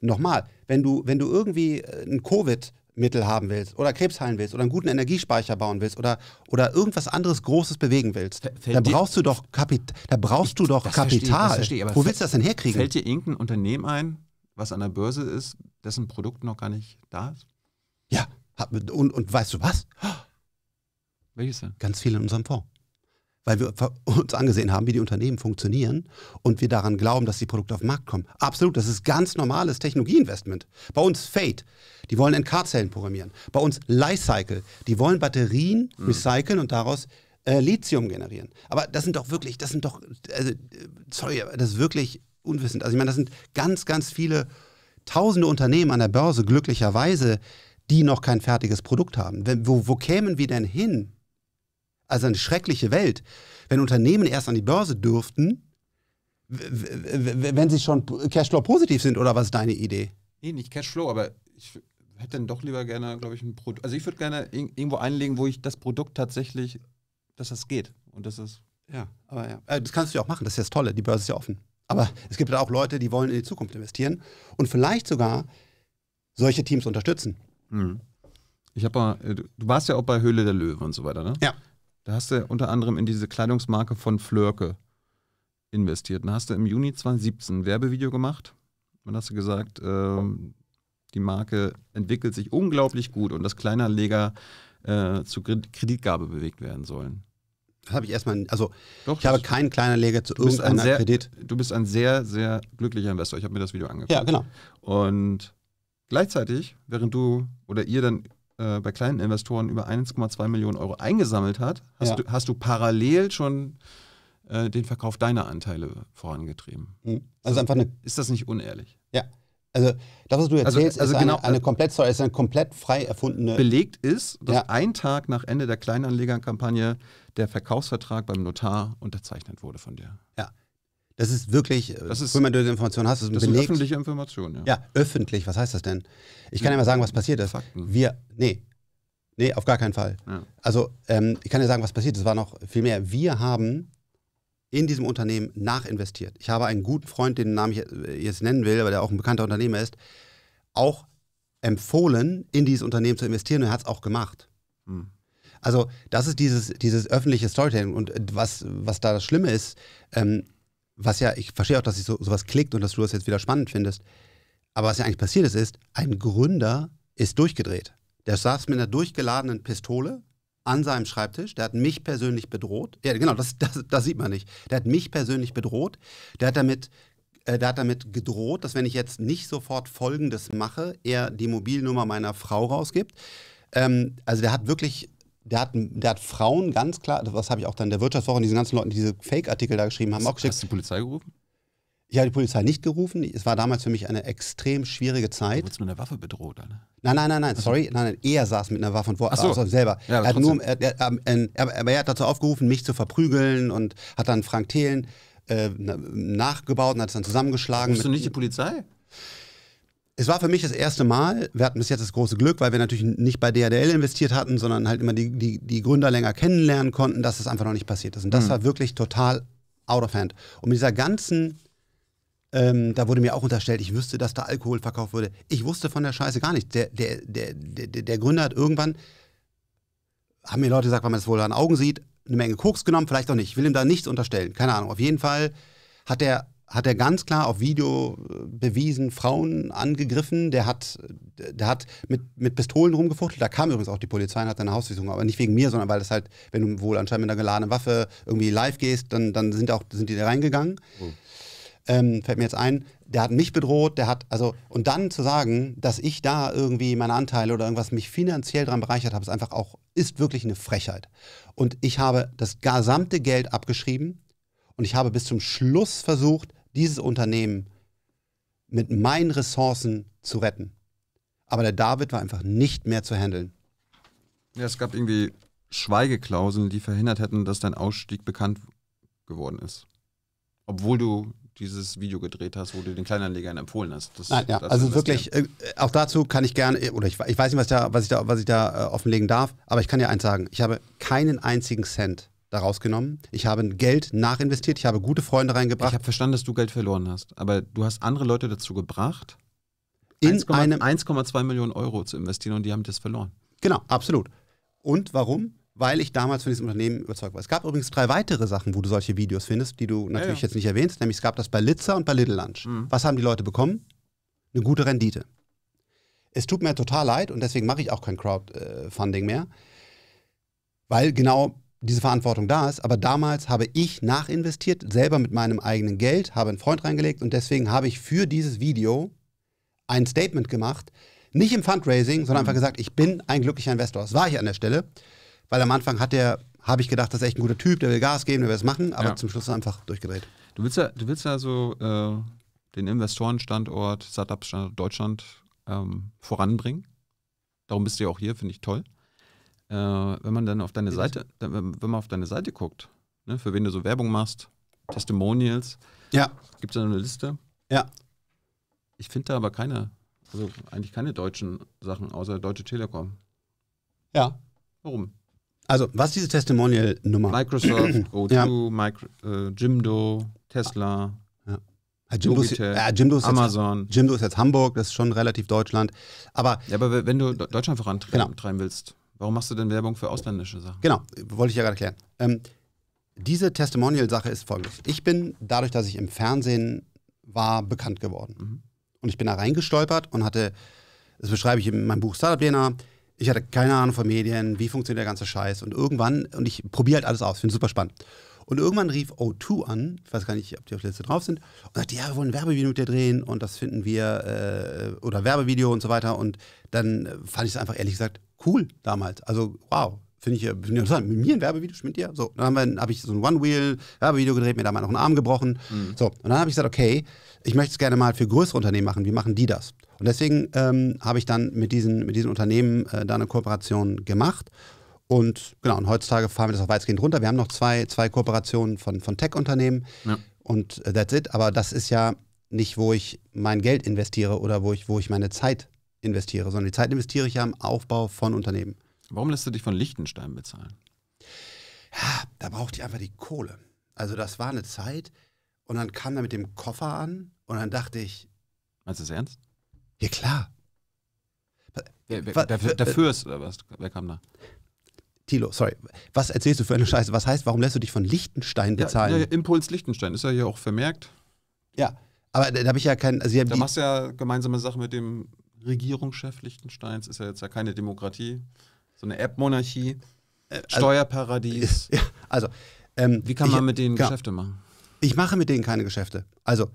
Nochmal, wenn du, wenn du irgendwie äh, ein Covid-Mittel haben willst oder Krebs heilen willst oder einen guten Energiespeicher bauen willst oder, oder irgendwas anderes Großes bewegen willst, da brauchst du doch, Kapit da brauchst ich, du doch Kapital. Verstehe, verstehe, wo willst du das denn herkriegen? Fällt dir irgendein Unternehmen ein, was an der Börse ist, dessen Produkt noch gar nicht da ist? Ja, und, und weißt du was? Welches denn? Ganz viel in unserem Fonds weil wir uns angesehen haben, wie die Unternehmen funktionieren und wir daran glauben, dass die Produkte auf den Markt kommen. Absolut, das ist ganz normales Technologieinvestment. Bei uns Fate, die wollen NK-Zellen programmieren. Bei uns Lifecycle, die wollen Batterien mhm. recyceln und daraus äh, Lithium generieren. Aber das sind doch wirklich, das sind doch, also, sorry, das ist wirklich unwissend. Also ich meine, das sind ganz, ganz viele tausende Unternehmen an der Börse glücklicherweise, die noch kein fertiges Produkt haben. Wenn, wo, wo kämen wir denn hin, also eine schreckliche Welt. Wenn Unternehmen erst an die Börse dürften, wenn sie schon Cashflow-positiv sind, oder was ist deine Idee? Nee, nicht Cashflow, aber ich hätte dann doch lieber gerne, glaube ich, ein Produkt. Also ich würde gerne irgendwo einlegen, wo ich das Produkt tatsächlich, dass das geht. Und das ist, ja, aber ja. Äh, das kannst du ja auch machen, das ist ja das Tolle, die Börse ist ja offen. Aber es gibt ja halt auch Leute, die wollen in die Zukunft investieren und vielleicht sogar solche Teams unterstützen. Mhm. Ich habe mal, äh, du warst ja auch bei Höhle der Löwe und so weiter, ne? Ja. Da hast du unter anderem in diese Kleidungsmarke von Flörke investiert. da hast du im Juni 2017 ein Werbevideo gemacht. Und hast du gesagt, ähm, die Marke entwickelt sich unglaublich gut und dass Kleinanleger äh, zu Kreditgabe bewegt werden sollen. Das habe ich erstmal, also Doch, ich habe keinen Kleinanleger zu irgendeiner sehr, Kredit. Du bist ein sehr, sehr glücklicher Investor. Ich habe mir das Video angeguckt. Ja, genau. Und gleichzeitig, während du oder ihr dann äh, bei kleinen Investoren über 1,2 Millionen Euro eingesammelt hat, hast, ja. du, hast du parallel schon äh, den Verkauf deiner Anteile vorangetrieben. Mhm. Also einfach eine. Ist das nicht unehrlich? Ja. Also das, was du also, erzählst, also, also ist genau, eine, eine äh, komplett, sorry, ist eine komplett frei erfundene. Belegt ist, dass ja. ein Tag nach Ende der Kleinanlegerkampagne der Verkaufsvertrag beim Notar unterzeichnet wurde von dir. Ja. Das ist wirklich, äh, das ist, wenn man diese Information hast, das, das belegt. ist öffentliche Information, ja. Ja, öffentlich, was heißt das denn? Ich kann ja, ja mal sagen, was passiert ist. Fakten. Wir, nee, nee, auf gar keinen Fall. Ja. Also, ähm, ich kann ja sagen, was passiert ist, es war noch viel mehr. Wir haben in diesem Unternehmen nachinvestiert. Ich habe einen guten Freund, den Namen ich äh, jetzt nennen will, aber der auch ein bekannter Unternehmer ist, auch empfohlen, in dieses Unternehmen zu investieren und er hat es auch gemacht. Hm. Also das ist dieses, dieses öffentliche Storytelling und äh, was, was da das Schlimme ist, ähm, was ja, ich verstehe auch, dass sich so, sowas klickt und dass du das jetzt wieder spannend findest. Aber was ja eigentlich passiert ist, ist, ein Gründer ist durchgedreht. Der saß mit einer durchgeladenen Pistole an seinem Schreibtisch. Der hat mich persönlich bedroht. Ja, genau, das, das, das sieht man nicht. Der hat mich persönlich bedroht. Der hat damit äh, der hat damit gedroht, dass wenn ich jetzt nicht sofort Folgendes mache, er die Mobilnummer meiner Frau rausgibt. Ähm, also der hat wirklich der hat, der hat Frauen ganz klar, das habe ich auch dann der Wirtschaftswoche und diesen ganzen Leuten, die diese Fake-Artikel da geschrieben haben, hast, auch geschickt. Hast du die Polizei gerufen? Ich habe die Polizei nicht gerufen. Es war damals für mich eine extrem schwierige Zeit. Du wurdest mit einer Waffe bedroht, oder? Nein, nein, nein, nein, also sorry. Nein, nein, er saß mit einer Waffe und war so. also selber. Ja, aber, er hat nur, er, er, er, aber er hat dazu aufgerufen, mich zu verprügeln und hat dann Frank Thelen äh, nachgebaut und hat es dann zusammengeschlagen. Bist du nicht die Polizei? es war für mich das erste Mal, wir hatten bis jetzt das große Glück, weil wir natürlich nicht bei DHDL investiert hatten, sondern halt immer die, die, die Gründer länger kennenlernen konnten, dass es das einfach noch nicht passiert ist. Und das mhm. war wirklich total out of hand. Und mit dieser ganzen, ähm, da wurde mir auch unterstellt, ich wüsste, dass da Alkohol verkauft würde. Ich wusste von der Scheiße gar nichts. Der, der, der, der, der Gründer hat irgendwann, haben mir Leute gesagt, weil man es wohl an Augen sieht, eine Menge Koks genommen, vielleicht auch nicht. Ich will ihm da nichts unterstellen. Keine Ahnung. Auf jeden Fall hat er hat er ganz klar auf Video äh, bewiesen, Frauen angegriffen. Der hat, der hat mit, mit Pistolen rumgefuchtelt. Da kam übrigens auch die Polizei und hat eine Hausdurchsuchung. Aber nicht wegen mir, sondern weil das halt, wenn du wohl anscheinend mit einer geladenen Waffe irgendwie live gehst, dann, dann sind, auch, sind die da reingegangen. Mhm. Ähm, fällt mir jetzt ein, der hat mich bedroht, der hat, also, und dann zu sagen, dass ich da irgendwie meine Anteile oder irgendwas mich finanziell dran bereichert habe, ist einfach auch, ist wirklich eine Frechheit. Und ich habe das gesamte Geld abgeschrieben und ich habe bis zum Schluss versucht, dieses Unternehmen mit meinen Ressourcen zu retten. Aber der David war einfach nicht mehr zu handeln. Ja, es gab irgendwie Schweigeklauseln, die verhindert hätten, dass dein Ausstieg bekannt geworden ist. Obwohl du dieses Video gedreht hast, wo du den Kleinanlegern empfohlen hast. Das, Nein, ja, also wirklich, äh, auch dazu kann ich gerne, oder ich, ich weiß nicht, was, da, was ich da, was ich da äh, offenlegen darf, aber ich kann dir eins sagen, ich habe keinen einzigen Cent da rausgenommen. Ich habe Geld nachinvestiert. Ich habe gute Freunde reingebracht. Ich habe verstanden, dass du Geld verloren hast. Aber du hast andere Leute dazu gebracht, in 1, 1,2 Millionen Euro zu investieren und die haben das verloren. Genau, absolut. Und warum? Weil ich damals von diesem Unternehmen überzeugt war. Es gab übrigens drei weitere Sachen, wo du solche Videos findest, die du natürlich ja, ja. jetzt nicht erwähnst. Nämlich es gab das bei Litzer und bei Little Lunch. Mhm. Was haben die Leute bekommen? Eine gute Rendite. Es tut mir total leid und deswegen mache ich auch kein Crowdfunding mehr. Weil genau diese Verantwortung da ist. Aber damals habe ich nachinvestiert, selber mit meinem eigenen Geld, habe einen Freund reingelegt und deswegen habe ich für dieses Video ein Statement gemacht. Nicht im Fundraising, sondern mhm. einfach gesagt, ich bin ein glücklicher Investor. Das war ich an der Stelle, weil am Anfang hat der, habe ich gedacht, das ist echt ein guter Typ, der will Gas geben, der will es machen, aber ja. zum Schluss einfach durchgedreht. Du willst ja, du willst ja so äh, den Investorenstandort, Startup-Standort Deutschland ähm, voranbringen. Darum bist du ja auch hier, finde ich toll äh, wenn man dann auf deine Bitte? Seite, wenn man auf deine Seite guckt, ne, für wen du so Werbung machst, Testimonials, ja. gibt es da eine Liste? Ja. Ich finde da aber keine, also eigentlich keine deutschen Sachen außer Deutsche Telekom. Ja. Warum? Also, was ist diese Testimonial-Nummer? Microsoft, O2, ja. Micro, äh, Jimdo, Tesla, ja. Ja, Jimdo, ist, ja, Jimdo ist Amazon. Jetzt, Jimdo ist jetzt Hamburg, das ist schon relativ Deutschland. Aber, ja, aber wenn du Deutschland vorantreiben genau. willst, Warum machst du denn Werbung für ausländische Sachen? Genau, wollte ich ja gerade erklären. Ähm, diese Testimonial-Sache ist folgendes. Ich bin dadurch, dass ich im Fernsehen war, bekannt geworden. Mhm. Und ich bin da reingestolpert und hatte, das beschreibe ich in meinem Buch Startup DNA, ich hatte keine Ahnung von Medien, wie funktioniert der ganze Scheiß. Und irgendwann, und ich probiere halt alles aus, finde es super spannend. Und irgendwann rief O2 an, ich weiß gar nicht, ob die auf der Liste drauf sind, und sagte, ja, wir wollen ein Werbevideo mit dir drehen und das finden wir, äh, oder Werbevideo und so weiter. Und dann äh, fand ich es einfach ehrlich gesagt cool damals. Also wow, finde ich, find ich interessant. Mit mir ein Werbevideo, mit dir? So, dann habe hab ich so ein One-Wheel-Werbevideo gedreht, mir damals noch einen Arm gebrochen. Mhm. So, und dann habe ich gesagt, okay, ich möchte es gerne mal für größere Unternehmen machen. Wie machen die das? Und deswegen ähm, habe ich dann mit diesen, mit diesen Unternehmen äh, da eine Kooperation gemacht. Und genau, und heutzutage fahren wir das auch weitgehend runter. Wir haben noch zwei, zwei Kooperationen von, von Tech-Unternehmen ja. und äh, that's it. Aber das ist ja nicht, wo ich mein Geld investiere oder wo ich, wo ich meine Zeit investiere, sondern die Zeit investiere ich ja im Aufbau von Unternehmen. Warum lässt du dich von Liechtenstein bezahlen? Ja, da brauchte ich einfach die Kohle. Also das war eine Zeit und dann kam er mit dem Koffer an und dann dachte ich. Meinst du das ernst? Ja, klar. Wer, wer, was, dafür, dafür ist, oder was? Wer kam da? Tilo, sorry. Was erzählst du für eine Scheiße? Was heißt, warum lässt du dich von Liechtenstein bezahlen? Ja, ja, Impuls Liechtenstein, ist ja hier auch vermerkt. Ja, aber da habe ich ja keinen. Also da machst du ja gemeinsame Sachen mit dem Regierungschef Liechtensteins. Ist ja jetzt ja keine Demokratie, so eine App-Monarchie, äh, also, Steuerparadies. Äh, also, ähm, wie kann man ich, mit denen ja, genau. Geschäfte machen? Ich mache mit denen keine Geschäfte. Also,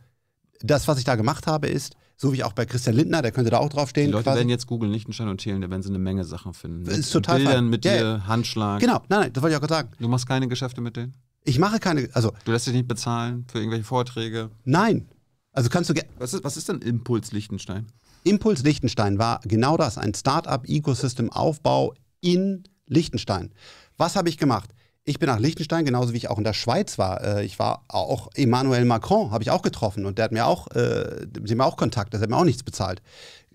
das, was ich da gemacht habe, ist, so wie auch bei Christian Lindner, der könnte da auch draufstehen. Die Leute quasi. werden jetzt Google Lichtenstein und Thelen, da werden sie eine Menge Sachen finden. Das ist total Bildern, fein. mit ja, dir, ja. Handschlag. Genau, nein, nein, das wollte ich auch gerade sagen. Du machst keine Geschäfte mit denen? Ich mache keine, also... Du lässt dich nicht bezahlen für irgendwelche Vorträge? Nein. Also kannst du... Was ist, was ist denn Impuls Lichtenstein? Impuls Lichtenstein war genau das, ein Startup-Ecosystem-Aufbau in Lichtenstein. Was habe ich gemacht? Ich bin nach Liechtenstein, genauso wie ich auch in der Schweiz war. Äh, ich war auch Emmanuel Macron, habe ich auch getroffen und der hat mir auch, äh, dem auch Kontakt, der hat mir auch nichts bezahlt.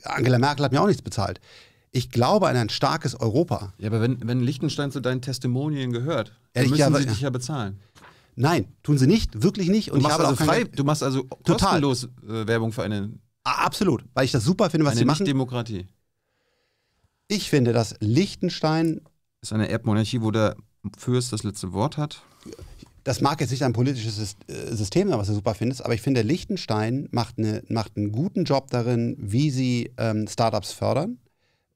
Angela Merkel hat mir auch nichts bezahlt. Ich glaube an ein starkes Europa. Ja, aber wenn, wenn Liechtenstein zu deinen Testimonien gehört, dann müssen ja, sie dich ja bezahlen. Nein, tun sie nicht, wirklich nicht. Und du machst, also, frei, du machst also kostenlos äh, Werbung für eine Ah, absolut, weil ich das super finde, was eine sie machen. Demokratie. Ich finde, dass Liechtenstein ist eine Erbmonarchie, wo der Fürst das letzte Wort hat. Das mag jetzt nicht ein politisches äh, System sein, was du super findest, aber ich finde, Liechtenstein macht, eine, macht einen guten Job darin, wie sie ähm, Startups fördern,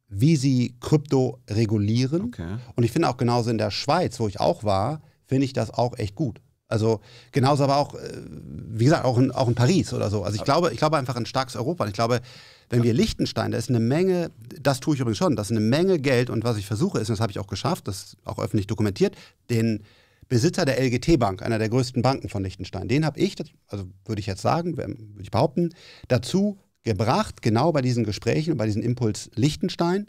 wie sie Krypto regulieren. Okay. Und ich finde auch genauso in der Schweiz, wo ich auch war, finde ich das auch echt gut. Also genauso aber auch, äh, wie gesagt, auch in, auch in Paris oder so. Also ich glaube, ich glaube einfach ein starkes Europa. Und ich glaube, wenn wir Liechtenstein, da ist eine Menge, das tue ich übrigens schon, das ist eine Menge Geld und was ich versuche ist, und das habe ich auch geschafft, das ist auch öffentlich dokumentiert, den Besitzer der LGT Bank, einer der größten Banken von Liechtenstein, den habe ich, also würde ich jetzt sagen, würde ich behaupten, dazu gebracht, genau bei diesen Gesprächen und bei diesem Impuls Liechtenstein,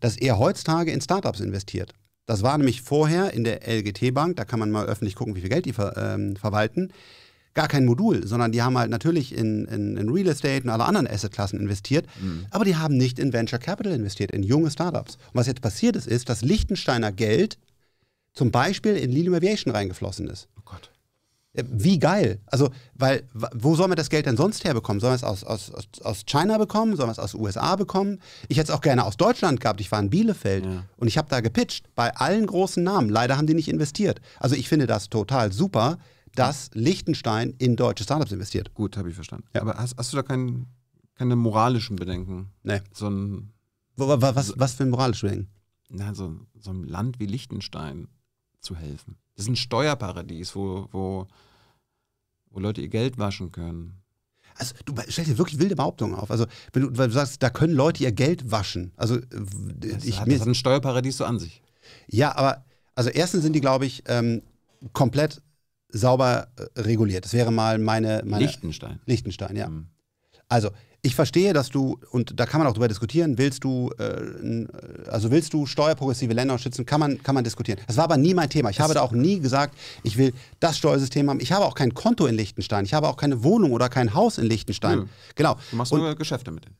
dass er heutzutage in Startups investiert. Das war nämlich vorher in der LGT-Bank, da kann man mal öffentlich gucken, wie viel Geld die ver, ähm, verwalten, gar kein Modul, sondern die haben halt natürlich in, in, in Real Estate und alle anderen Assetklassen investiert, mhm. aber die haben nicht in Venture Capital investiert, in junge Startups. Und was jetzt passiert ist, ist, dass Lichtensteiner Geld zum Beispiel in Lilium Aviation reingeflossen ist. Äh, wie geil. Also, weil, wo soll man das Geld denn sonst herbekommen? Soll man es aus, aus, aus China bekommen? Soll man es aus USA bekommen? Ich hätte es auch gerne aus Deutschland gehabt. Ich war in Bielefeld ja. und ich habe da gepitcht bei allen großen Namen. Leider haben die nicht investiert. Also, ich finde das total super, dass Liechtenstein in deutsche Startups investiert. Gut, habe ich verstanden. Ja. Aber hast, hast du da kein, keine moralischen Bedenken? Nee. So ein, was, was, was für ein moralisches Bedenken? Na, so, so einem Land wie Liechtenstein zu helfen. Das ist ein Steuerparadies, wo, wo, wo Leute ihr Geld waschen können. Also du stellst dir wirklich wilde Behauptungen auf. Also wenn du, weil du sagst, da können Leute ihr Geld waschen. Also äh, das ich hat, das hat ein Steuerparadies so an sich. Ja, aber also erstens sind die, glaube ich, ähm, komplett sauber äh, reguliert. Das wäre mal meine, meine Lichtenstein. Liechtenstein, ja. Mhm. Also ich verstehe, dass du, und da kann man auch drüber diskutieren, willst du, äh, äh, also willst du steuerprogressive Länder schützen, kann man, kann man diskutieren. Das war aber nie mein Thema. Ich das habe da auch nie gesagt, ich will das Steuersystem haben. Ich habe auch kein Konto in Liechtenstein. Ich habe auch keine Wohnung oder kein Haus in Liechtenstein. Nö. Genau. Du machst und, nur Geschäfte mit denen.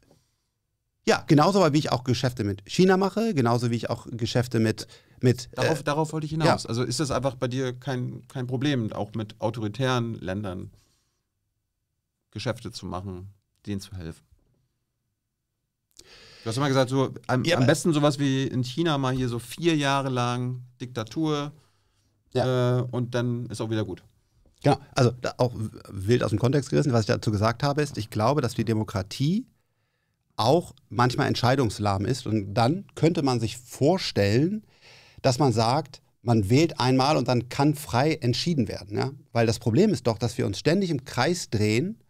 Ja, genauso wie ich auch Geschäfte mit China mache, genauso wie ich auch Geschäfte mit. mit äh, darauf, äh, darauf wollte ich hinaus. Ja. Also ist das einfach bei dir kein, kein Problem, auch mit autoritären Ländern Geschäfte zu machen? denen zu helfen. Du hast immer gesagt, so, am, ja, am besten sowas wie in China mal hier so vier Jahre lang Diktatur ja. äh, und dann ist auch wieder gut. Genau, also auch wild aus dem Kontext gerissen, was ich dazu gesagt habe, ist, ich glaube, dass die Demokratie auch manchmal entscheidungslahm ist und dann könnte man sich vorstellen, dass man sagt, man wählt einmal und dann kann frei entschieden werden. Ja? Weil das Problem ist doch, dass wir uns ständig im Kreis drehen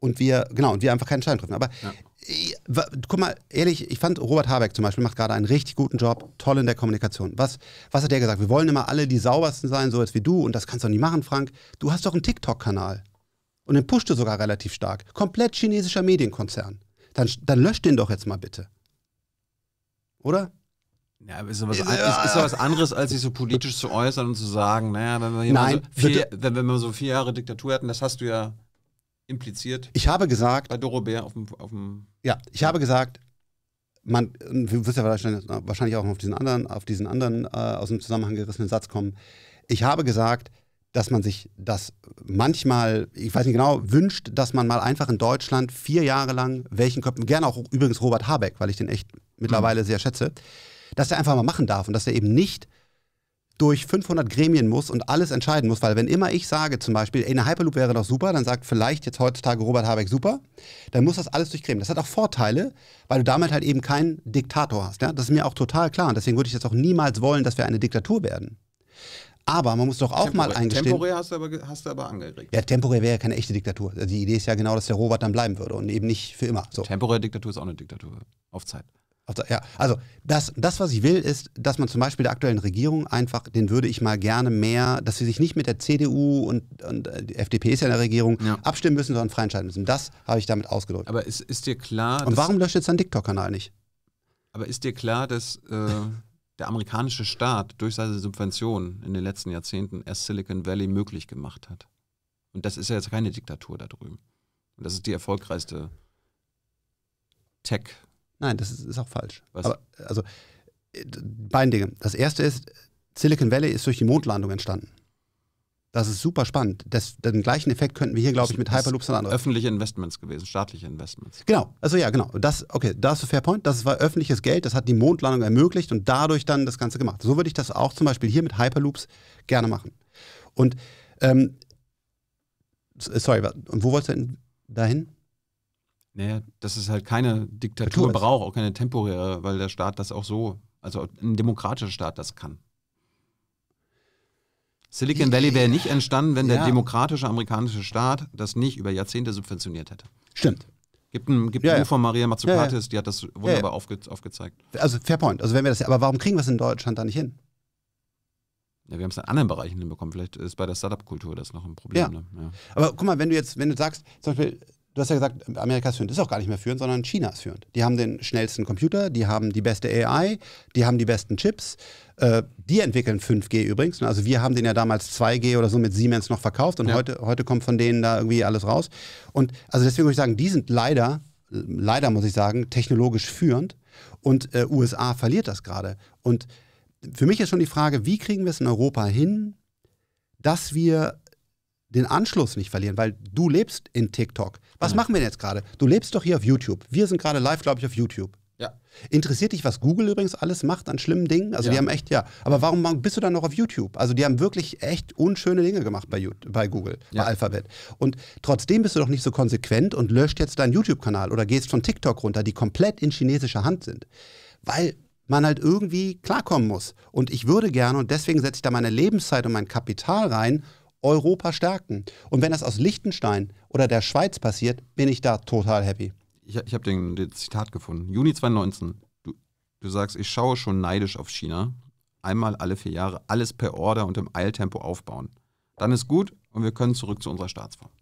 und wir, genau, und wir einfach keinen Schein treffen. Aber ja. ich, äh, guck mal, ehrlich, ich fand Robert Habeck zum Beispiel macht gerade einen richtig guten Job, toll in der Kommunikation. Was, was hat der gesagt? Wir wollen immer alle die saubersten sein, so jetzt wie du, und das kannst du nicht machen, Frank. Du hast doch einen TikTok-Kanal. Und den pushte sogar relativ stark. Komplett chinesischer Medienkonzern. Dann, dann löscht den doch jetzt mal bitte. Oder? Ja, aber ist sowas, ja. ist, sowas anderes, als sich so politisch zu äußern und zu sagen, naja, wenn wir, Nein, so vier, wenn, wir so vier Jahre Diktatur hätten, das hast du ja impliziert. Ich habe gesagt. Bei Dorobert auf dem, auf dem. Ja, ich habe gesagt, man, du wirst ja wahrscheinlich auch auf diesen anderen, auf diesen anderen äh, aus dem Zusammenhang gerissenen Satz kommen. Ich habe gesagt, dass man sich das manchmal, ich weiß nicht genau, wünscht, dass man mal einfach in Deutschland vier Jahre lang welchen Köpfen, gerne auch übrigens Robert Habeck, weil ich den echt mittlerweile mhm. sehr schätze, dass er einfach mal machen darf und dass er eben nicht durch 500 Gremien muss und alles entscheiden muss, weil wenn immer ich sage zum Beispiel, ey, eine Hyperloop wäre doch super, dann sagt vielleicht jetzt heutzutage Robert Habeck super, dann muss das alles durchgremieren. Das hat auch Vorteile, weil du damit halt eben keinen Diktator hast. Ja? Das ist mir auch total klar und deswegen würde ich jetzt auch niemals wollen, dass wir eine Diktatur werden. Aber man muss doch auch temporär, mal eingestehen. Temporär hast du, aber, hast du aber angeregt. Ja, temporär wäre ja keine echte Diktatur. Also die Idee ist ja genau, dass der Robert dann bleiben würde und eben nicht für immer. So. Temporäre Diktatur ist auch eine Diktatur. Auf Zeit. Also, ja, also das, das, was ich will, ist, dass man zum Beispiel der aktuellen Regierung einfach, den würde ich mal gerne mehr, dass sie sich nicht mit der CDU und, und äh, die FDP ist ja in der Regierung, ja. abstimmen müssen, sondern frei entscheiden müssen. Das habe ich damit ausgedrückt. Aber ist, ist dir klar. Und warum löscht jetzt dein TikTok-Kanal nicht? Aber ist dir klar, dass äh, der amerikanische Staat durch seine Subventionen in den letzten Jahrzehnten erst Silicon Valley möglich gemacht hat? Und das ist ja jetzt keine Diktatur da drüben. Und das ist die erfolgreichste Tech- Nein, das ist, ist auch falsch. Was? Aber, also, äh, beiden Dinge. Das erste ist, Silicon Valley ist durch die Mondlandung entstanden. Das ist super spannend. Das, den gleichen Effekt könnten wir hier, glaube ich, mit Hyperloops und anderen. Öffentliche Investments gewesen, staatliche Investments. Genau, also ja, genau. Das, okay, da ist ein fair point. Das war öffentliches Geld, das hat die Mondlandung ermöglicht und dadurch dann das Ganze gemacht. So würde ich das auch zum Beispiel hier mit Hyperloops gerne machen. Und, ähm, äh, sorry, und wo wolltest du denn dahin? Naja, dass es halt keine Diktatur braucht, auch keine temporäre, weil der Staat das auch so, also ein demokratischer Staat das kann. Silicon Valley wäre nicht entstanden, wenn ja. der demokratische amerikanische Staat das nicht über Jahrzehnte subventioniert hätte. Stimmt. Gibt ein, gibt ja, ein Buch von Maria Mazzucatis, die hat das wunderbar aufge, aufgezeigt. Also fair point. Also wenn wir das, aber warum kriegen wir es in Deutschland da nicht hin? Ja, wir haben es in anderen Bereichen hinbekommen. Vielleicht ist bei der Startup-Kultur das noch ein Problem. Ja. Ne? ja. Aber guck mal, wenn du jetzt, wenn du sagst, zum Beispiel, Du hast ja gesagt, Amerika ist führend. Ist auch gar nicht mehr führend, sondern China ist führend. Die haben den schnellsten Computer, die haben die beste AI, die haben die besten Chips. Äh, die entwickeln 5G übrigens. Also wir haben den ja damals 2G oder so mit Siemens noch verkauft und ja. heute, heute kommt von denen da irgendwie alles raus. Und also deswegen würde ich sagen, die sind leider, leider muss ich sagen, technologisch führend. Und äh, USA verliert das gerade. Und für mich ist schon die Frage, wie kriegen wir es in Europa hin, dass wir den Anschluss nicht verlieren, weil du lebst in TikTok. Was ja. Genau. machen wir denn jetzt gerade? Du lebst doch hier auf YouTube. Wir sind gerade live, glaube ich, auf YouTube. Ja. Interessiert dich, was Google übrigens alles macht an schlimmen Dingen? Also ja. die haben echt, ja. Aber warum bist du dann noch auf YouTube? Also die haben wirklich echt unschöne Dinge gemacht bei, YouTube, bei Google, ja. bei Alphabet. Und trotzdem bist du doch nicht so konsequent und löscht jetzt deinen YouTube-Kanal oder gehst von TikTok runter, die komplett in chinesischer Hand sind. Weil man halt irgendwie klarkommen muss. Und ich würde gerne, und deswegen setze ich da meine Lebenszeit und mein Kapital rein, Europa stärken. Und wenn das aus Liechtenstein oder der Schweiz passiert, bin ich da total happy. Ich, ich habe den, den, Zitat gefunden. Juni 2019. Du, du sagst, ich schaue schon neidisch auf China. Einmal alle vier Jahre alles per Order und im Eiltempo aufbauen. Dann ist gut und wir können zurück zu unserer Staatsform.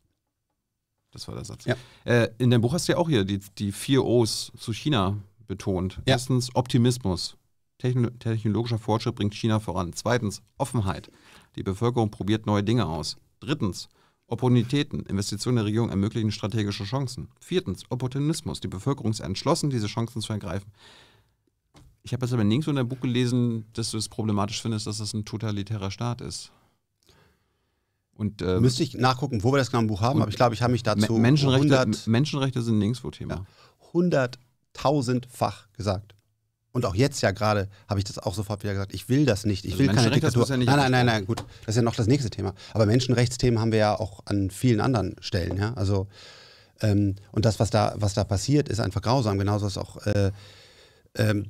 Das war der Satz. Ja. Äh, in deinem Buch hast du ja auch hier die, die vier O's zu China betont. Ja. Erstens Optimismus. Techno technologischer Fortschritt bringt China voran. Zweitens Offenheit. Die Bevölkerung probiert neue Dinge aus. Drittens, Opportunitäten. Investitionen der Regierung ermöglichen strategische Chancen. Viertens, Opportunismus. Die Bevölkerung ist entschlossen, diese Chancen zu ergreifen. Ich habe jetzt aber nirgendwo in deinem Buch gelesen, dass du es problematisch findest, dass das ein totalitärer Staat ist. Und, ähm, Müsste ich nachgucken, wo wir das genau im Buch haben, aber ich glaube, ich habe mich dazu. Menschenrechte, 100, Menschenrechte sind nirgendwo Thema. hunderttausendfach gesagt und auch jetzt ja gerade habe ich das auch sofort wieder gesagt, ich will das nicht, ich also will keine Diktatur. Ja nein, nein, nein, nein, gut, das ist ja noch das nächste Thema. Aber Menschenrechtsthemen haben wir ja auch an vielen anderen Stellen, ja. Also ähm, und das, was da, was da passiert, ist einfach grausam, genauso ist auch äh, ähm,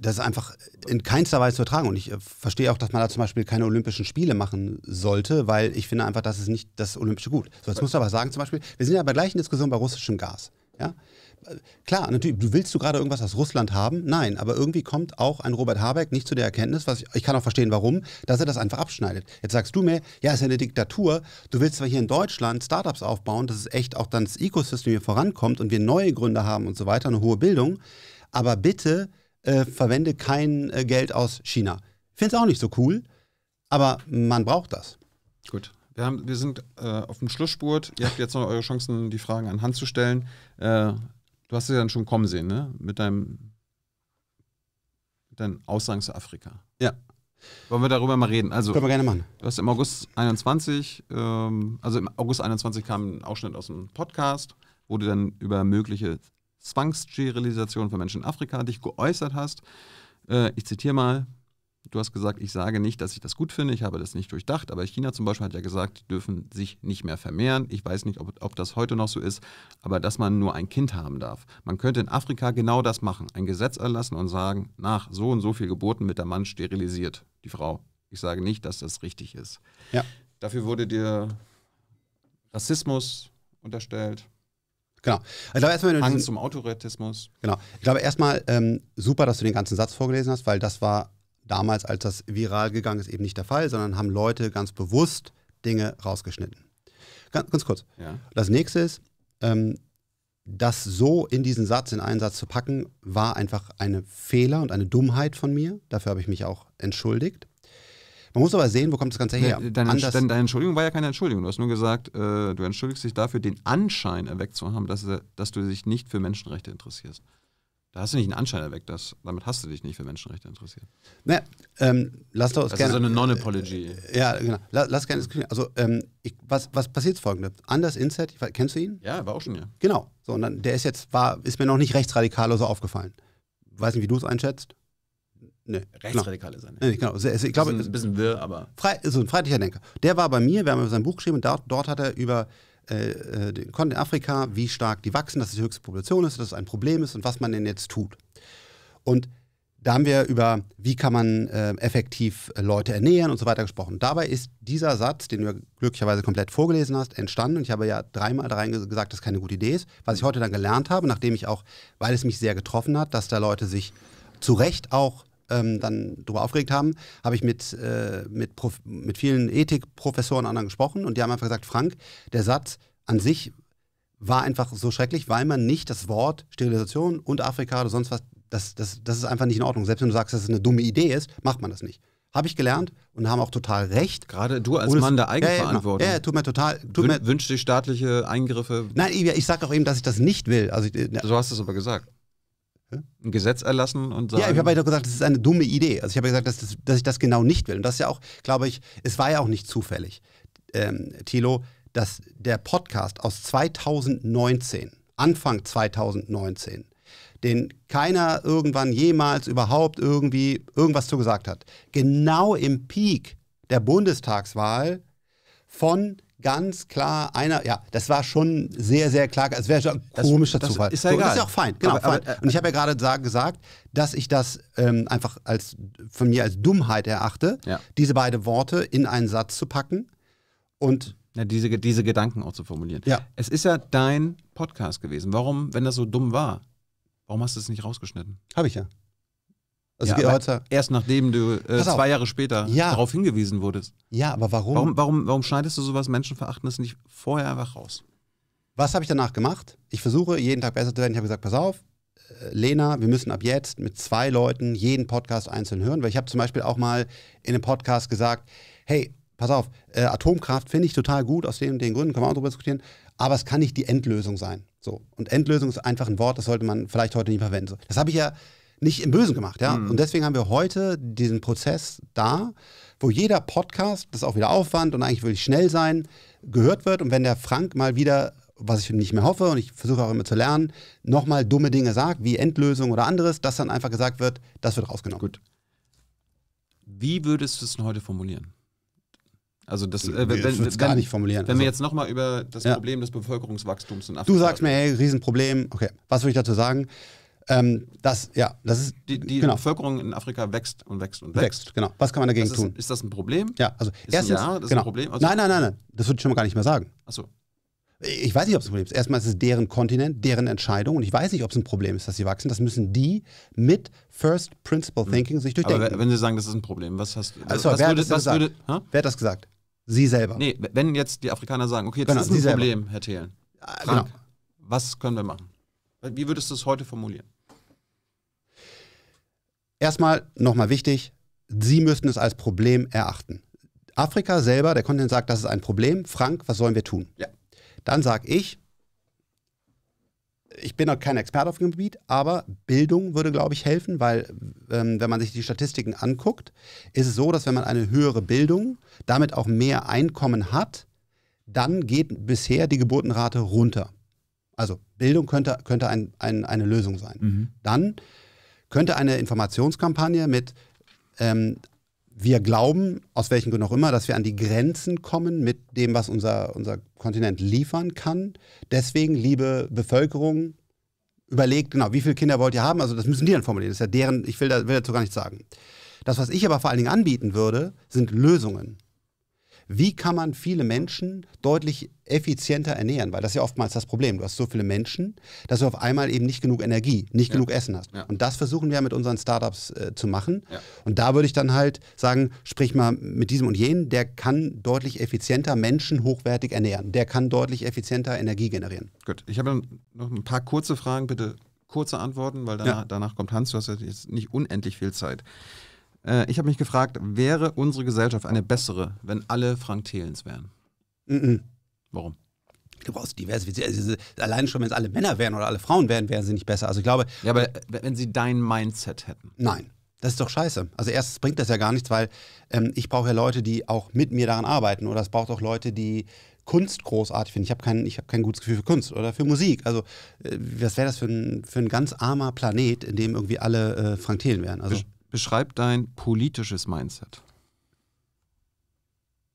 das ist einfach in keinster Weise zu ertragen. Und ich äh, verstehe auch, dass man da zum Beispiel keine Olympischen Spiele machen sollte, weil ich finde einfach, das ist nicht das olympische Gut. So, jetzt musst du aber sagen, zum Beispiel, wir sind ja bei der gleichen Diskussion bei russischem Gas. Ja? klar, natürlich, du willst du gerade irgendwas aus Russland haben? Nein, aber irgendwie kommt auch ein Robert Habeck nicht zu der Erkenntnis, was ich, ich kann auch verstehen, warum, dass er das einfach abschneidet. Jetzt sagst du mir, ja, ist ja eine Diktatur, du willst zwar hier in Deutschland Startups aufbauen, dass es echt auch dann das Ecosystem hier vorankommt und wir neue Gründe haben und so weiter, eine hohe Bildung, aber bitte äh, verwende kein äh, Geld aus China. Finde es auch nicht so cool, aber man braucht das. Gut. Wir, haben, wir sind äh, auf dem Schlussspurt. Ihr habt jetzt noch eure Chancen, die Fragen an Hand zu stellen. Äh, Du hast es ja dann schon kommen sehen, ne? Mit deinem, mit deinen Aussagen zu Afrika. Ja. Wollen wir darüber mal reden? Also, Können wir gerne machen. Du hast im August 21, ähm, also im August 21 kam ein Ausschnitt aus einem Podcast, wo du dann über mögliche Zwangssterilisation von Menschen in Afrika dich geäußert hast. Äh, ich zitiere mal, Du hast gesagt, ich sage nicht, dass ich das gut finde, ich habe das nicht durchdacht, aber China zum Beispiel hat ja gesagt, die dürfen sich nicht mehr vermehren. Ich weiß nicht, ob, ob das heute noch so ist, aber dass man nur ein Kind haben darf. Man könnte in Afrika genau das machen, ein Gesetz erlassen und sagen, nach so und so viel Geburten wird der Mann sterilisiert, die Frau. Ich sage nicht, dass das richtig ist. Ja. Dafür wurde dir Rassismus unterstellt. Genau. Ich glaube erstmal Hang zum Autoretismus. Genau. Ich glaube erstmal ähm, super, dass du den ganzen Satz vorgelesen hast, weil das war damals, als das viral gegangen ist, eben nicht der Fall, sondern haben Leute ganz bewusst Dinge rausgeschnitten. Ganz, ganz kurz. Ja. Das nächste ist, ähm, das so in diesen Satz, in einen Satz zu packen, war einfach eine Fehler und eine Dummheit von mir. Dafür habe ich mich auch entschuldigt. Man muss aber sehen, wo kommt das Ganze her. Ne, deine, Anders deine Entschuldigung war ja keine Entschuldigung. Du hast nur gesagt, äh, du entschuldigst dich dafür, den Anschein erweckt zu haben, dass, äh, dass du dich nicht für Menschenrechte interessierst. Da hast du nicht einen Anschein erweckt, dass, damit hast du dich nicht für Menschenrechte interessiert. Naja, ähm, lass doch das gerne. Das ist so eine Non-Apology. Äh, äh ja, genau. Lass, lass gerne Also, ähm, ich, was, was passiert folgende? Anders Inset, kennst du ihn? Ja, war auch schon hier. Genau. So, und dann, der ist jetzt, war, ist mir noch nicht rechtsradikal oder so aufgefallen. Weiß nicht, wie du es einschätzt. Nee, Rechtsradikale genau. er Nee, genau. Also, ich glaube, ein bisschen wirr, aber. Frei, so ein freiheitlicher Denker. Der war bei mir, wir haben über sein Buch geschrieben und dort, dort hat er über äh, äh, den Kontinent Afrika, wie stark die wachsen, dass es die höchste Population ist, dass es ein Problem ist und was man denn jetzt tut. Und da haben wir über, wie kann man äh, effektiv äh, Leute ernähren und so weiter gesprochen. Dabei ist dieser Satz, den du glücklicherweise komplett vorgelesen hast, entstanden. Und ich habe ja dreimal da rein gesagt, dass keine gute Idee ist. Was ich heute dann gelernt habe, nachdem ich auch, weil es mich sehr getroffen hat, dass da Leute sich zu Recht auch ähm, dann darüber aufgeregt haben, habe ich mit, äh, mit, mit vielen Ethikprofessoren und anderen gesprochen und die haben einfach gesagt, Frank, der Satz an sich war einfach so schrecklich, weil man nicht das Wort Sterilisation und Afrika oder sonst was, das, das, das ist einfach nicht in Ordnung. Selbst wenn du sagst, dass es eine dumme Idee ist, macht man das nicht. Habe ich gelernt und haben auch total recht. Gerade du als und Mann der genau. Eigenverantwortung. Ja, ja, ja, tut mir total. Tut Wün, wünscht dir staatliche Eingriffe. Nein, ich, ich sage auch eben, dass ich das nicht will. Also, so hast du es aber gesagt ein Gesetz erlassen und sagen. Ja, ich habe ja halt gesagt, das ist eine dumme Idee. Also ich habe ja gesagt, dass, das, dass, ich das genau nicht will. Und das ist ja auch, glaube ich, es war ja auch nicht zufällig, ähm, Thilo, dass der Podcast aus 2019, Anfang 2019, den keiner irgendwann jemals überhaupt irgendwie irgendwas zugesagt hat, genau im Peak der Bundestagswahl von ganz klar einer, ja, das war schon sehr, sehr klar, es wäre schon ein komischer das, Zufall. Ist ja, so, egal. Das ist ja auch fein. Genau, genau aber, aber, äh, fein. Und ich habe ja gerade gesagt, dass ich das ähm, einfach als, von mir als Dummheit erachte, ja. diese beiden Worte in einen Satz zu packen und ja, diese, diese Gedanken auch zu formulieren. Ja. Es ist ja dein Podcast gewesen. Warum, wenn das so dumm war, warum hast du es nicht rausgeschnitten? Habe ich ja. Also ja, heute, erst nachdem du äh, zwei auf. Jahre später ja. darauf hingewiesen wurdest. Ja, aber warum? Warum, warum, warum schneidest du sowas Menschenverachtendes nicht vorher einfach raus? Was habe ich danach gemacht? Ich versuche, jeden Tag besser zu werden. Ich habe gesagt, pass auf, äh, Lena, wir müssen ab jetzt mit zwei Leuten jeden Podcast einzeln hören, weil ich habe zum Beispiel auch mal in einem Podcast gesagt, hey, pass auf, äh, Atomkraft finde ich total gut, aus den, den Gründen kann man auch darüber diskutieren, aber es kann nicht die Endlösung sein. So. Und Endlösung ist einfach ein Wort, das sollte man vielleicht heute nicht verwenden. So. Das habe ich ja nicht im Bösen gemacht, ja. Mhm. Und deswegen haben wir heute diesen Prozess da, wo jeder Podcast, das ist auch wieder Aufwand und eigentlich will ich schnell sein, gehört wird. Und wenn der Frank mal wieder, was ich nicht mehr hoffe und ich versuche auch immer zu lernen, nochmal dumme Dinge sagt, wie Endlösung oder anderes, dass dann einfach gesagt wird, das wird rausgenommen. Gut. Wie würdest du es denn heute formulieren? Also das, äh, wenn, wenn, gar nicht formulieren. Wenn also, wir jetzt nochmal über das ja. Problem des Bevölkerungswachstums in Afrika. Du sagst mir, hey, Riesenproblem. Okay, was würde ich dazu sagen? Ähm, das, ja, das ist, die, die genau. Bevölkerung in Afrika wächst und wächst und wächst. wächst genau. Was kann man dagegen ist, tun? Ist das ein Problem? Ja, also ist erstens, ja, das genau. ein Problem. Also nein, nein, nein, nein, das würde ich schon mal gar nicht mehr sagen. Achso. Ich weiß nicht, ob es ein Problem ist. Erstmal ist es deren Kontinent, deren Entscheidung. Und ich weiß nicht, ob es ein Problem ist, dass sie wachsen. Das müssen die mit First Principle hm. Thinking hm. sich durchdenken. Aber wenn sie sagen, das ist ein Problem, was hast du? Also, wer, hat das wer hat das gesagt? Sie selber. Nee, wenn jetzt die Afrikaner sagen, okay, jetzt genau, ist ein Problem, selber. Herr Thelen. Ah, Frank, genau. Was können wir machen? Wie würdest du es heute formulieren? erstmal nochmal wichtig, Sie müssten es als Problem erachten. Afrika selber, der Kontinent sagt, das ist ein Problem. Frank, was sollen wir tun? Ja. Dann sage ich, ich bin noch kein Experte auf dem Gebiet, aber Bildung würde, glaube ich, helfen, weil ähm, wenn man sich die Statistiken anguckt, ist es so, dass wenn man eine höhere Bildung, damit auch mehr Einkommen hat, dann geht bisher die Geburtenrate runter. Also Bildung könnte, könnte ein, ein, eine Lösung sein. Mhm. Dann könnte eine Informationskampagne mit ähm, wir glauben, aus welchem Grund auch immer, dass wir an die Grenzen kommen mit dem, was unser, unser Kontinent liefern kann. Deswegen, liebe Bevölkerung, überlegt genau, wie viele Kinder wollt ihr haben? Also das müssen die dann formulieren. Das ist ja deren, ich will, da, will dazu gar nichts sagen. Das, was ich aber vor allen Dingen anbieten würde, sind Lösungen. Wie kann man viele Menschen deutlich effizienter ernähren, weil das ist ja oftmals das Problem. Du hast so viele Menschen, dass du auf einmal eben nicht genug Energie, nicht ja. genug Essen hast. Ja. Und das versuchen wir mit unseren Startups äh, zu machen. Ja. Und da würde ich dann halt sagen, sprich mal mit diesem und jenem, der kann deutlich effizienter Menschen hochwertig ernähren. Der kann deutlich effizienter Energie generieren. Gut, ich habe noch ein paar kurze Fragen, bitte kurze Antworten, weil danach, danach kommt Hans, du hast jetzt nicht unendlich viel Zeit. Äh, ich habe mich gefragt, wäre unsere Gesellschaft eine bessere, wenn alle Frank Thelens wären? Mm, -mm. Warum? Du brauchst Diversifizierung. Also, allein schon, wenn es alle Männer wären oder alle Frauen wären, wären sie nicht besser. Also ich glaube. Ja, aber wenn sie dein Mindset hätten. Nein. Das ist doch scheiße. Also erstens bringt das ja gar nichts, weil ähm, ich brauche ja Leute, die auch mit mir daran arbeiten. Oder es braucht auch Leute, die Kunst großartig finden. Ich habe kein, hab kein gutes Gefühl für Kunst oder für Musik. Also äh, was wäre das für ein, für ein ganz armer Planet, in dem irgendwie alle äh, Frank wären? Also, Beschreib dein politisches Mindset.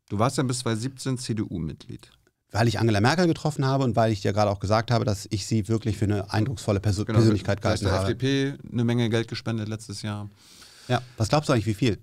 Du warst ja bis 2017 CDU-Mitglied weil ich Angela Merkel getroffen habe und weil ich dir gerade auch gesagt habe, dass ich sie wirklich für eine eindrucksvolle Perso genau, Persönlichkeit gehalten habe. der FDP eine Menge Geld gespendet letztes Jahr. Ja, was glaubst du eigentlich, wie viel?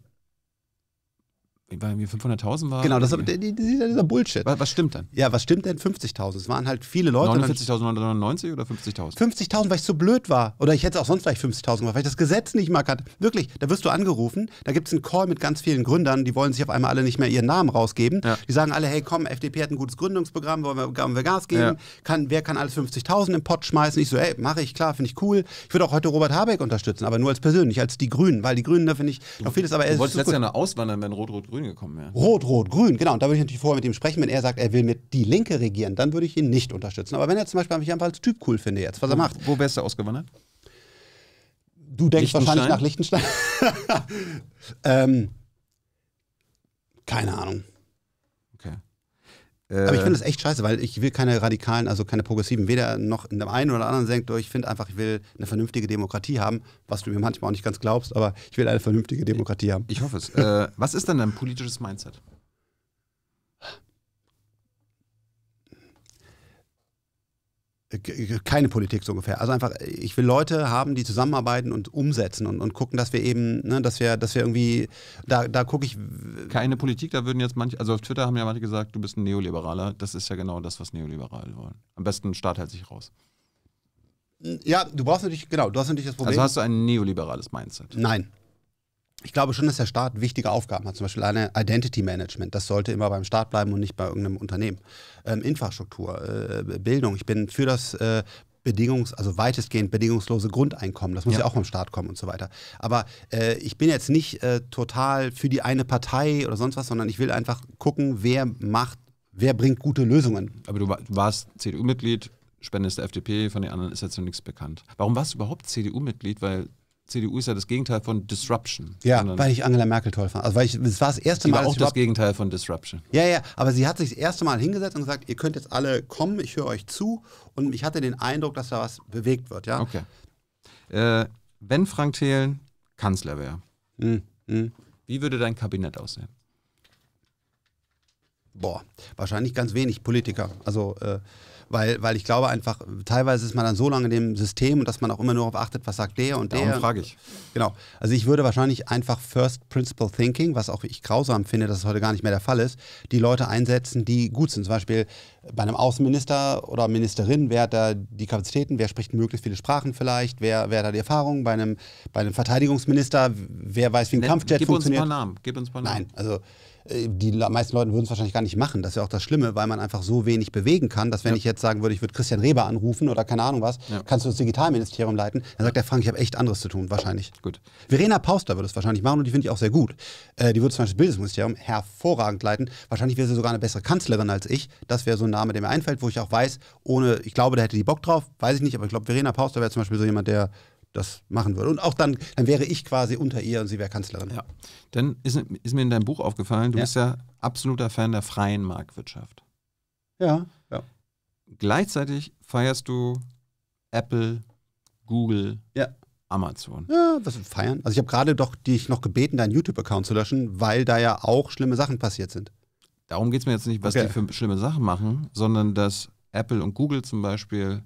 weil mir 500.000 waren. Genau, das ist dieser Bullshit. Was, was, stimmt dann? Ja, was stimmt denn? 50.000. Es waren halt viele Leute. 49.999 oder 50.000? 50.000, weil ich so blöd war. Oder ich hätte es auch sonst vielleicht 50.000 gemacht, weil ich das Gesetz nicht mag Wirklich, da wirst du angerufen, da gibt es einen Call mit ganz vielen Gründern, die wollen sich auf einmal alle nicht mehr ihren Namen rausgeben. Ja. Die sagen alle, hey komm, FDP hat ein gutes Gründungsprogramm, wollen wir, wollen wir Gas geben? Ja. Kann, wer kann alles 50.000 im Pott schmeißen? Ich so, ey, mache ich, klar, finde ich cool. Ich würde auch heute Robert Habeck unterstützen, aber nur als persönlich, als die Grünen, weil die Grünen, da ne, finde ich noch vieles, aber er ist. Du wolltest letztes Jahr eine auswandern, wenn Rot-Rot-Grün Rot-Grün gekommen wäre. Rot-Rot-Grün, genau. Und da würde ich natürlich vorher mit ihm sprechen, wenn er sagt, er will mit die Linke regieren, dann würde ich ihn nicht unterstützen. Aber wenn er zum Beispiel mich einfach als Typ cool finde jetzt, was er macht. Wo wärst du ausgewandert? Du denkst wahrscheinlich nach Liechtenstein. ähm, keine Ahnung. Aber ich äh. finde das echt scheiße, weil ich will keine radikalen, also keine progressiven, weder noch in dem einen oder anderen senkt, Ich finde einfach, ich will eine vernünftige Demokratie haben, was du mir manchmal auch nicht ganz glaubst, aber ich will eine vernünftige Demokratie haben. Ich hoffe es. äh, was ist denn dein politisches Mindset? keine Politik so ungefähr. Also einfach, ich will Leute haben, die zusammenarbeiten und umsetzen und, und gucken, dass wir eben, ne, dass wir, dass wir irgendwie, da, da gucke ich. Keine Politik, da würden jetzt manche, also auf Twitter haben ja manche gesagt, du bist ein Neoliberaler. Das ist ja genau das, was Neoliberale wollen. Am besten Staat hält sich raus. Ja, du brauchst natürlich, genau, du hast natürlich das also Problem. Also hast du ein neoliberales Mindset? Nein ich glaube schon, dass der Staat wichtige Aufgaben hat, zum Beispiel eine Identity Management. Das sollte immer beim Staat bleiben und nicht bei irgendeinem Unternehmen. Ähm, Infrastruktur, äh, Bildung. Ich bin für das äh, Bedingungs-, also weitestgehend bedingungslose Grundeinkommen. Das muss ja, ja auch vom Staat kommen und so weiter. Aber äh, ich bin jetzt nicht äh, total für die eine Partei oder sonst was, sondern ich will einfach gucken, wer macht, wer bringt gute Lösungen. Aber du, warst CDU-Mitglied, spendest der FDP, von den anderen ist jetzt so nichts bekannt. Warum warst du überhaupt CDU-Mitglied? Weil CDU ist ja das Gegenteil von Disruption. Ja, weil ich Angela Merkel toll fand. Also weil ich, es war das erste die Mal. War auch das Gegenteil von Disruption. Ja, ja, aber sie hat sich das erste Mal hingesetzt und gesagt, ihr könnt jetzt alle kommen, ich höre euch zu. Und ich hatte den Eindruck, dass da was bewegt wird, ja. Okay. Äh, wenn Frank Thelen Kanzler wäre, mhm. wie würde dein Kabinett aussehen? boah, wahrscheinlich ganz wenig Politiker. Also äh, weil, weil ich glaube einfach, teilweise ist man dann so lange in dem System, dass man auch immer nur darauf achtet, was sagt der und der. Darum frage ich. Genau. Also ich würde wahrscheinlich einfach First Principle Thinking, was auch ich grausam finde, dass es heute gar nicht mehr der Fall ist, die Leute einsetzen, die gut sind. Zum Beispiel bei einem Außenminister oder Ministerin, wer hat da die Kapazitäten, wer spricht möglichst viele Sprachen vielleicht, wer, wer hat da die Erfahrung, bei einem, bei einem Verteidigungsminister, wer weiß, wie ein Kampfjet funktioniert. Gib uns ein paar Namen, gib uns ein paar Namen. Nein, also äh, die meisten Leute würden es wahrscheinlich gar nicht machen. Das ist ja auch das Schlimme, weil man einfach so wenig bewegen kann, dass wenn ja. ich jetzt sagen würde, ich würde Christian Reber anrufen oder keine Ahnung was, ja. kannst du das Digitalministerium leiten, dann sagt der Frank, ich habe echt anderes zu tun, wahrscheinlich. Gut. Verena Pauster würde es wahrscheinlich machen und die finde ich auch sehr gut. Äh, die würde zum Beispiel das Bildungsministerium hervorragend leiten. Wahrscheinlich wäre sie sogar eine bessere Kanzlerin als ich. Das wäre so ein Name, der mir einfällt, wo ich auch weiß, ohne, ich glaube, da hätte die Bock drauf, weiß ich nicht, aber ich glaube, Verena Pauster wäre zum Beispiel so jemand, der das machen würde. Und auch dann, dann wäre ich quasi unter ihr und sie wäre Kanzlerin. Ja. Dann ist, ist mir in deinem Buch aufgefallen, du ja. bist ja absoluter Fan der freien Marktwirtschaft. Ja, ja. Gleichzeitig feierst du Apple, Google, ja. Amazon. Ja, was feiern? Also ich habe gerade doch dich noch gebeten, deinen YouTube-Account zu löschen, weil da ja auch schlimme Sachen passiert sind. Darum geht es mir jetzt nicht, was okay. die für schlimme Sachen machen, sondern dass Apple und Google zum Beispiel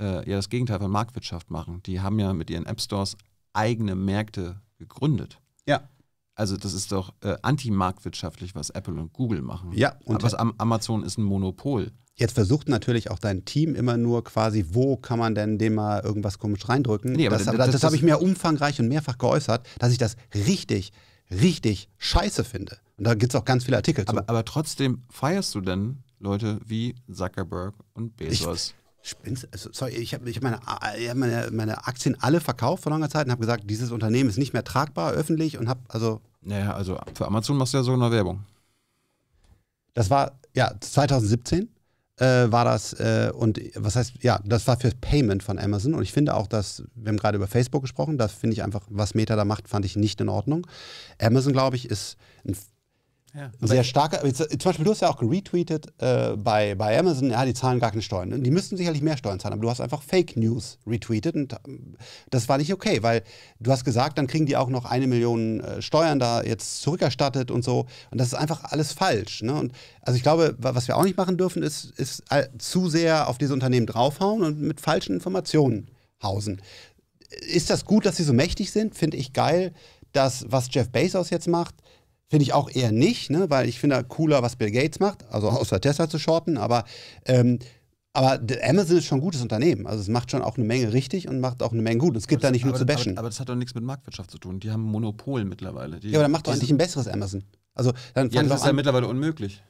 äh, ja das Gegenteil von Marktwirtschaft machen. Die haben ja mit ihren App Stores eigene Märkte gegründet. Ja. Also das ist doch äh, antimarktwirtschaftlich, was Apple und Google machen. Ja. Und was Amazon ist ein Monopol. Jetzt versucht natürlich auch dein Team immer nur quasi, wo kann man denn dem mal irgendwas komisch reindrücken. Nee, aber das, das, das, das habe ich mir umfangreich und mehrfach geäußert, dass ich das richtig, richtig scheiße finde. Und da gibt es auch ganz viele Artikel aber, zu. Aber trotzdem feierst du denn Leute wie Zuckerberg und Bezos. Ich, Spinnst, also, sorry, ich habe ich hab meine, hab meine, meine Aktien alle verkauft vor langer Zeit und habe gesagt, dieses Unternehmen ist nicht mehr tragbar öffentlich und habe also. Naja, also für Amazon machst du ja so eine Werbung. Das war, ja, 2017 äh, war das, äh, und was heißt, ja, das war für Payment von Amazon und ich finde auch, dass, wir haben gerade über Facebook gesprochen, das finde ich einfach, was Meta da macht, fand ich nicht in Ordnung. Amazon, glaube ich, ist ein ja. Sehr starker. Äh, zum Beispiel, du hast ja auch geretweetet äh, bei, bei Amazon, ja, die zahlen gar keine Steuern. Ne? Die müssten sicherlich mehr Steuern zahlen, aber du hast einfach Fake News retweetet und ähm, das war nicht okay, weil du hast gesagt, dann kriegen die auch noch eine Million äh, Steuern da jetzt zurückerstattet und so. Und das ist einfach alles falsch. Ne? Und also ich glaube, was wir auch nicht machen dürfen, ist, ist äh, zu sehr auf diese Unternehmen draufhauen und mit falschen Informationen hausen. Ist das gut, dass sie so mächtig sind? Finde ich geil. dass was Jeff Bezos jetzt macht, Finde ich auch eher nicht, ne? weil ich finde halt cooler, was Bill Gates macht, also außer Tesla zu shorten, aber, ähm, aber Amazon ist schon ein gutes Unternehmen. Also es macht schon auch eine Menge richtig und macht auch eine Menge gut. es gibt das, da nicht aber, nur zu bashen. Aber, aber, das hat doch nichts mit Marktwirtschaft zu tun. Die haben Monopol mittlerweile. Die, ja, aber dann macht doch eigentlich ein besseres Amazon. Also dann ja, das ist an. ja mittlerweile unmöglich.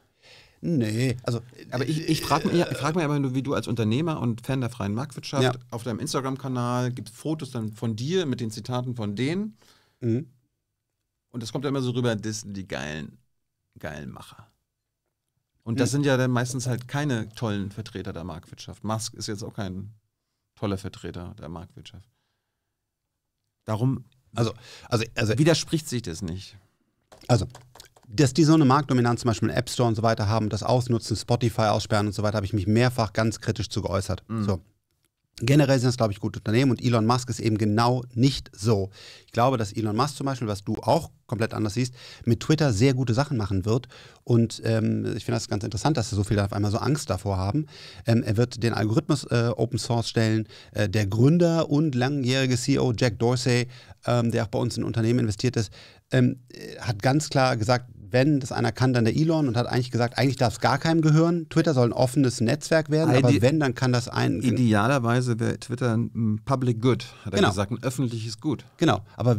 Nee, also. Aber ich, ich frage mich, ich frag mich aber nur, wie du als Unternehmer und Fan der freien Marktwirtschaft ja. auf deinem Instagram-Kanal gibt Fotos dann von dir mit den Zitaten von denen. Mhm. Und das kommt ja immer so rüber, das sind die geilen, geilen Macher. Und das hm. sind ja dann meistens halt keine tollen Vertreter der Marktwirtschaft. Musk ist jetzt auch kein toller Vertreter der Marktwirtschaft. Darum, also, also, also widerspricht sich das nicht. Also, dass die so eine Marktdominanz zum Beispiel im App Store und so weiter haben, das Ausnutzen, Spotify aussperren und so weiter, habe ich mich mehrfach ganz kritisch zu geäußert. Mhm. So. Generell sind es, glaube ich, gute Unternehmen und Elon Musk ist eben genau nicht so. Ich glaube, dass Elon Musk zum Beispiel, was du auch komplett anders siehst, mit Twitter sehr gute Sachen machen wird. Und ähm, ich finde das ganz interessant, dass so viele auf einmal so Angst davor haben. Ähm, er wird den Algorithmus äh, Open Source stellen. Äh, der Gründer und langjährige CEO Jack Dorsey, ähm, der auch bei uns in Unternehmen investiert ist, ähm, äh, hat ganz klar gesagt, wenn das einer kann, dann der Elon und hat eigentlich gesagt, eigentlich darf es gar keinem gehören. Twitter soll ein offenes Netzwerk werden, Ide aber wenn, dann kann das ein. Idealerweise wäre Twitter ein Public Good, hat er genau. gesagt, ein öffentliches Gut. Genau, aber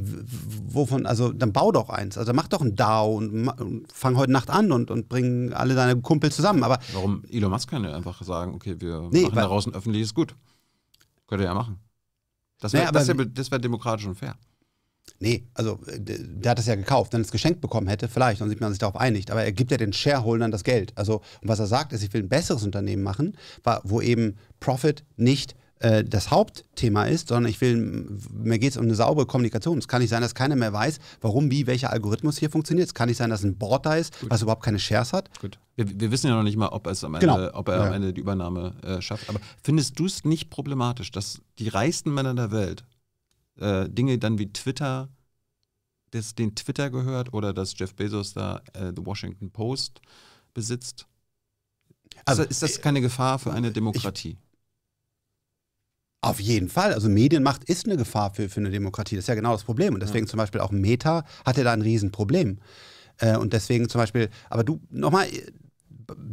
wovon, also dann bau doch eins, also mach doch ein DAO und, und fang heute Nacht an und, und bring alle deine Kumpel zusammen. Aber Warum Elon Musk kann ja einfach sagen, okay, wir nee, machen daraus ein öffentliches Gut. Könnte er ja machen. Das wäre naja, wär, wär demokratisch und fair. Nee, also äh, der hat das ja gekauft. Wenn er es geschenkt bekommen hätte, vielleicht, dann sieht man sich darauf einigt. Aber er gibt ja den Shareholdern das Geld. Also, und was er sagt, ist, ich will ein besseres Unternehmen machen, wo eben Profit nicht äh, das Hauptthema ist, sondern ich will, mir geht es um eine saubere Kommunikation. Es kann nicht sein, dass keiner mehr weiß, warum, wie, welcher Algorithmus hier funktioniert. Es kann nicht sein, dass ein Board da ist, Gut. was überhaupt keine Shares hat. Gut. Wir, wir, wissen ja noch nicht mal, ob, es am Ende, genau. ob er ja. am Ende die Übernahme äh, schafft. Aber findest du es nicht problematisch, dass die reichsten Männer der Welt äh, Dinge dann wie Twitter, das den Twitter gehört oder dass Jeff Bezos da äh, The Washington Post besitzt? Also ist das äh, keine Gefahr für eine Demokratie? auf jeden Fall. Also Medienmacht ist eine Gefahr für, für eine Demokratie. Das ist ja genau das Problem. Und deswegen ja. zum Beispiel auch Meta hatte da ein Riesenproblem. Äh, und deswegen zum Beispiel, aber du, nochmal,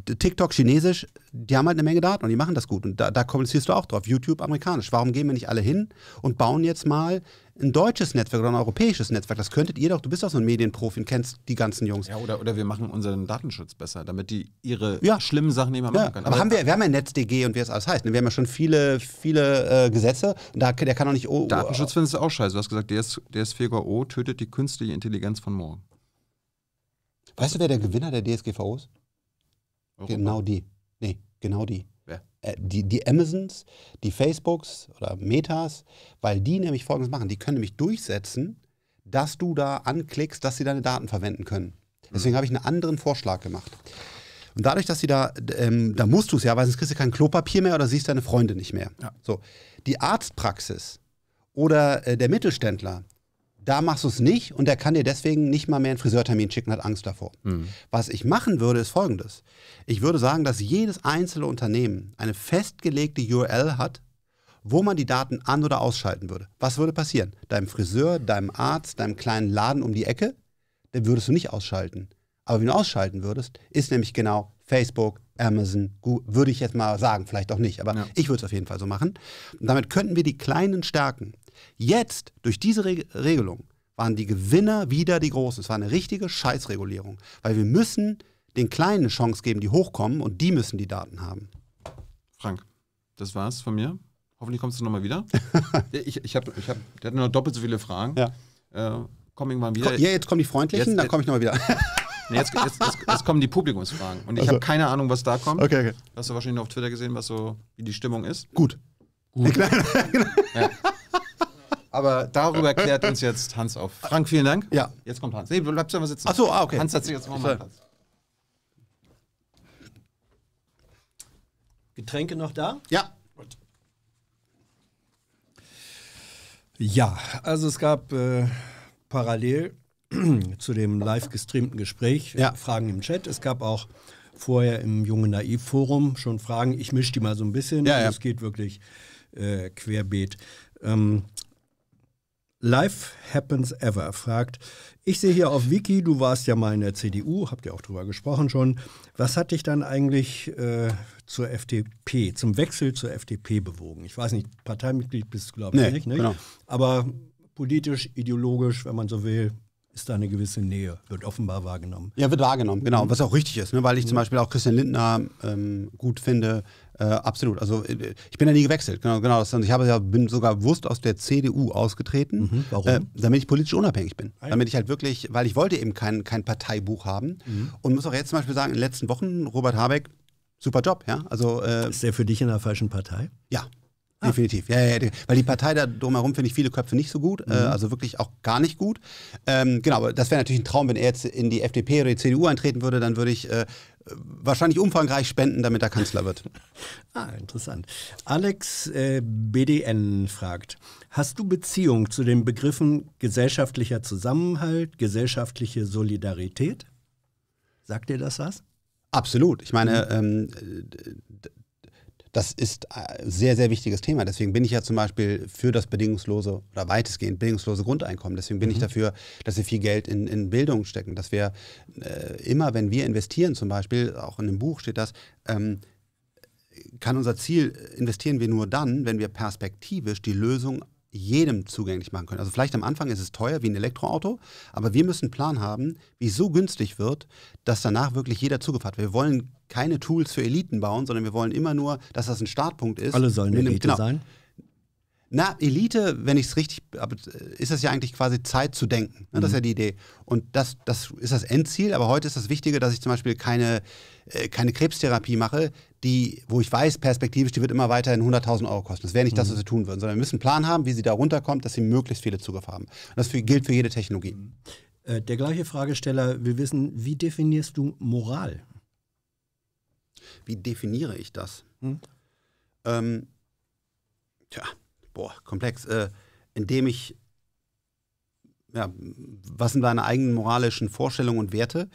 äh, TikTok chinesisch, die haben halt eine Menge Daten und die machen das gut. Und da, da kommunizierst du auch drauf. YouTube amerikanisch. Warum gehen wir nicht alle hin und bauen jetzt mal ein deutsches Netzwerk oder ein europäisches Netzwerk? Das könntet ihr doch. Du bist doch so ein Medienprofi und kennst die ganzen Jungs. Ja, oder, oder wir machen unseren Datenschutz besser, damit die ihre ja. schlimmen Sachen nicht mehr machen ja, können. Aber, aber haben wir, wir haben ja NetzDG und wie es alles heißt. Ne? Wir haben ja schon viele, viele äh, Gesetze. Da, der kann doch nicht. Oh, Datenschutz findest du auch scheiße. Du hast gesagt, der DSGVO oh, tötet die künstliche Intelligenz von morgen. Weißt du, wer der Gewinner der DSGVO ist? Europa? Genau die. Nee, genau die. Wer? Äh, die, die Amazons, die Facebooks oder Metas, weil die nämlich Folgendes machen. Die können nämlich durchsetzen, dass du da anklickst, dass sie deine Daten verwenden können. Hm. Deswegen habe ich einen anderen Vorschlag gemacht. Und dadurch, dass sie da, ähm, da musst du es ja, weil sonst kriegst du kein Klopapier mehr oder siehst deine Freunde nicht mehr. Ja. So, die Arztpraxis oder äh, der Mittelständler, da machst du es nicht und der kann dir deswegen nicht mal mehr einen Friseurtermin schicken, hat Angst davor. Mhm. Was ich machen würde, ist folgendes. Ich würde sagen, dass jedes einzelne Unternehmen eine festgelegte URL hat, wo man die Daten an- oder ausschalten würde. Was würde passieren? Deinem Friseur, deinem Arzt, deinem kleinen Laden um die Ecke, den würdest du nicht ausschalten. Aber wenn du ausschalten würdest, ist nämlich genau Facebook, Amazon, Google, würde ich jetzt mal sagen, vielleicht auch nicht, aber ja. ich würde es auf jeden Fall so machen. Und damit könnten wir die kleinen Stärken Jetzt, durch diese Re Regelung, waren die Gewinner wieder die Großen. Es war eine richtige Scheißregulierung, weil wir müssen den Kleinen eine Chance geben, die hochkommen und die müssen die Daten haben. Frank, das war's von mir. Hoffentlich kommst du nochmal wieder. ich ich habe ich hab, der hat nur doppelt so viele Fragen. Ja. Äh, komm irgendwann wieder. ja, jetzt kommen die Freundlichen, jetzt, dann komme ich nochmal wieder. nee, jetzt, jetzt, jetzt, kommen die Publikumsfragen. Und ich also. habe keine Ahnung, was da kommt. Okay, okay. Hast du wahrscheinlich noch auf Twitter gesehen, was so, wie die Stimmung ist. Gut. Gut. ja. Aber darüber klärt uns jetzt Hans auf. Frank, vielen Dank. Ja. Jetzt kommt Hans. Nee, bleibst du mal sitzen. Achso, ah, okay. Hans hat sich jetzt nochmal Platz. Getränke noch da? Ja. Gut. Ja, also es gab äh, parallel zu dem live gestreamten Gespräch ja. Fragen im Chat. Es gab auch vorher im Junge Naiv Forum schon Fragen. Ich mische die mal so ein bisschen. Ja, ja. Also es geht wirklich äh, querbeet. Ähm, Life Happens Ever fragt, ich sehe hier auf Wiki, du warst ja mal in der CDU, habt ihr auch drüber gesprochen schon. Was hat dich dann eigentlich äh, zur FDP, zum Wechsel zur FDP bewogen? Ich weiß nicht, Parteimitglied bist du, glaube ich, nee, nicht. Ne? Genau. Aber politisch, ideologisch, wenn man so will, ist da eine gewisse Nähe, wird offenbar wahrgenommen. Ja, wird wahrgenommen, genau. Was auch richtig ist, ne? weil ich zum mhm. Beispiel auch Christian Lindner ähm, gut finde. Äh, absolut. Also äh, ich bin ja nie gewechselt. Genau, genau. ich habe ja, bin sogar bewusst aus der CDU ausgetreten. Mhm, äh, warum? Äh, damit ich politisch unabhängig bin. Ah, Damit ich halt wirklich, weil ich wollte eben kein, kein Parteibuch haben. Mhm. Und muss auch jetzt zum Beispiel sagen, in den letzten Wochen, Robert Habeck, super Job, ja. Also, äh, ist der für dich in der falschen Partei? Ja. Definitiv, ja, ja, ja, weil die Partei da drumherum finde ich viele Köpfe nicht so gut, äh, mhm. äh, also wirklich auch gar nicht gut. Ähm, genau, aber das wäre natürlich ein Traum, wenn er jetzt in die FDP oder die CDU eintreten würde, dann würde ich äh, wahrscheinlich umfangreich spenden, damit er Kanzler wird. ah, interessant. Alex äh, BDN fragt, hast du Beziehung zu den Begriffen gesellschaftlicher Zusammenhalt, gesellschaftliche Solidarität? Sagt dir das was? Absolut. Ich meine, mhm. ähm, das ist ein äh, sehr, sehr wichtiges Thema. Deswegen bin ich ja zum Beispiel für das bedingungslose oder weitestgehend bedingungslose Grundeinkommen. Deswegen bin mhm. ich dafür, dass wir viel Geld in, in Bildung stecken, dass wir äh, immer, wenn wir investieren, zum Beispiel, auch in dem Buch steht das, ähm, kann unser Ziel, investieren wir nur dann, wenn wir perspektivisch die Lösung jedem zugänglich machen können. Also vielleicht am Anfang ist es teuer wie ein Elektroauto, aber wir müssen einen Plan haben, wie es so günstig wird, dass danach wirklich jeder Zugriff wird. Wir wollen keine Tools für Eliten bauen, sondern wir wollen immer nur, dass das ein Startpunkt ist. Alle sollen Elite genau. sein. Na, Elite, wenn ich äh, es richtig, ist das ja eigentlich quasi Zeit zu denken. Ne? Das mhm. ist ja mhm. die Idee. Und das, das ist das Endziel, aber heute ist das Wichtige, dass ich zum Beispiel keine, äh, keine Krebstherapie mache, die, wo ich weiß, perspektivisch, die wird immer weiterhin 100.000 Euro kosten. Das wäre nicht mhm. das, was sie mhm. tun würden, sondern wir müssen einen Plan haben, wie sie da runterkommt, dass sie möglichst viele Zugriff haben. Und das gilt für jede Technologie. Mhm. Äh, der gleiche Fragesteller will wissen, wie definierst du Moral? Wie definiere ich das? Mhm. Ähm, tja, boah, komplex. Äh, indem ich, ja, was sind deine eigenen moralischen Vorstellungen und Werte?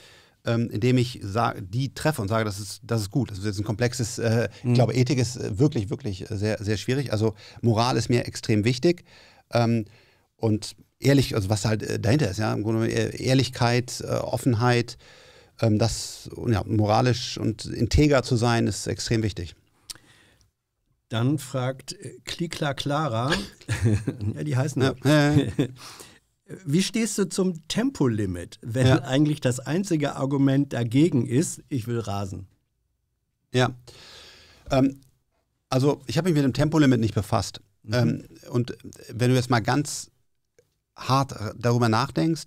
ähm, indem ich sag, die treffe und sage, das ist, das ist gut. Das ist jetzt ein komplexes, äh, mhm. ich glaube, Ethik ist äh, wirklich, wirklich äh, sehr, sehr schwierig. Also Moral ist mir extrem wichtig. Ähm, und ehrlich, also was halt äh, dahinter ist, ja, im Grunde Ehrlichkeit, äh, Offenheit, ähm, das ja, moralisch und integer zu sein, ist extrem wichtig. Dann fragt Klikla Clara, ja, die heißen ja. Wie stehst du zum Tempolimit, wenn ja. eigentlich das einzige Argument dagegen ist, ich will rasen? Ja. Ähm, also ich habe mich mit dem Tempolimit nicht befasst. Mhm. Ähm, und wenn du jetzt mal ganz hart äh, darüber nachdenkst,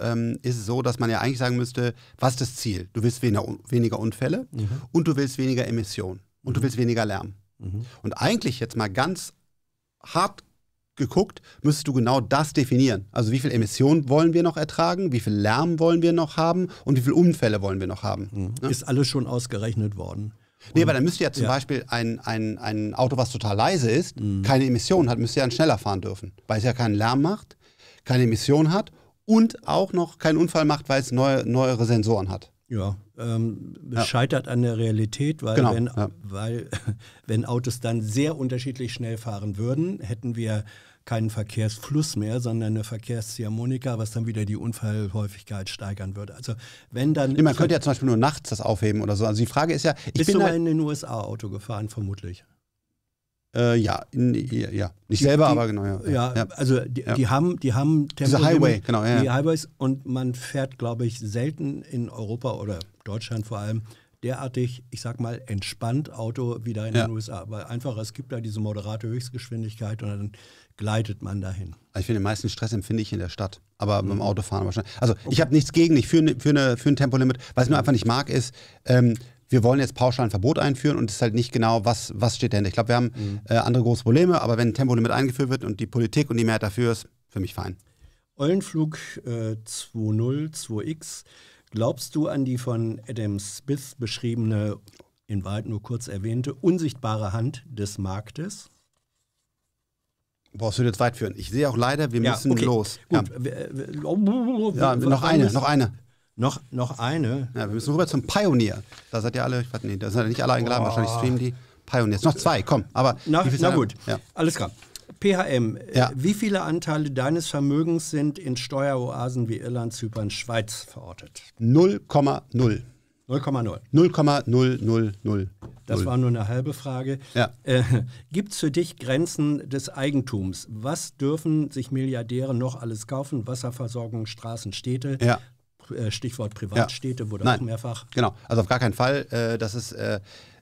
ähm, ist es so, dass man ja eigentlich sagen müsste, was ist das Ziel? Du willst weniger, weniger Unfälle mhm. und du willst weniger Emissionen und mhm. du willst weniger Lärm. Mhm. Und eigentlich jetzt mal ganz hart geguckt, müsstest du genau das definieren. Also wie viel Emissionen wollen wir noch ertragen, wie viel Lärm wollen wir noch haben und wie viele Unfälle wollen wir noch haben. Mhm. Ne? Ist alles schon ausgerechnet worden. Nee, aber dann müsste ja zum ja. Beispiel ein, ein, ein Auto, was total leise ist, mhm. keine Emissionen hat, müsste ja dann schneller fahren dürfen, weil es ja keinen Lärm macht, keine Emissionen hat und auch noch keinen Unfall macht, weil es neue, neuere Sensoren hat. Ja, ähm, es ja. scheitert an der Realität, weil, genau, wenn, ja. weil wenn Autos dann sehr unterschiedlich schnell fahren würden, hätten wir keinen Verkehrsfluss mehr, sondern eine Verkehrsziehharmonika, was dann wieder die Unfallhäufigkeit steigern würde. Also wenn dann... Nee, man könnte ja zum Beispiel nur nachts das aufheben oder so. Also die Frage ist ja... Ich bist bin du mal in den USA Auto gefahren, vermutlich? Äh, ja, in, ja, nicht die, selber, die, aber genau. Ja, ja, ja. also die, ja. die, haben, die haben Tempo Diese Highway, genau, die Highways und man fährt, glaube ich, selten in Europa oder Deutschland vor allem derartig, ich sag mal, entspannt Auto wie da in den USA. Weil einfach, es gibt da diese moderate Höchstgeschwindigkeit und dann gleitet man dahin. Also ich finde, den meisten Stress empfinde ich in der Stadt, aber mhm. beim Autofahren wahrscheinlich. Also okay. ich habe nichts gegen, ich für, für, eine, für ne, ein Tempolimit. Was ich nur einfach nicht mag, ist, ähm, wir wollen jetzt pauschal ein Verbot einführen und es ist halt nicht genau, was, was steht dahinter. Ich glaube, wir haben mhm. äh, andere große Probleme, aber wenn ein Tempolimit eingeführt wird und die Politik und die Mehrheit dafür ist, für mich fein. Eulenflug äh, 2.0, x Glaubst du an die von Adam Smith beschriebene, in Wahrheit nur kurz erwähnte, unsichtbare Hand des Marktes? Boah, es würde jetzt weit führen. Ich sehe auch leider, wir ja, müssen okay. los. Gut. Ja. Ja, noch eine, noch eine. Noch, noch eine. Ja, wir müssen rüber zum Pioneer. Da seid ihr alle, ich weiß nicht, da sind nicht alle eingeladen, Boah. wahrscheinlich streamen die Pioneers. Noch zwei, komm, aber. Na, na gut, ja. alles klar. PHM, äh, ja. wie viele Anteile deines Vermögens sind in Steueroasen wie Irland, Zypern, Schweiz verortet? 0,0. 0,0. 0,000. Das war nur eine halbe Frage. Ja. Äh, Gibt es für dich Grenzen des Eigentums? Was dürfen sich Milliardäre noch alles kaufen? Wasserversorgung, Straßen, Städte? Ja. Äh, Stichwort Privatstädte ja. wurde Nein. auch mehrfach. Genau, also auf gar keinen Fall. Äh, das ist. Äh,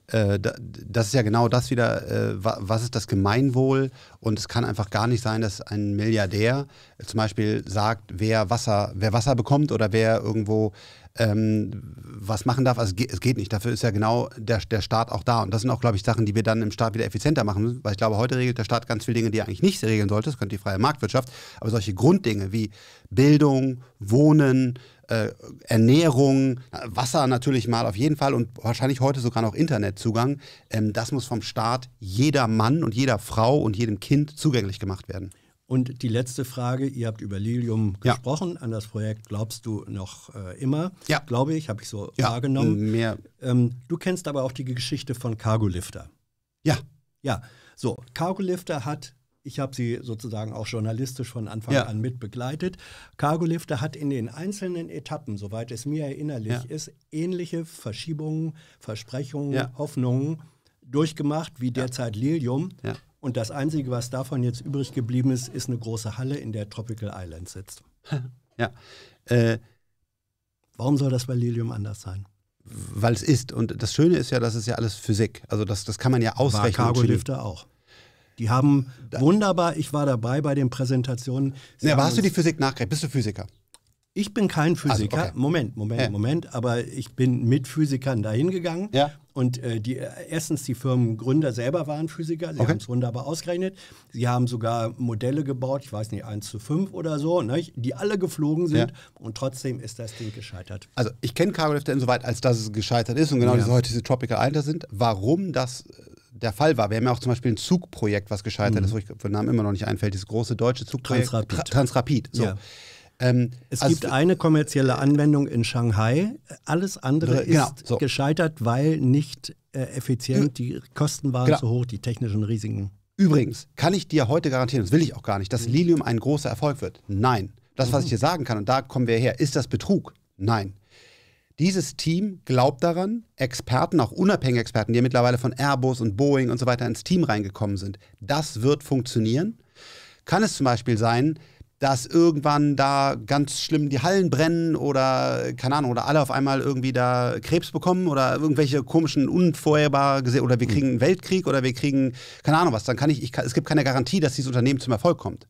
äh, das ist ja genau das wieder, äh, was ist das Gemeinwohl? Und es kann einfach gar nicht sein, dass ein Milliardär äh, zum Beispiel sagt, wer Wasser, wer Wasser bekommt oder wer irgendwo ähm, was machen darf. Also es geht nicht. Dafür ist ja genau der, der Staat auch da. Und das sind auch, glaube ich, Sachen, die wir dann im Staat wieder effizienter machen müssen. Weil ich glaube, heute regelt der Staat ganz viele Dinge, die er eigentlich nicht regeln sollte. Das könnte die freie Marktwirtschaft. Aber solche Grunddinge wie Bildung, Wohnen, äh, Ernährung, Wasser natürlich mal auf jeden Fall und wahrscheinlich heute sogar noch Internetzugang. Ähm, das muss vom Staat jeder Mann und jeder Frau und jedem Kind zugänglich gemacht werden. Und die letzte Frage, ihr habt über Lilium ja. gesprochen, an das Projekt glaubst du noch äh, immer, ja. glaube ich, habe ich so ja. wahrgenommen. Mehr. Ähm, du kennst aber auch die Geschichte von Cargolifter. Ja. Ja, so, Cargolifter hat ich habe sie sozusagen auch journalistisch von Anfang ja. an mit begleitet. Cargolifter hat in den einzelnen Etappen, soweit es mir erinnerlich ja. ist, ähnliche Verschiebungen, Versprechungen, ja. Hoffnungen durchgemacht wie derzeit Lilium. Und das Einzige, was davon jetzt übrig geblieben ist, ist eine große Halle, in der Tropical Island sitzt. ja. Äh, Warum soll das bei Lilium anders sein? Weil es ist. Und das Schöne ist ja, das ist ja alles Physik. Also das, das kann man ja ausrechnen. War Cargolifter auch. Die haben wunderbar, ich war dabei bei den Präsentationen. Sie ja, aber hast du die Physik nachgerechnet? Bist du Physiker? Ich bin kein also, Physiker. Also, okay. Moment, Moment, ja. Moment. Aber ich bin mit Physikern dahin gegangen. Ja. Und äh, die, äh, erstens, die Firmengründer selber waren Physiker. Sie okay. haben es wunderbar ausgerechnet. Sie haben sogar Modelle gebaut, ich weiß nicht, 1 zu 5 oder so, ne, die alle geflogen sind. Ja. Und trotzdem ist das Ding gescheitert. Also, ich kenne Cargo insoweit, als dass es gescheitert ist und genau ja. diese heute diese Tropical Alter sind. Warum das äh, der Fall war. Wir haben ja auch zum Beispiel ein Zugprojekt, was gescheitert mhm. ist, wo ich den Namen immer noch nicht einfällt, dieses große deutsche Zugprojekt. Transrapid. Transrapid so. ja. ähm, es also gibt eine kommerzielle Anwendung in Shanghai. Alles andere genau, ist so. gescheitert, weil nicht äh, effizient, die Kosten waren genau. zu hoch, die technischen Risiken. Übrigens, kann ich dir heute garantieren, das will ich auch gar nicht, dass mhm. Lilium ein großer Erfolg wird? Nein. Das, was mhm. ich dir sagen kann, und da kommen wir her, ist das Betrug? Nein. Dieses Team glaubt daran, Experten, auch unabhängige Experten, die ja mittlerweile von Airbus und Boeing und so weiter ins Team reingekommen sind, das wird funktionieren. Kann es zum Beispiel sein, dass irgendwann da ganz schlimm die Hallen brennen oder keine Ahnung, oder alle auf einmal irgendwie da Krebs bekommen oder irgendwelche komischen unvorherbar gesehen oder wir hm. kriegen einen Weltkrieg oder wir kriegen keine Ahnung was, dann kann ich, ich es gibt keine Garantie, dass dieses Unternehmen zum Erfolg kommt.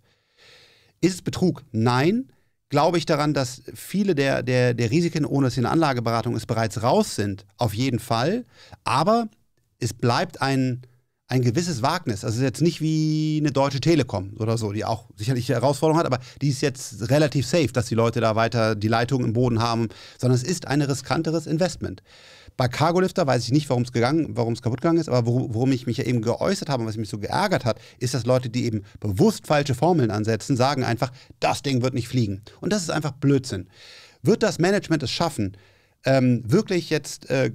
Ist es Betrug? Nein glaube ich daran, dass viele der, der, der Risiken, ohne dass sie eine Anlageberatung ist, bereits raus sind. Auf jeden Fall. Aber es bleibt ein, ein gewisses Wagnis. Also es ist jetzt nicht wie eine Deutsche Telekom oder so, die auch sicherlich Herausforderungen hat, aber die ist jetzt relativ safe, dass die Leute da weiter die Leitung im Boden haben, sondern es ist ein riskanteres Investment. Bei Cargolifter weiß ich nicht, warum es gegangen, warum es kaputt gegangen ist, aber worum, worum ich mich ja eben geäußert habe und was mich so geärgert hat, ist, dass Leute, die eben bewusst falsche Formeln ansetzen, sagen einfach, das Ding wird nicht fliegen. Und das ist einfach Blödsinn. Wird das Management es schaffen, ähm, wirklich jetzt äh,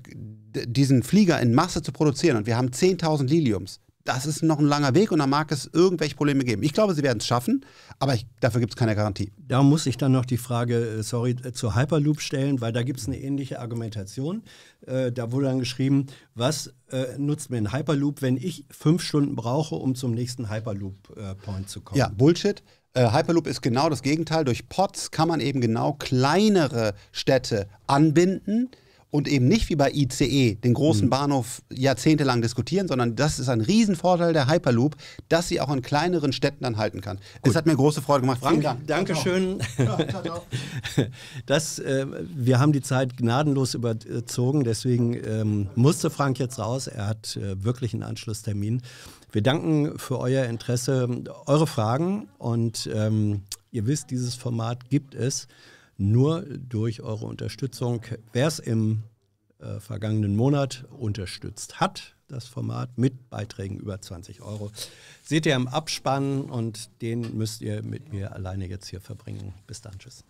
diesen Flieger in Masse zu produzieren? Und wir haben 10.000 Liliums das ist noch ein langer Weg und da mag es irgendwelche Probleme geben. Ich glaube, sie werden es schaffen, aber ich, dafür gibt es keine Garantie. Da muss ich dann noch die Frage, äh, sorry, äh, zu Hyperloop stellen, weil da gibt es eine ähnliche Argumentation. Äh, da wurde dann geschrieben, was äh, nutzt mir ein Hyperloop, wenn ich fünf Stunden brauche, um zum nächsten Hyperloop-Point äh, zu kommen? Ja, Bullshit. Äh, Hyperloop ist genau das Gegenteil. Durch Pods kann man eben genau kleinere Städte anbinden und eben nicht wie bei ICE den großen mhm. Bahnhof jahrzehntelang diskutieren, sondern das ist ein Riesenvorteil der Hyperloop, dass sie auch in kleineren Städten dann halten kann. Gut. Es hat mir große Freude gemacht. Frank, Dank. Dankeschön. das, äh, wir haben die Zeit gnadenlos überzogen, deswegen ähm, musste Frank jetzt raus. Er hat äh, wirklich einen Anschlusstermin. Wir danken für euer Interesse, eure Fragen und ähm, ihr wisst, dieses Format gibt es nur durch eure Unterstützung, wer es im äh, vergangenen Monat unterstützt hat, das Format mit Beiträgen über 20 Euro, seht ihr im Abspann und den müsst ihr mit mir alleine jetzt hier verbringen. Bis dann, tschüss.